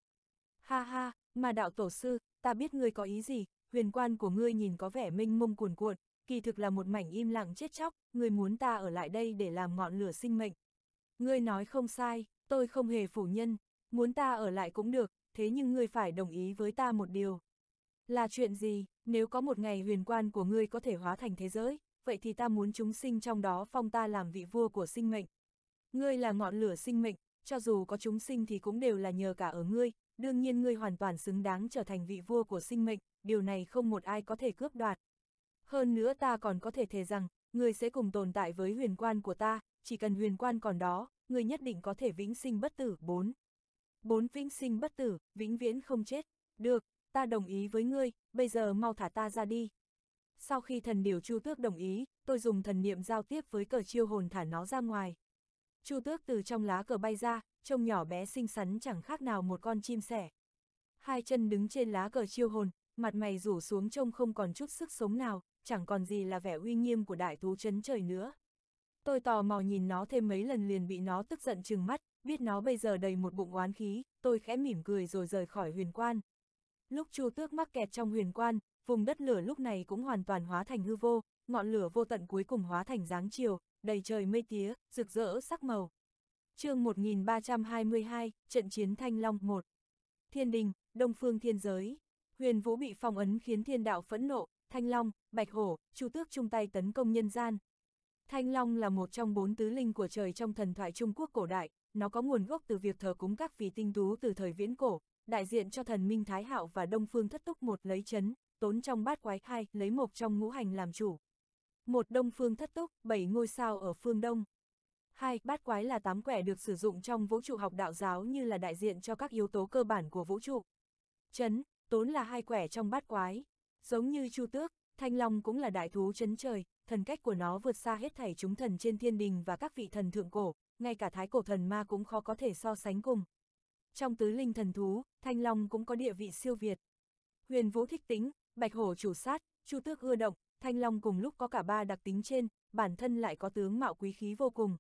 Ha ha, mà đạo tổ sư, ta biết ngươi có ý gì, huyền quan của ngươi nhìn có vẻ minh mông cuồn cuộn, kỳ thực là một mảnh im lặng chết chóc, ngươi muốn ta ở lại đây để làm ngọn lửa sinh mệnh. Ngươi nói không sai, tôi không hề phủ nhân, muốn ta ở lại cũng được, thế nhưng ngươi phải đồng ý với ta một điều. Là chuyện gì, nếu có một ngày huyền quan của ngươi có thể hóa thành thế giới, vậy thì ta muốn chúng sinh trong đó phong ta làm vị vua của sinh mệnh. Ngươi là ngọn lửa sinh mệnh, cho dù có chúng sinh thì cũng đều là nhờ cả ở ngươi, đương nhiên ngươi hoàn toàn xứng đáng trở thành vị vua của sinh mệnh, điều này không một ai có thể cướp đoạt. Hơn nữa ta còn có thể thề rằng, ngươi sẽ cùng tồn tại với huyền quan của ta, chỉ cần huyền quan còn đó, ngươi nhất định có thể vĩnh sinh bất tử. Bốn, bốn Vĩnh sinh bất tử, vĩnh viễn không chết. Được, ta đồng ý với ngươi, bây giờ mau thả ta ra đi. Sau khi thần điều chu tước đồng ý, tôi dùng thần niệm giao tiếp với cờ chiêu hồn thả nó ra ngoài. Chu tước từ trong lá cờ bay ra, trông nhỏ bé xinh xắn chẳng khác nào một con chim sẻ. Hai chân đứng trên lá cờ chiêu hồn, mặt mày rủ xuống trông không còn chút sức sống nào, chẳng còn gì là vẻ uy nghiêm của đại thú chấn trời nữa. Tôi tò mò nhìn nó thêm mấy lần liền bị nó tức giận chừng mắt, biết nó bây giờ đầy một bụng oán khí, tôi khẽ mỉm cười rồi rời khỏi huyền quan. Lúc Chu Tước mắc kẹt trong huyền quan, vùng đất lửa lúc này cũng hoàn toàn hóa thành hư vô, ngọn lửa vô tận cuối cùng hóa thành dáng chiều, đầy trời mây tía, rực rỡ sắc màu. chương 1322, trận chiến Thanh Long 1. Thiên đình, Đông Phương Thiên Giới. Huyền Vũ bị phong ấn khiến thiên đạo phẫn nộ, Thanh Long, Bạch Hổ, Chu Tước chung tay tấn công nhân gian. Thanh Long là một trong bốn tứ linh của trời trong thần thoại Trung Quốc cổ đại, nó có nguồn gốc từ việc thờ cúng các vị tinh tú từ thời viễn cổ, đại diện cho thần Minh Thái Hạo và Đông Phương Thất Túc một lấy chấn, tốn trong bát quái hai lấy một trong ngũ hành làm chủ, một đông phương thất túc, bảy ngôi sao ở phương đông. Hai, bát quái là tám quẻ được sử dụng trong vũ trụ học đạo giáo như là đại diện cho các yếu tố cơ bản của vũ trụ. Chấn, tốn là hai quẻ trong bát quái. Giống như Chu Tước, Thanh Long cũng là đại thú chấn trời, thần cách của nó vượt xa hết thảy chúng thần trên thiên đình và các vị thần thượng cổ, ngay cả thái cổ thần ma cũng khó có thể so sánh cùng. Trong tứ linh thần thú, Thanh Long cũng có địa vị siêu việt. Huyền Vũ thích tính, Bạch Hổ chủ sát, Chu Tước ưa động, Thanh Long cùng lúc có cả ba đặc tính trên, bản thân lại có tướng mạo quý khí vô cùng.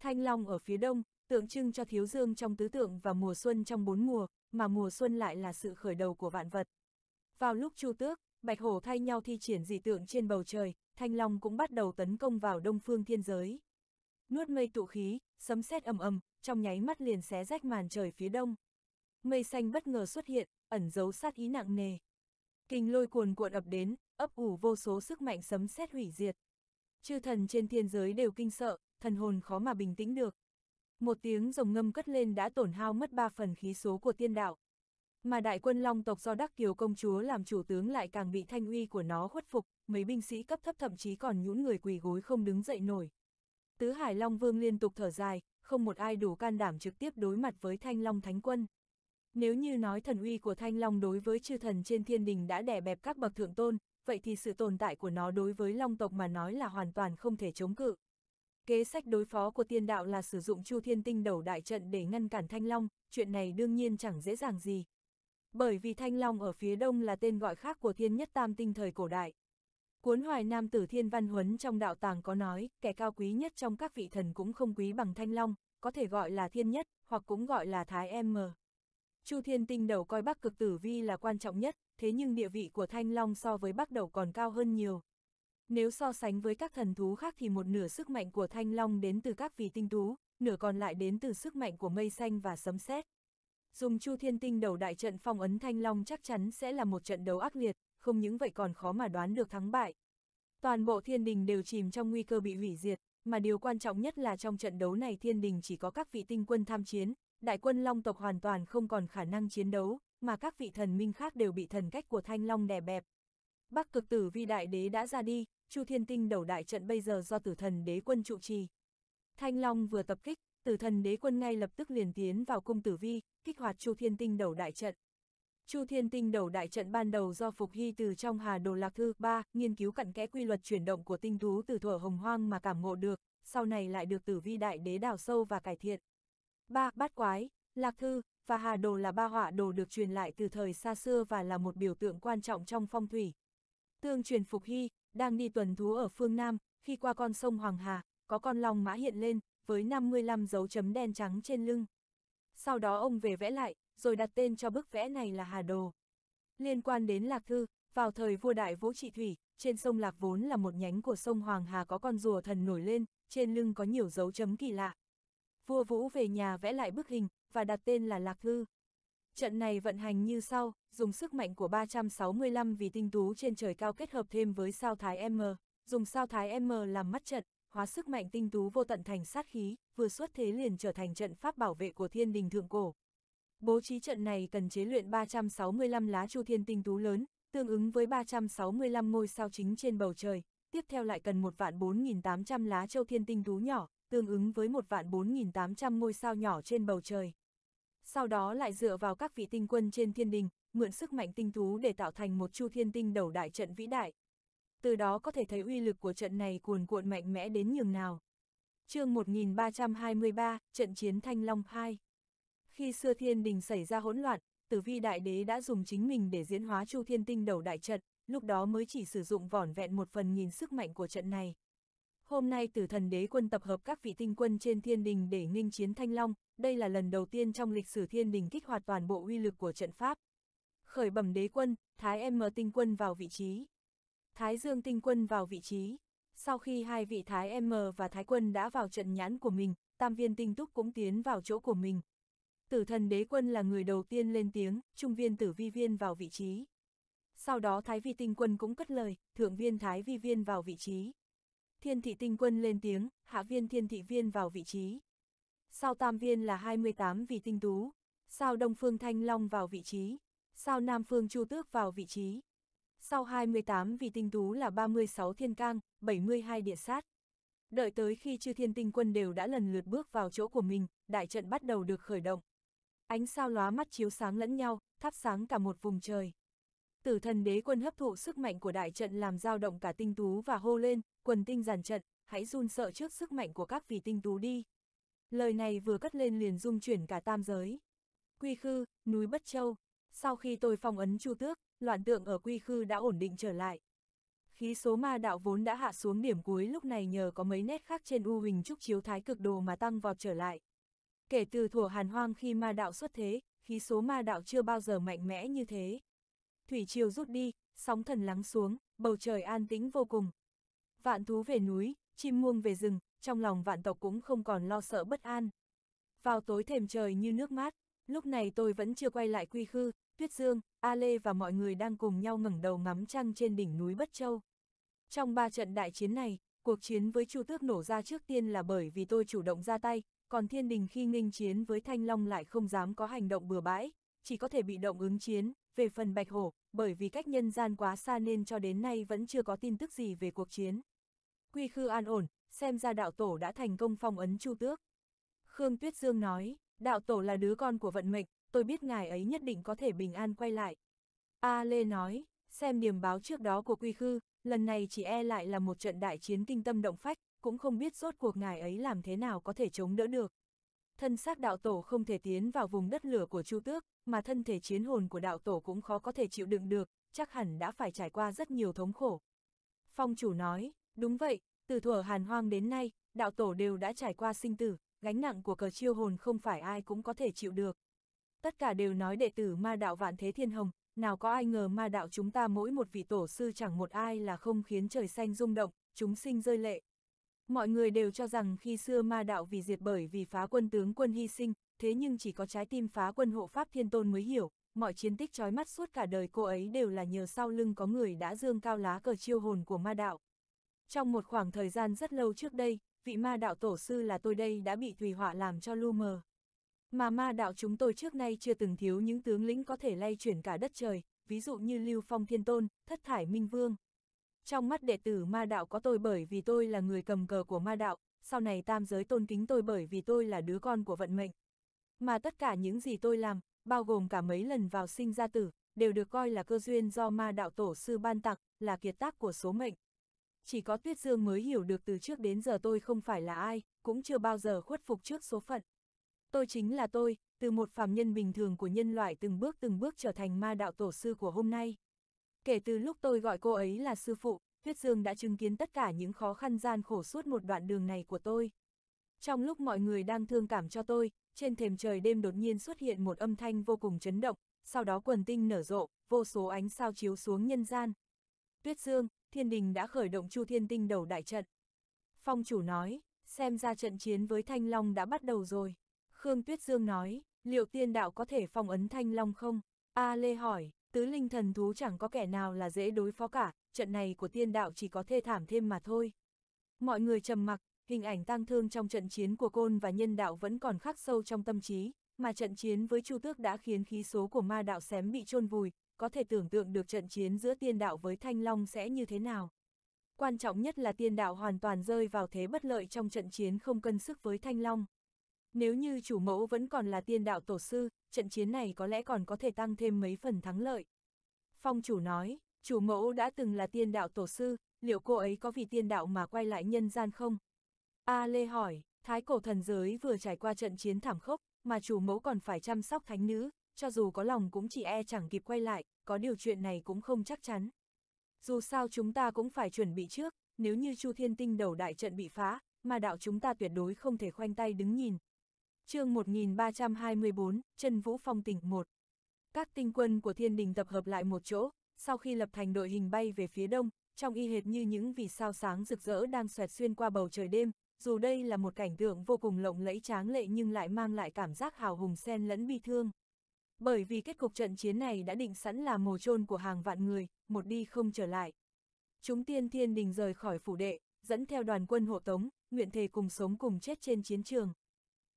Thanh Long ở phía đông, tượng trưng cho thiếu dương trong tứ tượng và mùa xuân trong bốn mùa, mà mùa xuân lại là sự khởi đầu của vạn vật. Vào lúc Chu Tước, Bạch Hổ thay nhau thi triển dị tượng trên bầu trời, Thanh Long cũng bắt đầu tấn công vào đông phương thiên giới. Nuốt mây tụ khí, sấm sét ầm ầm, trong nháy mắt liền xé rách màn trời phía đông. Mây xanh bất ngờ xuất hiện, ẩn giấu sát ý nặng nề. Kinh lôi cuồn cuộn ập đến, ấp ủ vô số sức mạnh sấm sét hủy diệt. Chư thần trên thiên giới đều kinh sợ, thần hồn khó mà bình tĩnh được. Một tiếng rồng ngâm cất lên đã tổn hao mất ba phần khí số của tiên đạo. Mà đại quân long tộc do Đắc Kiều công chúa làm chủ tướng lại càng bị thanh uy của nó khuất phục, mấy binh sĩ cấp thấp thậm chí còn nhũn người quỳ gối không đứng dậy nổi. Tứ Hải Long Vương liên tục thở dài, không một ai đủ can đảm trực tiếp đối mặt với Thanh Long Thánh Quân. Nếu như nói thần uy của Thanh Long đối với chư thần trên thiên đình đã đè bẹp các bậc thượng tôn, vậy thì sự tồn tại của nó đối với long tộc mà nói là hoàn toàn không thể chống cự. Kế sách đối phó của tiên đạo là sử dụng chu thiên tinh đầu đại trận để ngăn cản thanh long, chuyện này đương nhiên chẳng dễ dàng gì. Bởi vì thanh long ở phía đông là tên gọi khác của thiên nhất tam tinh thời cổ đại. Cuốn hoài nam tử thiên văn huấn trong đạo tàng có nói, kẻ cao quý nhất trong các vị thần cũng không quý bằng thanh long, có thể gọi là thiên nhất, hoặc cũng gọi là thái em mờ. Chu Thiên Tinh đầu coi Bắc Cực Tử Vi là quan trọng nhất, thế nhưng địa vị của Thanh Long so với Bắc Đầu còn cao hơn nhiều. Nếu so sánh với các thần thú khác thì một nửa sức mạnh của Thanh Long đến từ các vị tinh thú, nửa còn lại đến từ sức mạnh của mây xanh và sấm sét. Dùng Chu Thiên Tinh đầu đại trận phong ấn Thanh Long chắc chắn sẽ là một trận đấu ác liệt, không những vậy còn khó mà đoán được thắng bại. Toàn bộ thiên đình đều chìm trong nguy cơ bị hủy diệt, mà điều quan trọng nhất là trong trận đấu này thiên đình chỉ có các vị tinh quân tham chiến, đại quân long tộc hoàn toàn không còn khả năng chiến đấu, mà các vị thần minh khác đều bị thần cách của thanh long đè bẹp. Bắc cực tử vi đại đế đã ra đi, Chu Thiên Tinh đầu đại trận bây giờ do tử thần đế quân trụ trì. Thanh Long vừa tập kích, tử thần đế quân ngay lập tức liền tiến vào cung tử vi, kích hoạt Chu Thiên Tinh đầu đại trận. Chu Thiên Tinh đầu đại trận ban đầu do Phục Hy từ trong Hà Đồ Lạc Thư 3 nghiên cứu cặn kẽ quy luật chuyển động của tinh thú từ thuở hồng hoang mà cảm ngộ được, sau này lại được tử vi đại đế đào sâu và cải thiện. Ba bát quái, lạc thư và hà đồ là ba họa đồ được truyền lại từ thời xa xưa và là một biểu tượng quan trọng trong phong thủy. Tương truyền Phục Hy, đang đi tuần thú ở phương Nam, khi qua con sông Hoàng Hà, có con long mã hiện lên, với 55 dấu chấm đen trắng trên lưng. Sau đó ông về vẽ lại, rồi đặt tên cho bức vẽ này là Hà Đồ. Liên quan đến Lạc Thư, vào thời vua đại Vũ Trị Thủy, trên sông Lạc vốn là một nhánh của sông Hoàng Hà có con rùa thần nổi lên, trên lưng có nhiều dấu chấm kỳ lạ, vua Vũ về nhà vẽ lại bức hình, và đặt tên là Lạc Thư. Trận này vận hành như sau, dùng sức mạnh của 365 vì tinh tú trên trời cao kết hợp thêm với sao thái M, dùng sao thái M làm mắt trận, hóa sức mạnh tinh tú vô tận thành sát khí, vừa xuất thế liền trở thành trận pháp bảo vệ của thiên đình thượng cổ. Bố trí trận này cần chế luyện 365 lá chu thiên tinh tú lớn, tương ứng với 365 ngôi sao chính trên bầu trời, tiếp theo lại cần một vạn 4.800 lá châu thiên tinh tú nhỏ, tương ứng với một vạn 4.800 ngôi sao nhỏ trên bầu trời. Sau đó lại dựa vào các vị tinh quân trên thiên đình, mượn sức mạnh tinh thú để tạo thành một chu thiên tinh đầu đại trận vĩ đại. Từ đó có thể thấy uy lực của trận này cuồn cuộn mạnh mẽ đến nhường nào. chương 1323, trận chiến Thanh Long 2 Khi xưa thiên đình xảy ra hỗn loạn, tử vi đại đế đã dùng chính mình để diễn hóa chu thiên tinh đầu đại trận, lúc đó mới chỉ sử dụng vỏn vẹn một phần nghìn sức mạnh của trận này, Hôm nay tử thần đế quân tập hợp các vị tinh quân trên thiên đình để nghênh chiến Thanh Long, đây là lần đầu tiên trong lịch sử thiên đình kích hoạt toàn bộ uy lực của trận pháp. Khởi bẩm đế quân, Thái em M tinh quân vào vị trí. Thái Dương tinh quân vào vị trí. Sau khi hai vị Thái M và Thái quân đã vào trận nhãn của mình, tam viên tinh túc cũng tiến vào chỗ của mình. Tử thần đế quân là người đầu tiên lên tiếng, trung viên tử vi viên vào vị trí. Sau đó Thái vi tinh quân cũng cất lời, thượng viên Thái vi viên vào vị trí. Thiên thị tinh quân lên tiếng, hạ viên thiên thị viên vào vị trí. Sao tam viên là 28 vị tinh tú. Sao đông phương thanh long vào vị trí. Sao nam phương chu tước vào vị trí. Sau 28 vị tinh tú là 36 thiên cang, 72 địa sát. Đợi tới khi chư thiên tinh quân đều đã lần lượt bước vào chỗ của mình, đại trận bắt đầu được khởi động. Ánh sao lóa mắt chiếu sáng lẫn nhau, thắp sáng cả một vùng trời tử thần đế quân hấp thụ sức mạnh của đại trận làm dao động cả tinh tú và hô lên, quần tinh giàn trận, hãy run sợ trước sức mạnh của các vị tinh tú đi. Lời này vừa cất lên liền dung chuyển cả tam giới. Quy khư, núi Bất Châu. Sau khi tôi phong ấn chu tước, loạn tượng ở quy khư đã ổn định trở lại. Khí số ma đạo vốn đã hạ xuống điểm cuối lúc này nhờ có mấy nét khác trên u hình trúc chiếu thái cực đồ mà tăng vọt trở lại. Kể từ thủa hàn hoang khi ma đạo xuất thế, khí số ma đạo chưa bao giờ mạnh mẽ như thế thủy triều rút đi, sóng thần lắng xuống, bầu trời an tĩnh vô cùng. Vạn thú về núi, chim muông về rừng, trong lòng vạn tộc cũng không còn lo sợ bất an. Vào tối thềm trời như nước mát, lúc này tôi vẫn chưa quay lại quy khư, Tuyết Dương, A Lê và mọi người đang cùng nhau ngẩng đầu ngắm trăng trên đỉnh núi Bất Châu. Trong ba trận đại chiến này, cuộc chiến với Chu Tước nổ ra trước tiên là bởi vì tôi chủ động ra tay, còn Thiên Đình khi nghênh chiến với Thanh Long lại không dám có hành động bừa bãi chỉ có thể bị động ứng chiến, về phần Bạch Hổ, bởi vì cách nhân gian quá xa nên cho đến nay vẫn chưa có tin tức gì về cuộc chiến. Quy khư an ổn, xem ra đạo tổ đã thành công phong ấn chu tước. Khương Tuyết Dương nói, đạo tổ là đứa con của vận mệnh, tôi biết ngài ấy nhất định có thể bình an quay lại. A Lê nói, xem điểm báo trước đó của Quy Khư, lần này chỉ e lại là một trận đại chiến kinh tâm động phách, cũng không biết rốt cuộc ngài ấy làm thế nào có thể chống đỡ được thân xác đạo tổ không thể tiến vào vùng đất lửa của Chu Tước, mà thân thể chiến hồn của đạo tổ cũng khó có thể chịu đựng được, chắc hẳn đã phải trải qua rất nhiều thống khổ. Phong chủ nói, đúng vậy, từ thuở hàn hoang đến nay, đạo tổ đều đã trải qua sinh tử, gánh nặng của cờ chiêu hồn không phải ai cũng có thể chịu được. Tất cả đều nói đệ tử ma đạo vạn thế thiên hồng, nào có ai ngờ ma đạo chúng ta mỗi một vị tổ sư chẳng một ai là không khiến trời xanh rung động, chúng sinh rơi lệ. Mọi người đều cho rằng khi xưa ma đạo vì diệt bởi vì phá quân tướng quân hy sinh, thế nhưng chỉ có trái tim phá quân hộ pháp thiên tôn mới hiểu, mọi chiến tích trói mắt suốt cả đời cô ấy đều là nhờ sau lưng có người đã dương cao lá cờ chiêu hồn của ma đạo. Trong một khoảng thời gian rất lâu trước đây, vị ma đạo tổ sư là tôi đây đã bị thủy họa làm cho lu mờ. Mà ma đạo chúng tôi trước nay chưa từng thiếu những tướng lĩnh có thể lay chuyển cả đất trời, ví dụ như Lưu Phong Thiên Tôn, Thất Thải Minh Vương trong mắt đệ tử ma đạo có tôi bởi vì tôi là người cầm cờ của ma đạo, sau này tam giới tôn kính tôi bởi vì tôi là đứa con của vận mệnh. Mà tất cả những gì tôi làm, bao gồm cả mấy lần vào sinh ra tử, đều được coi là cơ duyên do ma đạo tổ sư ban tặng, là kiệt tác của số mệnh. Chỉ có Tuyết Dương mới hiểu được từ trước đến giờ tôi không phải là ai, cũng chưa bao giờ khuất phục trước số phận. Tôi chính là tôi, từ một phàm nhân bình thường của nhân loại từng bước từng bước trở thành ma đạo tổ sư của hôm nay. Kể từ lúc tôi gọi cô ấy là sư phụ, Tuyết Dương đã chứng kiến tất cả những khó khăn gian khổ suốt một đoạn đường này của tôi. Trong lúc mọi người đang thương cảm cho tôi, trên thềm trời đêm đột nhiên xuất hiện một âm thanh vô cùng chấn động, sau đó quần tinh nở rộ, vô số ánh sao chiếu xuống nhân gian. Tuyết Dương, thiên đình đã khởi động chu thiên tinh đầu đại trận. Phong chủ nói, xem ra trận chiến với Thanh Long đã bắt đầu rồi. Khương Tuyết Dương nói, liệu tiên đạo có thể phong ấn Thanh Long không? A Lê hỏi, Tứ linh thần thú chẳng có kẻ nào là dễ đối phó cả, trận này của tiên đạo chỉ có thê thảm thêm mà thôi. Mọi người trầm mặc, hình ảnh tang thương trong trận chiến của côn và nhân đạo vẫn còn khắc sâu trong tâm trí, mà trận chiến với Chu Tước đã khiến khí số của ma đạo xém bị chôn vùi, có thể tưởng tượng được trận chiến giữa tiên đạo với Thanh Long sẽ như thế nào. Quan trọng nhất là tiên đạo hoàn toàn rơi vào thế bất lợi trong trận chiến không cân sức với Thanh Long. Nếu như chủ mẫu vẫn còn là tiên đạo tổ sư, trận chiến này có lẽ còn có thể tăng thêm mấy phần thắng lợi. Phong chủ nói, chủ mẫu đã từng là tiên đạo tổ sư, liệu cô ấy có vì tiên đạo mà quay lại nhân gian không? A Lê hỏi, thái cổ thần giới vừa trải qua trận chiến thảm khốc, mà chủ mẫu còn phải chăm sóc thánh nữ, cho dù có lòng cũng chỉ e chẳng kịp quay lại, có điều chuyện này cũng không chắc chắn. Dù sao chúng ta cũng phải chuẩn bị trước, nếu như Chu Thiên Tinh đầu đại trận bị phá, mà đạo chúng ta tuyệt đối không thể khoanh tay đứng nhìn, chương 1324, chân Vũ Phong tỉnh 1. Các tinh quân của thiên đình tập hợp lại một chỗ, sau khi lập thành đội hình bay về phía đông, trong y hệt như những vì sao sáng rực rỡ đang xoẹt xuyên qua bầu trời đêm, dù đây là một cảnh tượng vô cùng lộng lẫy tráng lệ nhưng lại mang lại cảm giác hào hùng xen lẫn bi thương. Bởi vì kết cục trận chiến này đã định sẵn là mồ chôn của hàng vạn người, một đi không trở lại. Chúng tiên thiên đình rời khỏi phủ đệ, dẫn theo đoàn quân hộ tống, nguyện thề cùng sống cùng chết trên chiến trường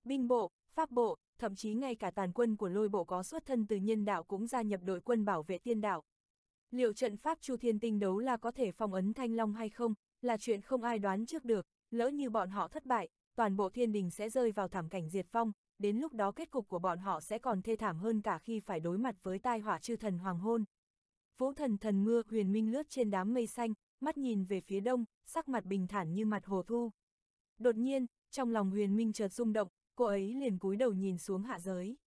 binh bộ, pháp bộ, thậm chí ngay cả tàn quân của lôi bộ có xuất thân từ nhân đạo cũng gia nhập đội quân bảo vệ tiên đạo. Liệu trận pháp Chu Thiên Tinh đấu là có thể phong ấn Thanh Long hay không, là chuyện không ai đoán trước được, lỡ như bọn họ thất bại, toàn bộ thiên đình sẽ rơi vào thảm cảnh diệt phong, đến lúc đó kết cục của bọn họ sẽ còn thê thảm hơn cả khi phải đối mặt với tai họa chư thần hoàng hôn. Vũ thần thần mưa huyền minh lướt trên đám mây xanh, mắt nhìn về phía đông, sắc mặt bình thản như mặt hồ thu. Đột nhiên, trong lòng huyền minh chợt rung động, cô ấy liền cúi đầu nhìn xuống hạ giới.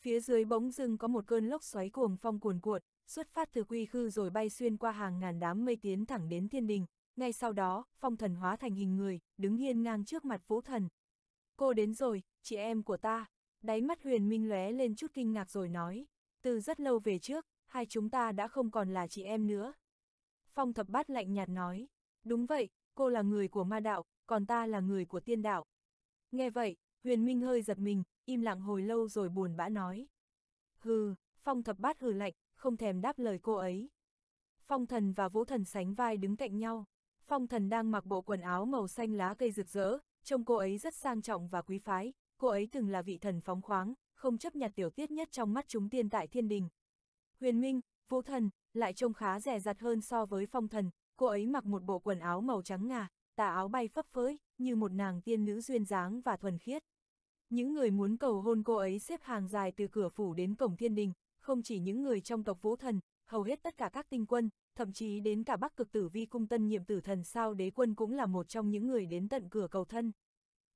Phía dưới bỗng dưng có một cơn lốc xoáy cuồng phong cuồn cuộn, xuất phát từ quy khư rồi bay xuyên qua hàng ngàn đám mây tiến thẳng đến thiên đình. Ngay sau đó, phong thần hóa thành hình người, đứng hiên ngang trước mặt vũ thần. Cô đến rồi, chị em của ta. Đáy mắt huyền minh lóe lên chút kinh ngạc rồi nói. Từ rất lâu về trước, hai chúng ta đã không còn là chị em nữa. Phong thập bát lạnh nhạt nói. Đúng vậy, cô là người của ma đạo, còn ta là người của tiên đạo. Nghe vậy, Huyền Minh hơi giật mình, im lặng hồi lâu rồi buồn bã nói. Hừ, phong thập bát hừ lạnh, không thèm đáp lời cô ấy. Phong thần và vũ thần sánh vai đứng cạnh nhau. Phong thần đang mặc bộ quần áo màu xanh lá cây rực rỡ, trông cô ấy rất sang trọng và quý phái, cô ấy từng là vị thần phóng khoáng, không chấp nhặt tiểu tiết nhất trong mắt chúng tiên tại thiên đình. Huyền Minh, vũ thần, lại trông khá rẻ rặt hơn so với phong thần, cô ấy mặc một bộ quần áo màu trắng ngà, tà áo bay phấp phới, như một nàng tiên nữ duyên dáng và thuần khiết những người muốn cầu hôn cô ấy xếp hàng dài từ cửa phủ đến cổng thiên đình, không chỉ những người trong tộc vũ thần, hầu hết tất cả các tinh quân, thậm chí đến cả bắc cực tử vi cung tân nhiệm tử thần sao đế quân cũng là một trong những người đến tận cửa cầu thân.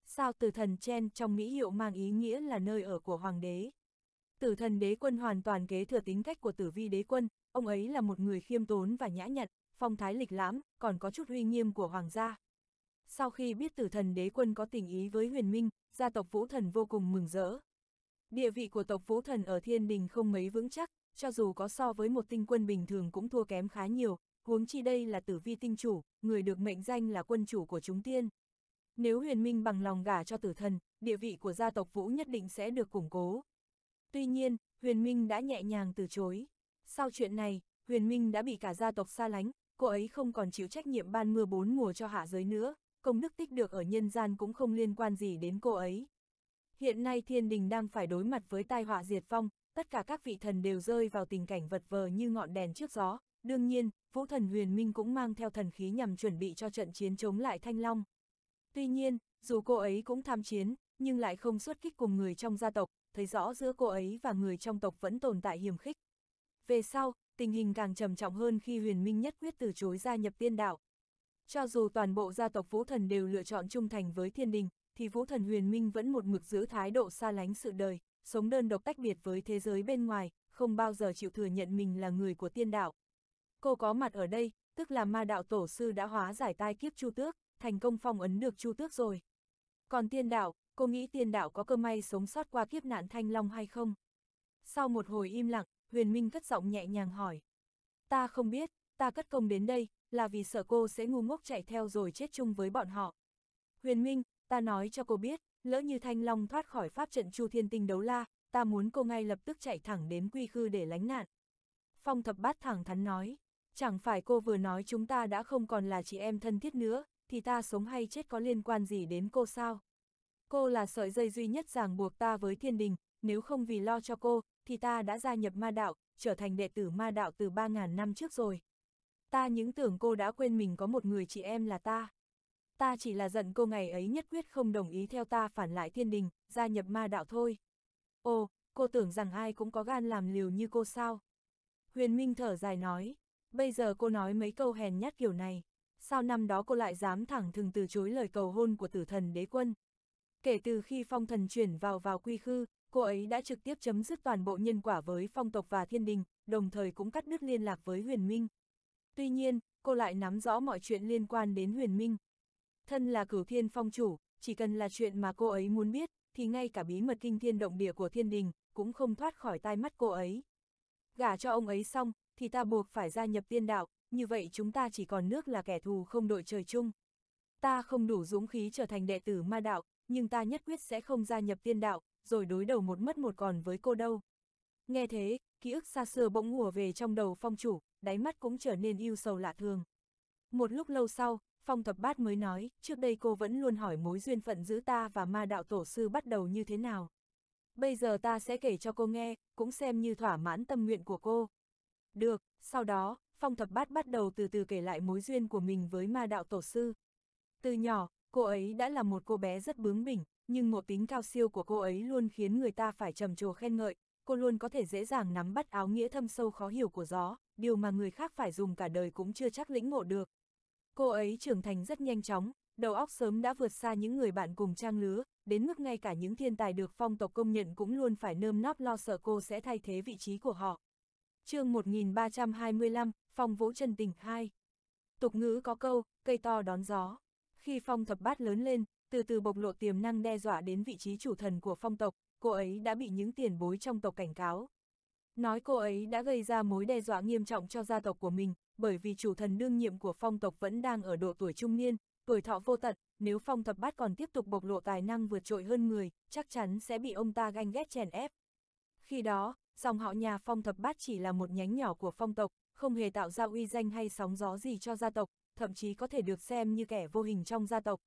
Sao tử thần Chen trong Mỹ hiệu mang ý nghĩa là nơi ở của hoàng đế. Tử thần đế quân hoàn toàn kế thừa tính cách của tử vi đế quân, ông ấy là một người khiêm tốn và nhã nhặn, phong thái lịch lãm, còn có chút uy nghiêm của hoàng gia, sau khi biết tử thần đế quân có tình ý với huyền minh, gia tộc Vũ Thần vô cùng mừng rỡ. Địa vị của tộc Vũ Thần ở thiên đình không mấy vững chắc, cho dù có so với một tinh quân bình thường cũng thua kém khá nhiều, huống chi đây là tử vi tinh chủ, người được mệnh danh là quân chủ của chúng tiên. Nếu huyền minh bằng lòng gả cho tử thần, địa vị của gia tộc Vũ nhất định sẽ được củng cố. Tuy nhiên, huyền minh đã nhẹ nhàng từ chối. Sau chuyện này, huyền minh đã bị cả gia tộc xa lánh, cô ấy không còn chịu trách nhiệm ban mưa bốn mùa cho hạ giới nữa, công đức tích được ở nhân gian cũng không liên quan gì đến cô ấy. Hiện nay thiên đình đang phải đối mặt với tai họa diệt vong, tất cả các vị thần đều rơi vào tình cảnh vật vờ như ngọn đèn trước gió, đương nhiên, vũ thần huyền minh cũng mang theo thần khí nhằm chuẩn bị cho trận chiến chống lại Thanh Long. Tuy nhiên, dù cô ấy cũng tham chiến, nhưng lại không xuất kích cùng người trong gia tộc, thấy rõ giữa cô ấy và người trong tộc vẫn tồn tại hiểm khích. Về sau, tình hình càng trầm trọng hơn khi huyền minh nhất quyết từ chối gia nhập tiên đạo, cho dù toàn bộ gia tộc Vũ Thần đều lựa chọn trung thành với thiên đình, thì Vũ Thần huyền minh vẫn một mực giữ thái độ xa lánh sự đời, sống đơn độc tách biệt với thế giới bên ngoài, không bao giờ chịu thừa nhận mình là người của tiên đạo. Cô có mặt ở đây, tức là ma đạo tổ sư đã hóa giải tai kiếp Chu Tước, thành công phong ấn được Chu Tước rồi. Còn tiên đạo, cô nghĩ tiên đạo có cơ may sống sót qua kiếp nạn Thanh Long hay không? Sau một hồi im lặng, Huyền Minh cất giọng nhẹ nhàng hỏi. Ta không biết, ta cất công đến đây, là vì sợ cô sẽ ngu ngốc chạy theo rồi chết chung với bọn họ. Huyền Minh, ta nói cho cô biết, lỡ như Thanh Long thoát khỏi pháp trận Chu Thiên Tinh đấu la, ta muốn cô ngay lập tức chạy thẳng đến quy khư để lánh nạn. Phong thập bát thẳng thắn nói, chẳng phải cô vừa nói chúng ta đã không còn là chị em thân thiết nữa, thì ta sống hay chết có liên quan gì đến cô sao? Cô là sợi dây duy nhất ràng buộc ta với thiên đình, nếu không vì lo cho cô, thì ta đã gia nhập ma đạo, trở thành đệ tử ma đạo từ 3.000 năm trước rồi ta những tưởng cô đã quên mình có một người chị em là ta. Ta chỉ là giận cô ngày ấy nhất quyết không đồng ý theo ta phản lại thiên đình, gia nhập ma đạo thôi. Ồ, cô tưởng rằng ai cũng có gan làm liều như cô sao? Huyền Minh thở dài nói, bây giờ cô nói mấy câu hèn nhát kiểu này, sao năm đó cô lại dám thẳng thừng từ chối lời cầu hôn của tử thần đế quân? Kể từ khi phong thần chuyển vào vào quy khư, cô ấy đã trực tiếp chấm dứt toàn bộ nhân quả với phong tộc và thiên đình, đồng thời cũng cắt đứt liên lạc với huyền minh. Tuy nhiên, cô lại nắm rõ mọi chuyện liên quan đến huyền minh. Thân là cửu thiên phong chủ, chỉ cần là chuyện mà cô ấy muốn biết, thì ngay cả bí mật kinh thiên động địa của thiên đình, cũng không thoát khỏi tai mắt cô ấy. Gả cho ông ấy xong, thì ta buộc phải gia nhập tiên đạo, như vậy chúng ta chỉ còn nước là kẻ thù không đội trời chung. Ta không đủ dũng khí trở thành đệ tử ma đạo, nhưng ta nhất quyết sẽ không gia nhập tiên đạo, rồi đối đầu một mất một còn với cô đâu. Nghe thế, ký ức xa xưa bỗng ngùa về trong đầu phong chủ, đáy mắt cũng trở nên yêu sầu lạ thường. Một lúc lâu sau, Phong Thập Bát mới nói, trước đây cô vẫn luôn hỏi mối duyên phận giữa ta và ma đạo tổ sư bắt đầu như thế nào. Bây giờ ta sẽ kể cho cô nghe, cũng xem như thỏa mãn tâm nguyện của cô. Được, sau đó, Phong Thập Bát bắt đầu từ từ kể lại mối duyên của mình với ma đạo tổ sư. Từ nhỏ, cô ấy đã là một cô bé rất bướng bỉnh, nhưng ngộ tính cao siêu của cô ấy luôn khiến người ta phải trầm trồ khen ngợi, cô luôn có thể dễ dàng nắm bắt áo nghĩa thâm sâu khó hiểu của gió, điều mà người khác phải dùng cả đời cũng chưa chắc lĩnh ngộ được. Cô ấy trưởng thành rất nhanh chóng, đầu óc sớm đã vượt xa những người bạn cùng trang lứa, đến mức ngay cả những thiên tài được phong tộc công nhận cũng luôn phải nơm náp lo sợ cô sẽ thay thế vị trí của họ. chương 1325, Phong Vũ Trần Tình 2 Tục ngữ có câu, cây to đón gió. Khi phong thập bát lớn lên, từ từ bộc lộ tiềm năng đe dọa đến vị trí chủ thần của phong tộc, cô ấy đã bị những tiền bối trong tộc cảnh cáo. Nói cô ấy đã gây ra mối đe dọa nghiêm trọng cho gia tộc của mình, bởi vì chủ thần đương nhiệm của phong tộc vẫn đang ở độ tuổi trung niên, tuổi thọ vô tận, nếu phong thập bát còn tiếp tục bộc lộ tài năng vượt trội hơn người, chắc chắn sẽ bị ông ta ganh ghét chèn ép. Khi đó, dòng họ nhà phong thập bát chỉ là một nhánh nhỏ của phong tộc, không hề tạo ra uy danh hay sóng gió gì cho gia tộc, thậm chí có thể được xem như kẻ vô hình trong gia tộc.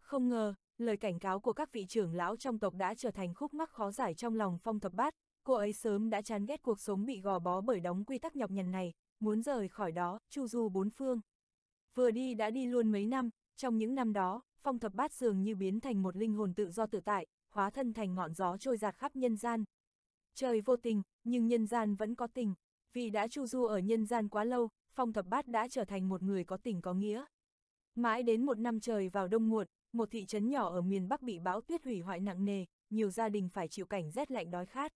Không ngờ, lời cảnh cáo của các vị trưởng lão trong tộc đã trở thành khúc mắc khó giải trong lòng phong thập bát, cô ấy sớm đã chán ghét cuộc sống bị gò bó bởi đóng quy tắc nhọc nhằn này, muốn rời khỏi đó, chu du bốn phương. Vừa đi đã đi luôn mấy năm, trong những năm đó, phong thập bát dường như biến thành một linh hồn tự do tự tại, hóa thân thành ngọn gió trôi giạt khắp nhân gian. Trời vô tình, nhưng nhân gian vẫn có tình, vì đã chu du ở nhân gian quá lâu, phong thập bát đã trở thành một người có tình có nghĩa. Mãi đến một năm trời vào đông muộn, một thị trấn nhỏ ở miền Bắc bị bão tuyết hủy hoại nặng nề, nhiều gia đình phải chịu cảnh rét lạnh đói khát.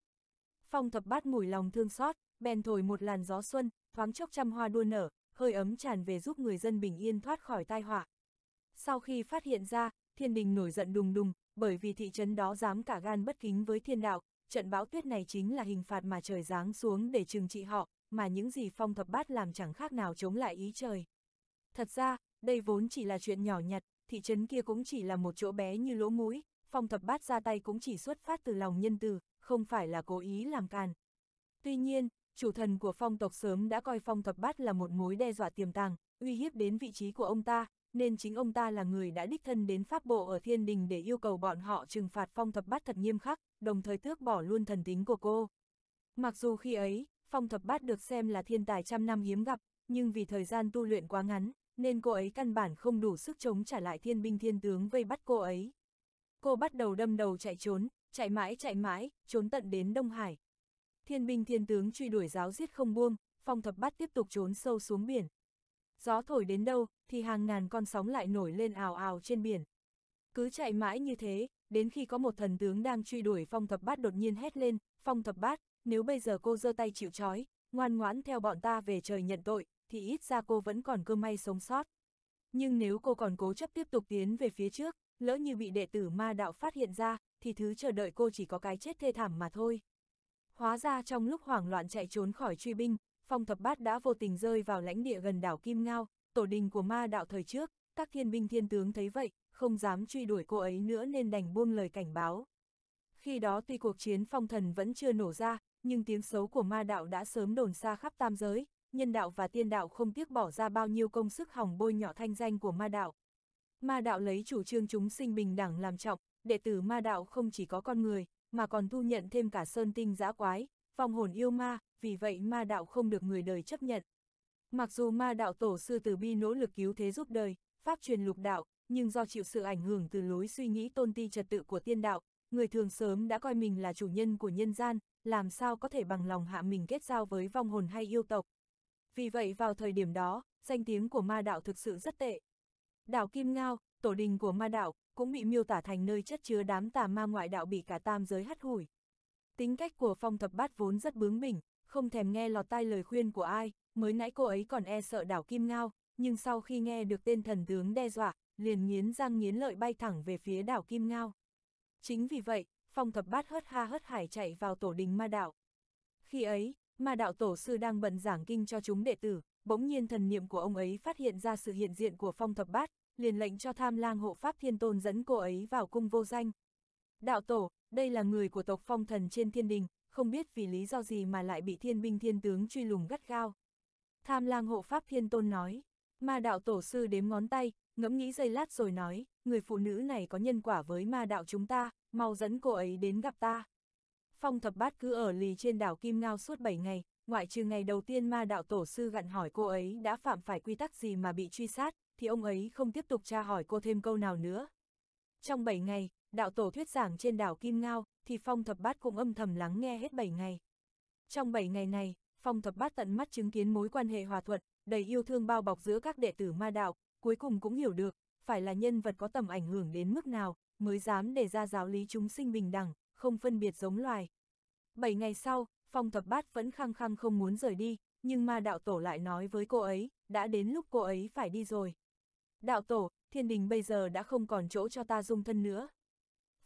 Phong thập bát mùi lòng thương xót, bèn thổi một làn gió xuân, thoáng chốc trăm hoa đua nở, hơi ấm tràn về giúp người dân bình yên thoát khỏi tai họa. Sau khi phát hiện ra, thiên đình nổi giận đùng đùng, bởi vì thị trấn đó dám cả gan bất kính với thiên đạo, trận bão tuyết này chính là hình phạt mà trời giáng xuống để trừng trị họ, mà những gì phong thập bát làm chẳng khác nào chống lại ý trời. Thật ra, đây vốn chỉ là chuyện nhỏ nhặt, thị trấn kia cũng chỉ là một chỗ bé như lỗ mũi, phong thập bát ra tay cũng chỉ xuất phát từ lòng nhân từ, không phải là cố ý làm càn. Tuy nhiên, chủ thần của phong tộc sớm đã coi phong thập bát là một mối đe dọa tiềm tàng, uy hiếp đến vị trí của ông ta, nên chính ông ta là người đã đích thân đến pháp bộ ở thiên đình để yêu cầu bọn họ trừng phạt phong thập bát thật nghiêm khắc, đồng thời tước bỏ luôn thần tính của cô. Mặc dù khi ấy, phong thập bát được xem là thiên tài trăm năm hiếm gặp, nhưng vì thời gian tu luyện quá ngắn, nên cô ấy căn bản không đủ sức chống trả lại thiên binh thiên tướng vây bắt cô ấy. Cô bắt đầu đâm đầu chạy trốn, chạy mãi chạy mãi, trốn tận đến Đông Hải. Thiên binh thiên tướng truy đuổi giáo giết không buông, phong thập bát tiếp tục trốn sâu xuống biển. Gió thổi đến đâu, thì hàng ngàn con sóng lại nổi lên ào ào trên biển. Cứ chạy mãi như thế, đến khi có một thần tướng đang truy đuổi phong thập bát đột nhiên hét lên, phong thập bát, nếu bây giờ cô giơ tay chịu trói, ngoan ngoãn theo bọn ta về trời nhận tội, thì ít ra cô vẫn còn cơ may sống sót. Nhưng nếu cô còn cố chấp tiếp tục tiến về phía trước, lỡ như bị đệ tử ma đạo phát hiện ra, thì thứ chờ đợi cô chỉ có cái chết thê thảm mà thôi. Hóa ra trong lúc hoảng loạn chạy trốn khỏi truy binh, phong thập bát đã vô tình rơi vào lãnh địa gần đảo Kim Ngao, tổ đình của ma đạo thời trước, các thiên binh thiên tướng thấy vậy, không dám truy đuổi cô ấy nữa nên đành buông lời cảnh báo. Khi đó tuy cuộc chiến phong thần vẫn chưa nổ ra, nhưng tiếng xấu của ma đạo đã sớm đồn xa khắp tam giới, nhân đạo và tiên đạo không tiếc bỏ ra bao nhiêu công sức hỏng bôi nhỏ thanh danh của ma đạo. Ma đạo lấy chủ trương chúng sinh bình đẳng làm trọng, đệ tử ma đạo không chỉ có con người, mà còn thu nhận thêm cả sơn tinh dã quái, vong hồn yêu ma, vì vậy ma đạo không được người đời chấp nhận. Mặc dù ma đạo tổ sư từ bi nỗ lực cứu thế giúp đời, pháp truyền lục đạo, nhưng do chịu sự ảnh hưởng từ lối suy nghĩ tôn ti trật tự của tiên đạo, người thường sớm đã coi mình là chủ nhân của nhân gian, làm sao có thể bằng lòng hạ mình kết giao với vong hồn hay yêu tộc, vì vậy vào thời điểm đó, danh tiếng của ma đạo thực sự rất tệ. Đảo Kim Ngao, tổ đình của ma đạo, cũng bị miêu tả thành nơi chất chứa đám tà ma ngoại đạo bị cả tam giới hắt hủi. Tính cách của phong thập bát vốn rất bướng bỉnh, không thèm nghe lọt tai lời khuyên của ai, mới nãy cô ấy còn e sợ đảo Kim Ngao, nhưng sau khi nghe được tên thần tướng đe dọa, liền nghiến răng nghiến lợi bay thẳng về phía đảo Kim Ngao. Chính vì vậy, phong thập bát hớt ha hớt hải chạy vào tổ đình ma đạo. Khi ấy, mà đạo tổ sư đang bận giảng kinh cho chúng đệ tử, bỗng nhiên thần niệm của ông ấy phát hiện ra sự hiện diện của phong thập bát, liền lệnh cho tham lang hộ pháp thiên tôn dẫn cô ấy vào cung vô danh. Đạo tổ, đây là người của tộc phong thần trên thiên đình, không biết vì lý do gì mà lại bị thiên binh thiên tướng truy lùng gắt gao. Tham lang hộ pháp thiên tôn nói, ma đạo tổ sư đếm ngón tay, ngẫm nghĩ giây lát rồi nói, người phụ nữ này có nhân quả với ma đạo chúng ta, mau dẫn cô ấy đến gặp ta. Phong thập bát cứ ở lì trên đảo Kim Ngao suốt 7 ngày, ngoại trừ ngày đầu tiên ma đạo tổ sư gặn hỏi cô ấy đã phạm phải quy tắc gì mà bị truy sát, thì ông ấy không tiếp tục tra hỏi cô thêm câu nào nữa. Trong 7 ngày, đạo tổ thuyết giảng trên đảo Kim Ngao, thì Phong Thập Bát cũng âm thầm lắng nghe hết 7 ngày. Trong 7 ngày này, Phong Thập Bát tận mắt chứng kiến mối quan hệ hòa thuận, đầy yêu thương bao bọc giữa các đệ tử ma đạo, cuối cùng cũng hiểu được, phải là nhân vật có tầm ảnh hưởng đến mức nào, mới dám để ra giáo lý chúng sinh bình đẳng, không phân biệt giống loài. Bảy ngày sau, phong thập bát vẫn khăng khăng không muốn rời đi, nhưng ma đạo tổ lại nói với cô ấy, đã đến lúc cô ấy phải đi rồi. Đạo tổ, thiên đình bây giờ đã không còn chỗ cho ta dung thân nữa.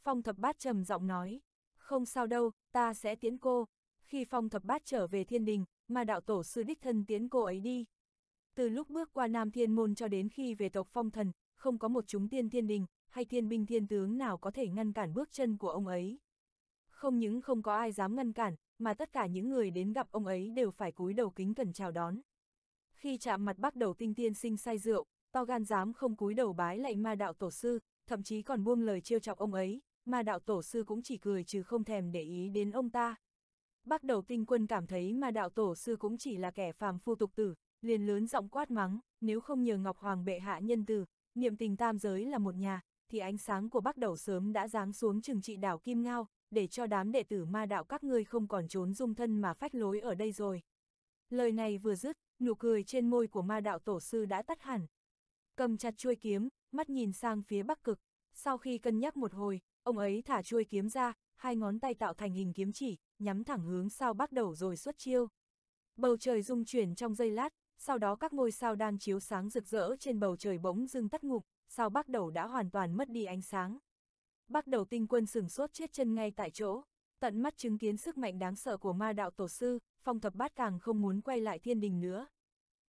Phong thập bát trầm giọng nói, không sao đâu, ta sẽ tiến cô. Khi phong thập bát trở về thiên đình, ma đạo tổ sư đích thân tiến cô ấy đi. Từ lúc bước qua Nam Thiên Môn cho đến khi về tộc phong thần, không có một chúng tiên thiên đình, hay thiên binh thiên tướng nào có thể ngăn cản bước chân của ông ấy. Không những không có ai dám ngăn cản, mà tất cả những người đến gặp ông ấy đều phải cúi đầu kính cẩn chào đón. Khi chạm mặt bắt đầu tinh tiên sinh say rượu, to gan dám không cúi đầu bái lạy ma đạo tổ sư, thậm chí còn buông lời trêu chọc ông ấy, ma đạo tổ sư cũng chỉ cười chứ không thèm để ý đến ông ta. Bắt đầu tinh quân cảm thấy ma đạo tổ sư cũng chỉ là kẻ phàm phu tục tử, liền lớn giọng quát mắng, nếu không nhờ Ngọc Hoàng bệ hạ nhân từ, niệm tình tam giới là một nhà, thì ánh sáng của bắt đầu sớm đã giáng xuống trừng trị đảo Kim Ngao, để cho đám đệ tử ma đạo các ngươi không còn trốn dung thân mà phách lối ở đây rồi. Lời này vừa dứt, nụ cười trên môi của ma đạo tổ sư đã tắt hẳn. Cầm chặt chuôi kiếm, mắt nhìn sang phía bắc cực. Sau khi cân nhắc một hồi, ông ấy thả chuôi kiếm ra, hai ngón tay tạo thành hình kiếm chỉ, nhắm thẳng hướng sao bắc đầu rồi xuất chiêu. Bầu trời rung chuyển trong giây lát, sau đó các ngôi sao đang chiếu sáng rực rỡ trên bầu trời bỗng dưng tắt ngục, sao bắc đầu đã hoàn toàn mất đi ánh sáng. Bắt đầu tinh quân sừng sốt chết chân ngay tại chỗ, tận mắt chứng kiến sức mạnh đáng sợ của ma đạo tổ sư, phong thập bát càng không muốn quay lại thiên đình nữa.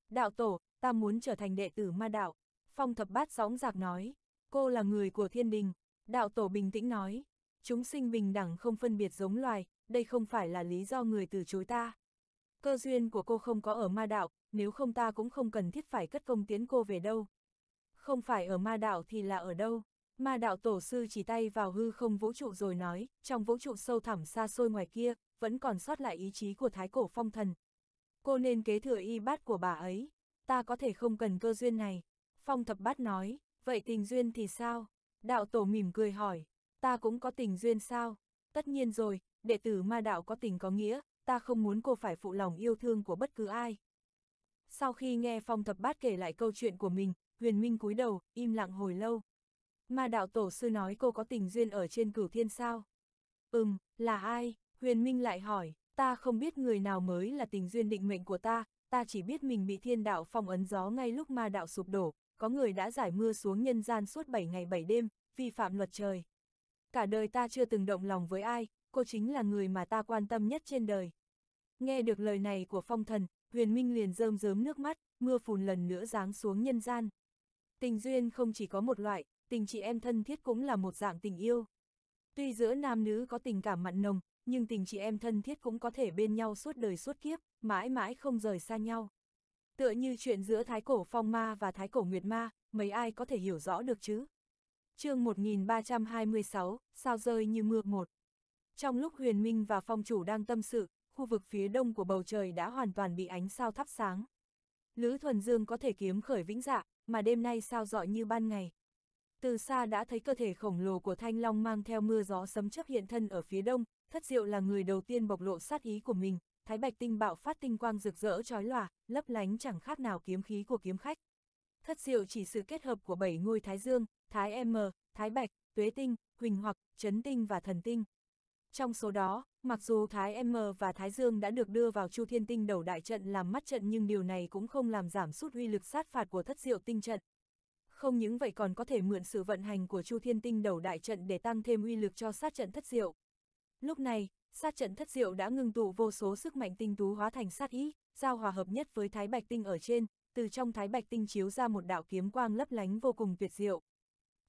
Đạo tổ, ta muốn trở thành đệ tử ma đạo, phong thập bát gióng giạc nói, cô là người của thiên đình, đạo tổ bình tĩnh nói, chúng sinh bình đẳng không phân biệt giống loài, đây không phải là lý do người từ chối ta. Cơ duyên của cô không có ở ma đạo, nếu không ta cũng không cần thiết phải cất công tiến cô về đâu. Không phải ở ma đạo thì là ở đâu? Ma đạo tổ sư chỉ tay vào hư không vũ trụ rồi nói, trong vũ trụ sâu thẳm xa xôi ngoài kia, vẫn còn sót lại ý chí của thái cổ phong thần. Cô nên kế thừa y bát của bà ấy, ta có thể không cần cơ duyên này. Phong thập bát nói, vậy tình duyên thì sao? Đạo tổ mỉm cười hỏi, ta cũng có tình duyên sao? Tất nhiên rồi, đệ tử ma đạo có tình có nghĩa, ta không muốn cô phải phụ lòng yêu thương của bất cứ ai. Sau khi nghe Phong thập bát kể lại câu chuyện của mình, huyền minh cúi đầu, im lặng hồi lâu. Ma đạo tổ sư nói cô có tình duyên ở trên cửu thiên sao? Ừm, là ai? Huyền Minh lại hỏi, ta không biết người nào mới là tình duyên định mệnh của ta, ta chỉ biết mình bị thiên đạo phong ấn gió ngay lúc ma đạo sụp đổ, có người đã giải mưa xuống nhân gian suốt 7 ngày 7 đêm, vi phạm luật trời. Cả đời ta chưa từng động lòng với ai, cô chính là người mà ta quan tâm nhất trên đời. Nghe được lời này của phong thần, huyền minh liền rơm rớm nước mắt, mưa phùn lần nữa giáng xuống nhân gian. Tình duyên không chỉ có một loại, tình chị em thân thiết cũng là một dạng tình yêu. Tuy giữa nam nữ có tình cảm mặn nồng, nhưng tình chị em thân thiết cũng có thể bên nhau suốt đời suốt kiếp, mãi mãi không rời xa nhau. Tựa như chuyện giữa Thái Cổ Phong Ma và Thái Cổ Nguyệt Ma, mấy ai có thể hiểu rõ được chứ? chương 1326, sao rơi như mưa một. Trong lúc huyền minh và phong chủ đang tâm sự, khu vực phía đông của bầu trời đã hoàn toàn bị ánh sao thắp sáng. Lữ Thuần Dương có thể kiếm khởi vĩnh dạ, mà đêm nay sao dọi như ban ngày, từ xa đã thấy cơ thể khổng lồ của Thanh Long mang theo mưa gió sấm chớp hiện thân ở phía đông, thất diệu là người đầu tiên bộc lộ sát ý của mình, thái bạch tinh bạo phát tinh quang rực rỡ chói lòa, lấp lánh chẳng khác nào kiếm khí của kiếm khách. Thất diệu chỉ sự kết hợp của bảy ngôi thái dương, thái em mờ, thái bạch, tuế tinh, huỳnh hoặc, chấn tinh và thần tinh. Trong số đó, mặc dù Thái M và Thái Dương đã được đưa vào Chu Thiên Tinh đầu đại trận làm mắt trận nhưng điều này cũng không làm giảm sút uy lực sát phạt của thất diệu tinh trận, không những vậy còn có thể mượn sự vận hành của Chu Thiên Tinh đầu đại trận để tăng thêm uy lực cho sát trận thất diệu. Lúc này, sát trận thất diệu đã ngưng tụ vô số sức mạnh tinh tú hóa thành sát ý, giao hòa hợp nhất với Thái Bạch Tinh ở trên, từ trong Thái Bạch Tinh chiếu ra một đạo kiếm quang lấp lánh vô cùng tuyệt diệu.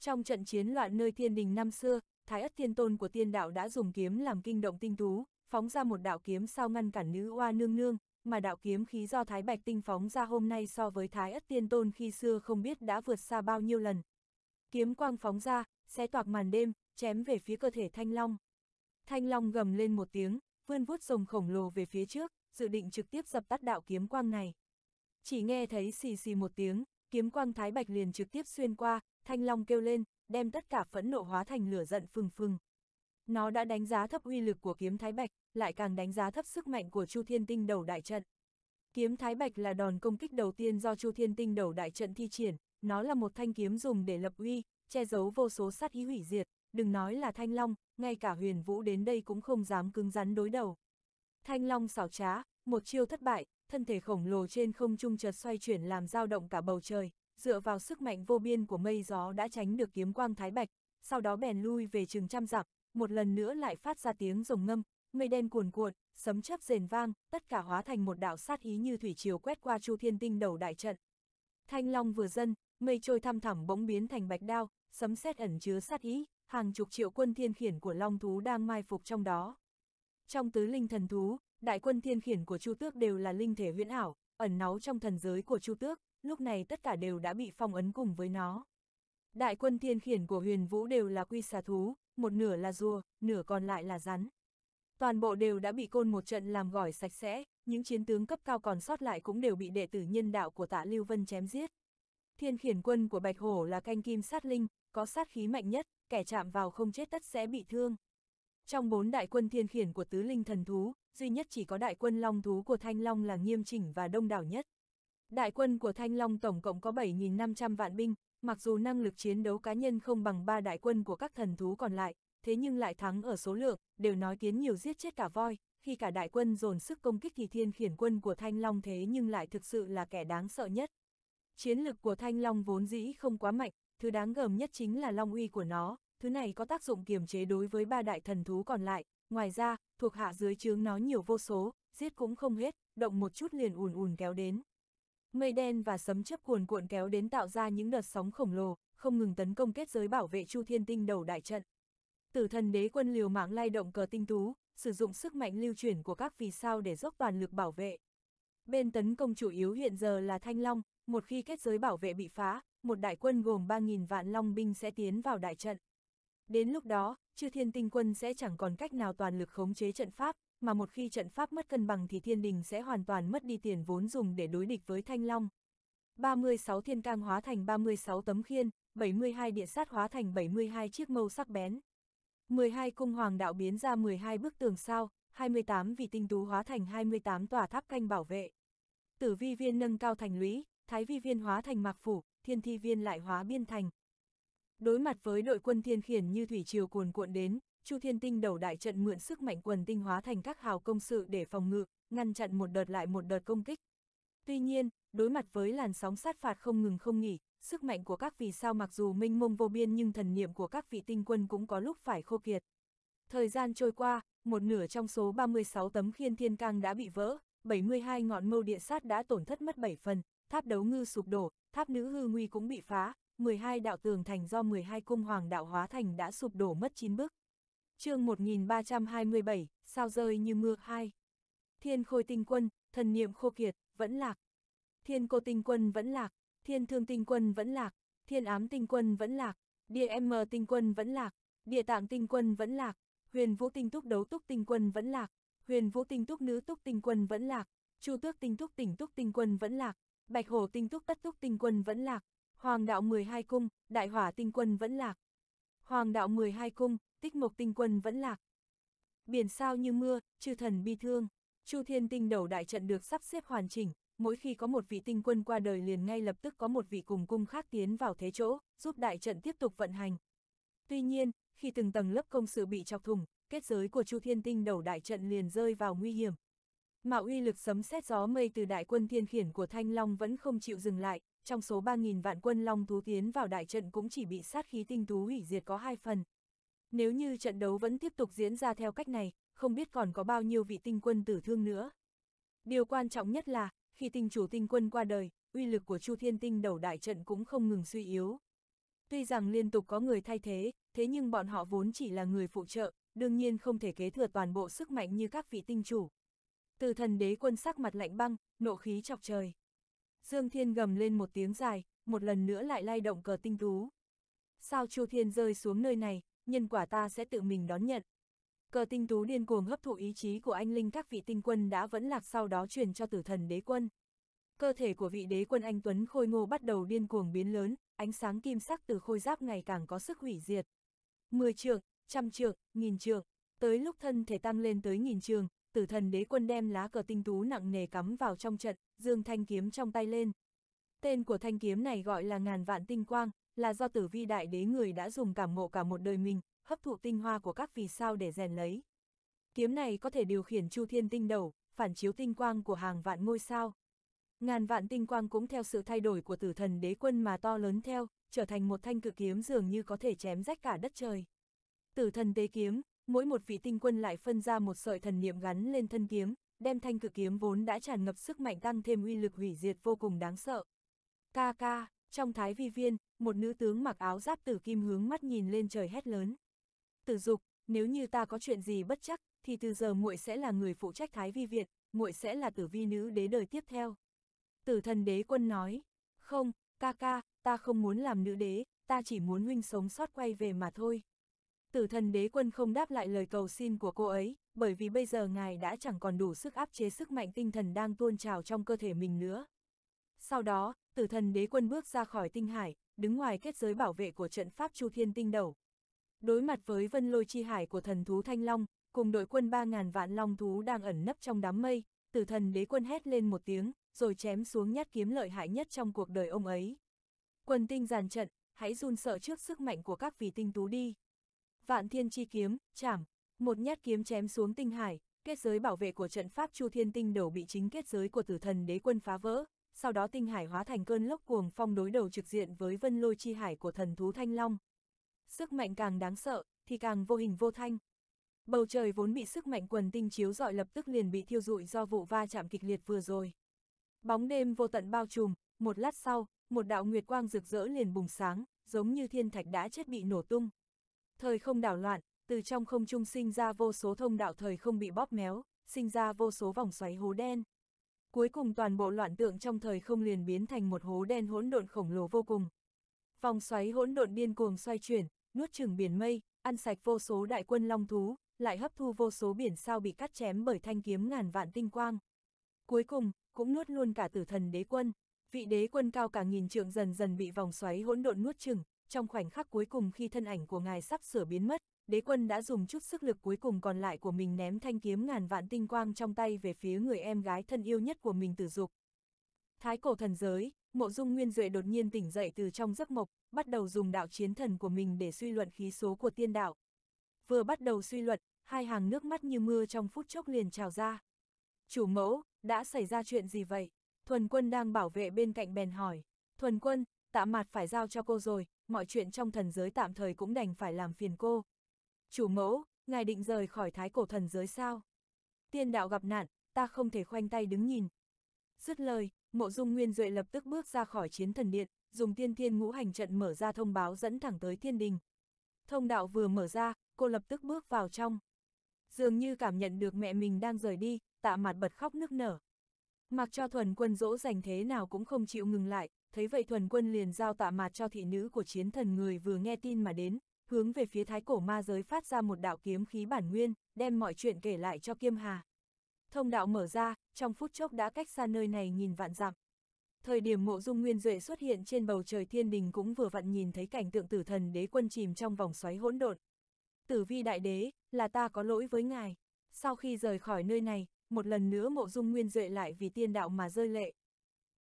Trong trận chiến loạn nơi thiên đình năm xưa, Thái Ất Thiên Tôn của tiên đạo đã dùng kiếm làm kinh động tinh tú, phóng ra một đạo kiếm sao ngăn cản nữ oa nương nương, mà đạo kiếm khí do Thái Bạch Tinh phóng ra hôm nay so với Thái Ất Tiên Tôn khi xưa không biết đã vượt xa bao nhiêu lần. Kiếm quang phóng ra, xé toạc màn đêm, chém về phía cơ thể Thanh Long. Thanh Long gầm lên một tiếng, vươn vuốt rồng khổng lồ về phía trước, dự định trực tiếp dập tắt đạo kiếm quang này. Chỉ nghe thấy xì xì một tiếng, kiếm quang Thái Bạch liền trực tiếp xuyên qua, Thanh Long kêu lên, đem tất cả phẫn nộ hóa thành lửa giận phừng phừng. Nó đã đánh giá thấp uy lực của kiếm Thái Bạch, lại càng đánh giá thấp sức mạnh của Chu Thiên Tinh đầu đại trận. Kiếm Thái Bạch là đòn công kích đầu tiên do Chu Thiên Tinh đầu đại trận thi triển, nó là một thanh kiếm dùng để lập uy, che giấu vô số sát ý hủy diệt, đừng nói là Thanh Long, ngay cả Huyền Vũ đến đây cũng không dám cứng rắn đối đầu. Thanh Long xảo trá, một chiêu thất bại, thân thể khổng lồ trên không trung chợt xoay chuyển làm dao động cả bầu trời, dựa vào sức mạnh vô biên của mây gió đã tránh được kiếm quang Thái Bạch, sau đó bèn lui về chừng trăm dặm, một lần nữa lại phát ra tiếng rồng ngâm, mây đen cuồn cuộn, sấm chớp rền vang, tất cả hóa thành một đạo sát ý như thủy triều quét qua Chu Thiên Tinh đầu đại trận. Thanh long vừa dân, mây trôi thăm thẳm bỗng biến thành bạch đao, sấm sét ẩn chứa sát ý, hàng chục triệu quân thiên khiển của long thú đang mai phục trong đó. Trong tứ linh thần thú, đại quân thiên khiển của Chu Tước đều là linh thể huyễn ảo, ẩn náu trong thần giới của Chu Tước, lúc này tất cả đều đã bị phong ấn cùng với nó. Đại quân thiên khiển của huyền vũ đều là quy xà thú, một nửa là rùa, nửa còn lại là rắn, toàn bộ đều đã bị côn một trận làm gỏi sạch sẽ, những chiến tướng cấp cao còn sót lại cũng đều bị đệ tử nhân đạo của tạ Lưu Vân chém giết. Thiên khiển quân của Bạch Hổ là canh kim sát linh, có sát khí mạnh nhất, kẻ chạm vào không chết tất sẽ bị thương. Trong bốn đại quân thiên khiển của tứ linh thần thú, duy nhất chỉ có đại quân long thú của Thanh Long là nghiêm chỉnh và đông đảo nhất. Đại quân của Thanh Long tổng cộng có 7.500 vạn binh, mặc dù năng lực chiến đấu cá nhân không bằng ba đại quân của các thần thú còn lại, thế nhưng lại thắng ở số lượng, đều nói kiến nhiều giết chết cả voi, khi cả đại quân dồn sức công kích thì thiên khiển quân của Thanh Long thế nhưng lại thực sự là kẻ đáng sợ nhất. Chiến lực của Thanh Long vốn dĩ không quá mạnh, thứ đáng gờm nhất chính là Long uy của nó, thứ này có tác dụng kiềm chế đối với ba đại thần thú còn lại, ngoài ra, thuộc hạ dưới chướng nó nhiều vô số, giết cũng không hết, động một chút liền ùn ùn kéo đến. Mây đen và sấm chấp cuồn cuộn kéo đến tạo ra những đợt sóng khổng lồ, không ngừng tấn công kết giới bảo vệ Chu Thiên Tinh đầu đại trận. Tử thần đế quân liều mạng lay động cờ tinh tú, sử dụng sức mạnh lưu chuyển của các vì sao để dốc toàn lực bảo vệ. Bên tấn công chủ yếu hiện giờ là Thanh Long, một khi kết giới bảo vệ bị phá, một đại quân gồm 3.000 vạn long binh sẽ tiến vào đại trận. Đến lúc đó, chư thiên tinh quân sẽ chẳng còn cách nào toàn lực khống chế trận pháp, mà một khi trận pháp mất cân bằng thì thiên đình sẽ hoàn toàn mất đi tiền vốn dùng để đối địch với Thanh Long. 36 thiên cang hóa thành 36 tấm khiên, 72 địa sát hóa thành 72 chiếc mâu sắc bén. 12 cung hoàng đạo biến ra 12 bức tường sao, 28 vị tinh tú hóa thành 28 tòa tháp canh bảo vệ. Tử vi viên nâng cao thành lũy, thái vi viên hóa thành mạc phủ, thiên thi viên lại hóa biên thành. Đối mặt với đội quân thiên khiển như thủy triều cuồn cuộn đến, Chu Thiên Tinh đầu đại trận mượn sức mạnh quần tinh hóa thành các hào công sự để phòng ngự, ngăn chặn một đợt lại một đợt công kích. Tuy nhiên, đối mặt với làn sóng sát phạt không ngừng không nghỉ, sức mạnh của các vì sao mặc dù minh mông vô biên nhưng thần niệm của các vị tinh quân cũng có lúc phải khô kiệt. Thời gian trôi qua, một nửa trong số 36 tấm khiên thiên cang đã bị vỡ, 72 ngọn mâu địa sát đã tổn thất mất 7 phần, tháp đấu ngư sụp đổ, tháp nữ hư nguy cũng bị phá, 12 đạo tường thành do 12 cung hoàng đạo hóa thành đã sụp đổ mất 9 bức. chương 1327, sao rơi như mưa 2. Thiên khôi tinh quân, thần niệm khô kiệt, vẫn lạc. Thiên cô tinh quân vẫn lạc, Thiên thương tinh quân vẫn lạc, thiên ám tinh quân vẫn lạc, địa em tinh quân vẫn lạc, địa tạng tinh quân vẫn lạc, huyền vũ tinh túc đấu túc tinh quân vẫn lạc, huyền vũ tinh túc nữ túc tinh quân vẫn lạc, chu tước tinh túc tỉnh túc tinh quân vẫn lạc, bạch hổ tinh túc tất túc tinh quân vẫn lạc, hoàng đạo 12 cung, đại hỏa tinh quân vẫn lạc. Hoàng đạo 12 cung, tích mục tinh quân vẫn lạc. Biển sao như mưa, chư thần bi thương, chu thiên tinh đầu đại trận được sắp xếp hoàn chỉnh, mỗi khi có một vị tinh quân qua đời liền ngay lập tức có một vị cùng cung khác tiến vào thế chỗ, giúp đại trận tiếp tục vận hành. Tuy nhiên, khi từng tầng lớp công sự bị chọc thủng, kết giới của Chu Thiên Tinh đầu đại trận liền rơi vào nguy hiểm. Mà uy lực sấm sét gió mây từ đại quân thiên khiển của Thanh Long vẫn không chịu dừng lại, trong số 3.000 vạn quân Long thú tiến vào đại trận cũng chỉ bị sát khí tinh tú hủy diệt có hai phần. Nếu như trận đấu vẫn tiếp tục diễn ra theo cách này, không biết còn có bao nhiêu vị tinh quân tử thương nữa. Điều quan trọng nhất là, khi tinh chủ tinh quân qua đời, uy lực của Chu Thiên Tinh đầu đại trận cũng không ngừng suy yếu. Tuy rằng liên tục có người thay thế, thế nhưng bọn họ vốn chỉ là người phụ trợ, đương nhiên không thể kế thừa toàn bộ sức mạnh như các vị tinh chủ. Từ thần đế quân sắc mặt lạnh băng, nộ khí chọc trời. Dương Thiên gầm lên một tiếng dài, một lần nữa lại lay động cờ tinh tú. Sao Chu Thiên rơi xuống nơi này, nhân quả ta sẽ tự mình đón nhận. Cờ tinh tú điên cuồng hấp thụ ý chí của anh linh các vị tinh quân đã vẫn lạc sau đó truyền cho tử thần đế quân. Cơ thể của vị đế quân anh Tuấn khôi ngô bắt đầu điên cuồng biến lớn, ánh sáng kim sắc từ khôi giáp ngày càng có sức hủy diệt. Mười trượng, trăm trượng, nghìn trượng, tới lúc thân thể tăng lên tới nghìn trường, tử thần đế quân đem lá cờ tinh tú nặng nề cắm vào trong trận, dương thanh kiếm trong tay lên. Tên của thanh kiếm này gọi là ngàn vạn tinh quang, là do tử vi đại đế người đã dùng cảm ngộ cả một đời mình, hấp thụ tinh hoa của các vì sao để rèn lấy. Kiếm này có thể điều khiển chu thiên tinh đầu, phản chiếu tinh quang của hàng vạn ngôi sao. Ngàn vạn tinh quang cũng theo sự thay đổi của tử thần đế quân mà to lớn theo, trở thành một thanh cự kiếm dường như có thể chém rách cả đất trời. Tử thần tế kiếm, mỗi một vị tinh quân lại phân ra một sợi thần niệm gắn lên thân kiếm, đem thanh cự kiếm vốn đã tràn ngập sức mạnh tăng thêm uy lực hủy diệt vô cùng đáng sợ. Ca ca, trong thái vi viên, một nữ tướng mặc áo giáp tử kim hướng mắt nhìn lên trời hét lớn. Tử Dục, nếu như ta có chuyện gì bất chắc, thì từ giờ muội sẽ là người phụ trách Thái Vi Việt, muội sẽ là tử vi nữ đế đời tiếp theo. Tử thần đế quân nói, không, ca ca, ta không muốn làm nữ đế, ta chỉ muốn huynh sống sót quay về mà thôi. Tử thần đế quân không đáp lại lời cầu xin của cô ấy, bởi vì bây giờ ngài đã chẳng còn đủ sức áp chế sức mạnh tinh thần đang tuôn trào trong cơ thể mình nữa. Sau đó, tử thần đế quân bước ra khỏi tinh hải, đứng ngoài kết giới bảo vệ của trận pháp Chu Thiên Tinh Đầu, Đối mặt với vân lôi chi hải của thần thú Thanh Long, cùng đội quân 3.000 vạn long thú đang ẩn nấp trong đám mây, tử thần đế quân hét lên một tiếng, rồi chém xuống nhát kiếm lợi hại nhất trong cuộc đời ông ấy. Quân tinh giàn trận, hãy run sợ trước sức mạnh của các vị tinh tú đi. Vạn thiên chi kiếm, chảm, một nhát kiếm chém xuống tinh hải, kết giới bảo vệ của trận pháp Chu Thiên Tinh đầu bị chính kết giới của tử thần đế quân phá vỡ, sau đó tinh hải hóa thành cơn lốc cuồng phong đối đầu trực diện với vân lôi chi hải của thần thú Thanh Long. Sức mạnh càng đáng sợ, thì càng vô hình vô thanh. Bầu trời vốn bị sức mạnh quần tinh chiếu dọi lập tức liền bị thiêu rụi do vụ va chạm kịch liệt vừa rồi. Bóng đêm vô tận bao trùm, một lát sau, một đạo nguyệt quang rực rỡ liền bùng sáng, giống như thiên thạch đã chết bị nổ tung. Thời không đảo loạn, từ trong không trung sinh ra vô số thông đạo thời không bị bóp méo, sinh ra vô số vòng xoáy hố đen. Cuối cùng toàn bộ loạn tượng trong thời không liền biến thành một hố đen hỗn độn khổng lồ vô cùng, Vòng xoáy hỗn độn điên cuồng xoay chuyển, nuốt chừng biển mây, ăn sạch vô số đại quân long thú, lại hấp thu vô số biển sao bị cắt chém bởi thanh kiếm ngàn vạn tinh quang. Cuối cùng, cũng nuốt luôn cả tử thần đế quân. Vị đế quân cao cả nghìn trượng dần dần bị vòng xoáy hỗn độn nuốt chừng, trong khoảnh khắc cuối cùng khi thân ảnh của ngài sắp sửa biến mất, đế quân đã dùng chút sức lực cuối cùng còn lại của mình ném thanh kiếm ngàn vạn tinh quang trong tay về phía người em gái thân yêu nhất của mình tử dục, Thái cổ thần giới, mộ dung nguyên duệ đột nhiên tỉnh dậy từ trong giấc mộc, bắt đầu dùng đạo chiến thần của mình để suy luận khí số của tiên đạo. Vừa bắt đầu suy luận, hai hàng nước mắt như mưa trong phút chốc liền trào ra. Chủ mẫu, đã xảy ra chuyện gì vậy? Thuần quân đang bảo vệ bên cạnh bèn hỏi. Thuần quân, tạ mặt phải giao cho cô rồi, mọi chuyện trong thần giới tạm thời cũng đành phải làm phiền cô. Chủ mẫu, ngài định rời khỏi thái cổ thần giới sao? Tiên đạo gặp nạn, ta không thể khoanh tay đứng nhìn. Dứt lời, Mộ Dung Nguyên Duệ lập tức bước ra khỏi chiến thần điện, dùng tiên thiên ngũ hành trận mở ra thông báo dẫn thẳng tới thiên đình. Thông đạo vừa mở ra, cô lập tức bước vào trong. Dường như cảm nhận được mẹ mình đang rời đi, tạ mặt bật khóc nức nở. Mặc cho thuần quân dỗ dành thế nào cũng không chịu ngừng lại, thấy vậy thuần quân liền giao tạ mặt cho thị nữ của chiến thần người vừa nghe tin mà đến, hướng về phía thái cổ ma giới phát ra một đạo kiếm khí bản nguyên, đem mọi chuyện kể lại cho Kiêm Hà. Thông đạo mở ra, trong phút chốc đã cách xa nơi này nhìn vạn dặm. Thời điểm mộ dung nguyên duệ xuất hiện trên bầu trời thiên đình cũng vừa vặn nhìn thấy cảnh tượng tử thần đế quân chìm trong vòng xoáy hỗn độn. Tử vi đại đế, là ta có lỗi với ngài. Sau khi rời khỏi nơi này, một lần nữa mộ dung nguyên duệ lại vì tiên đạo mà rơi lệ.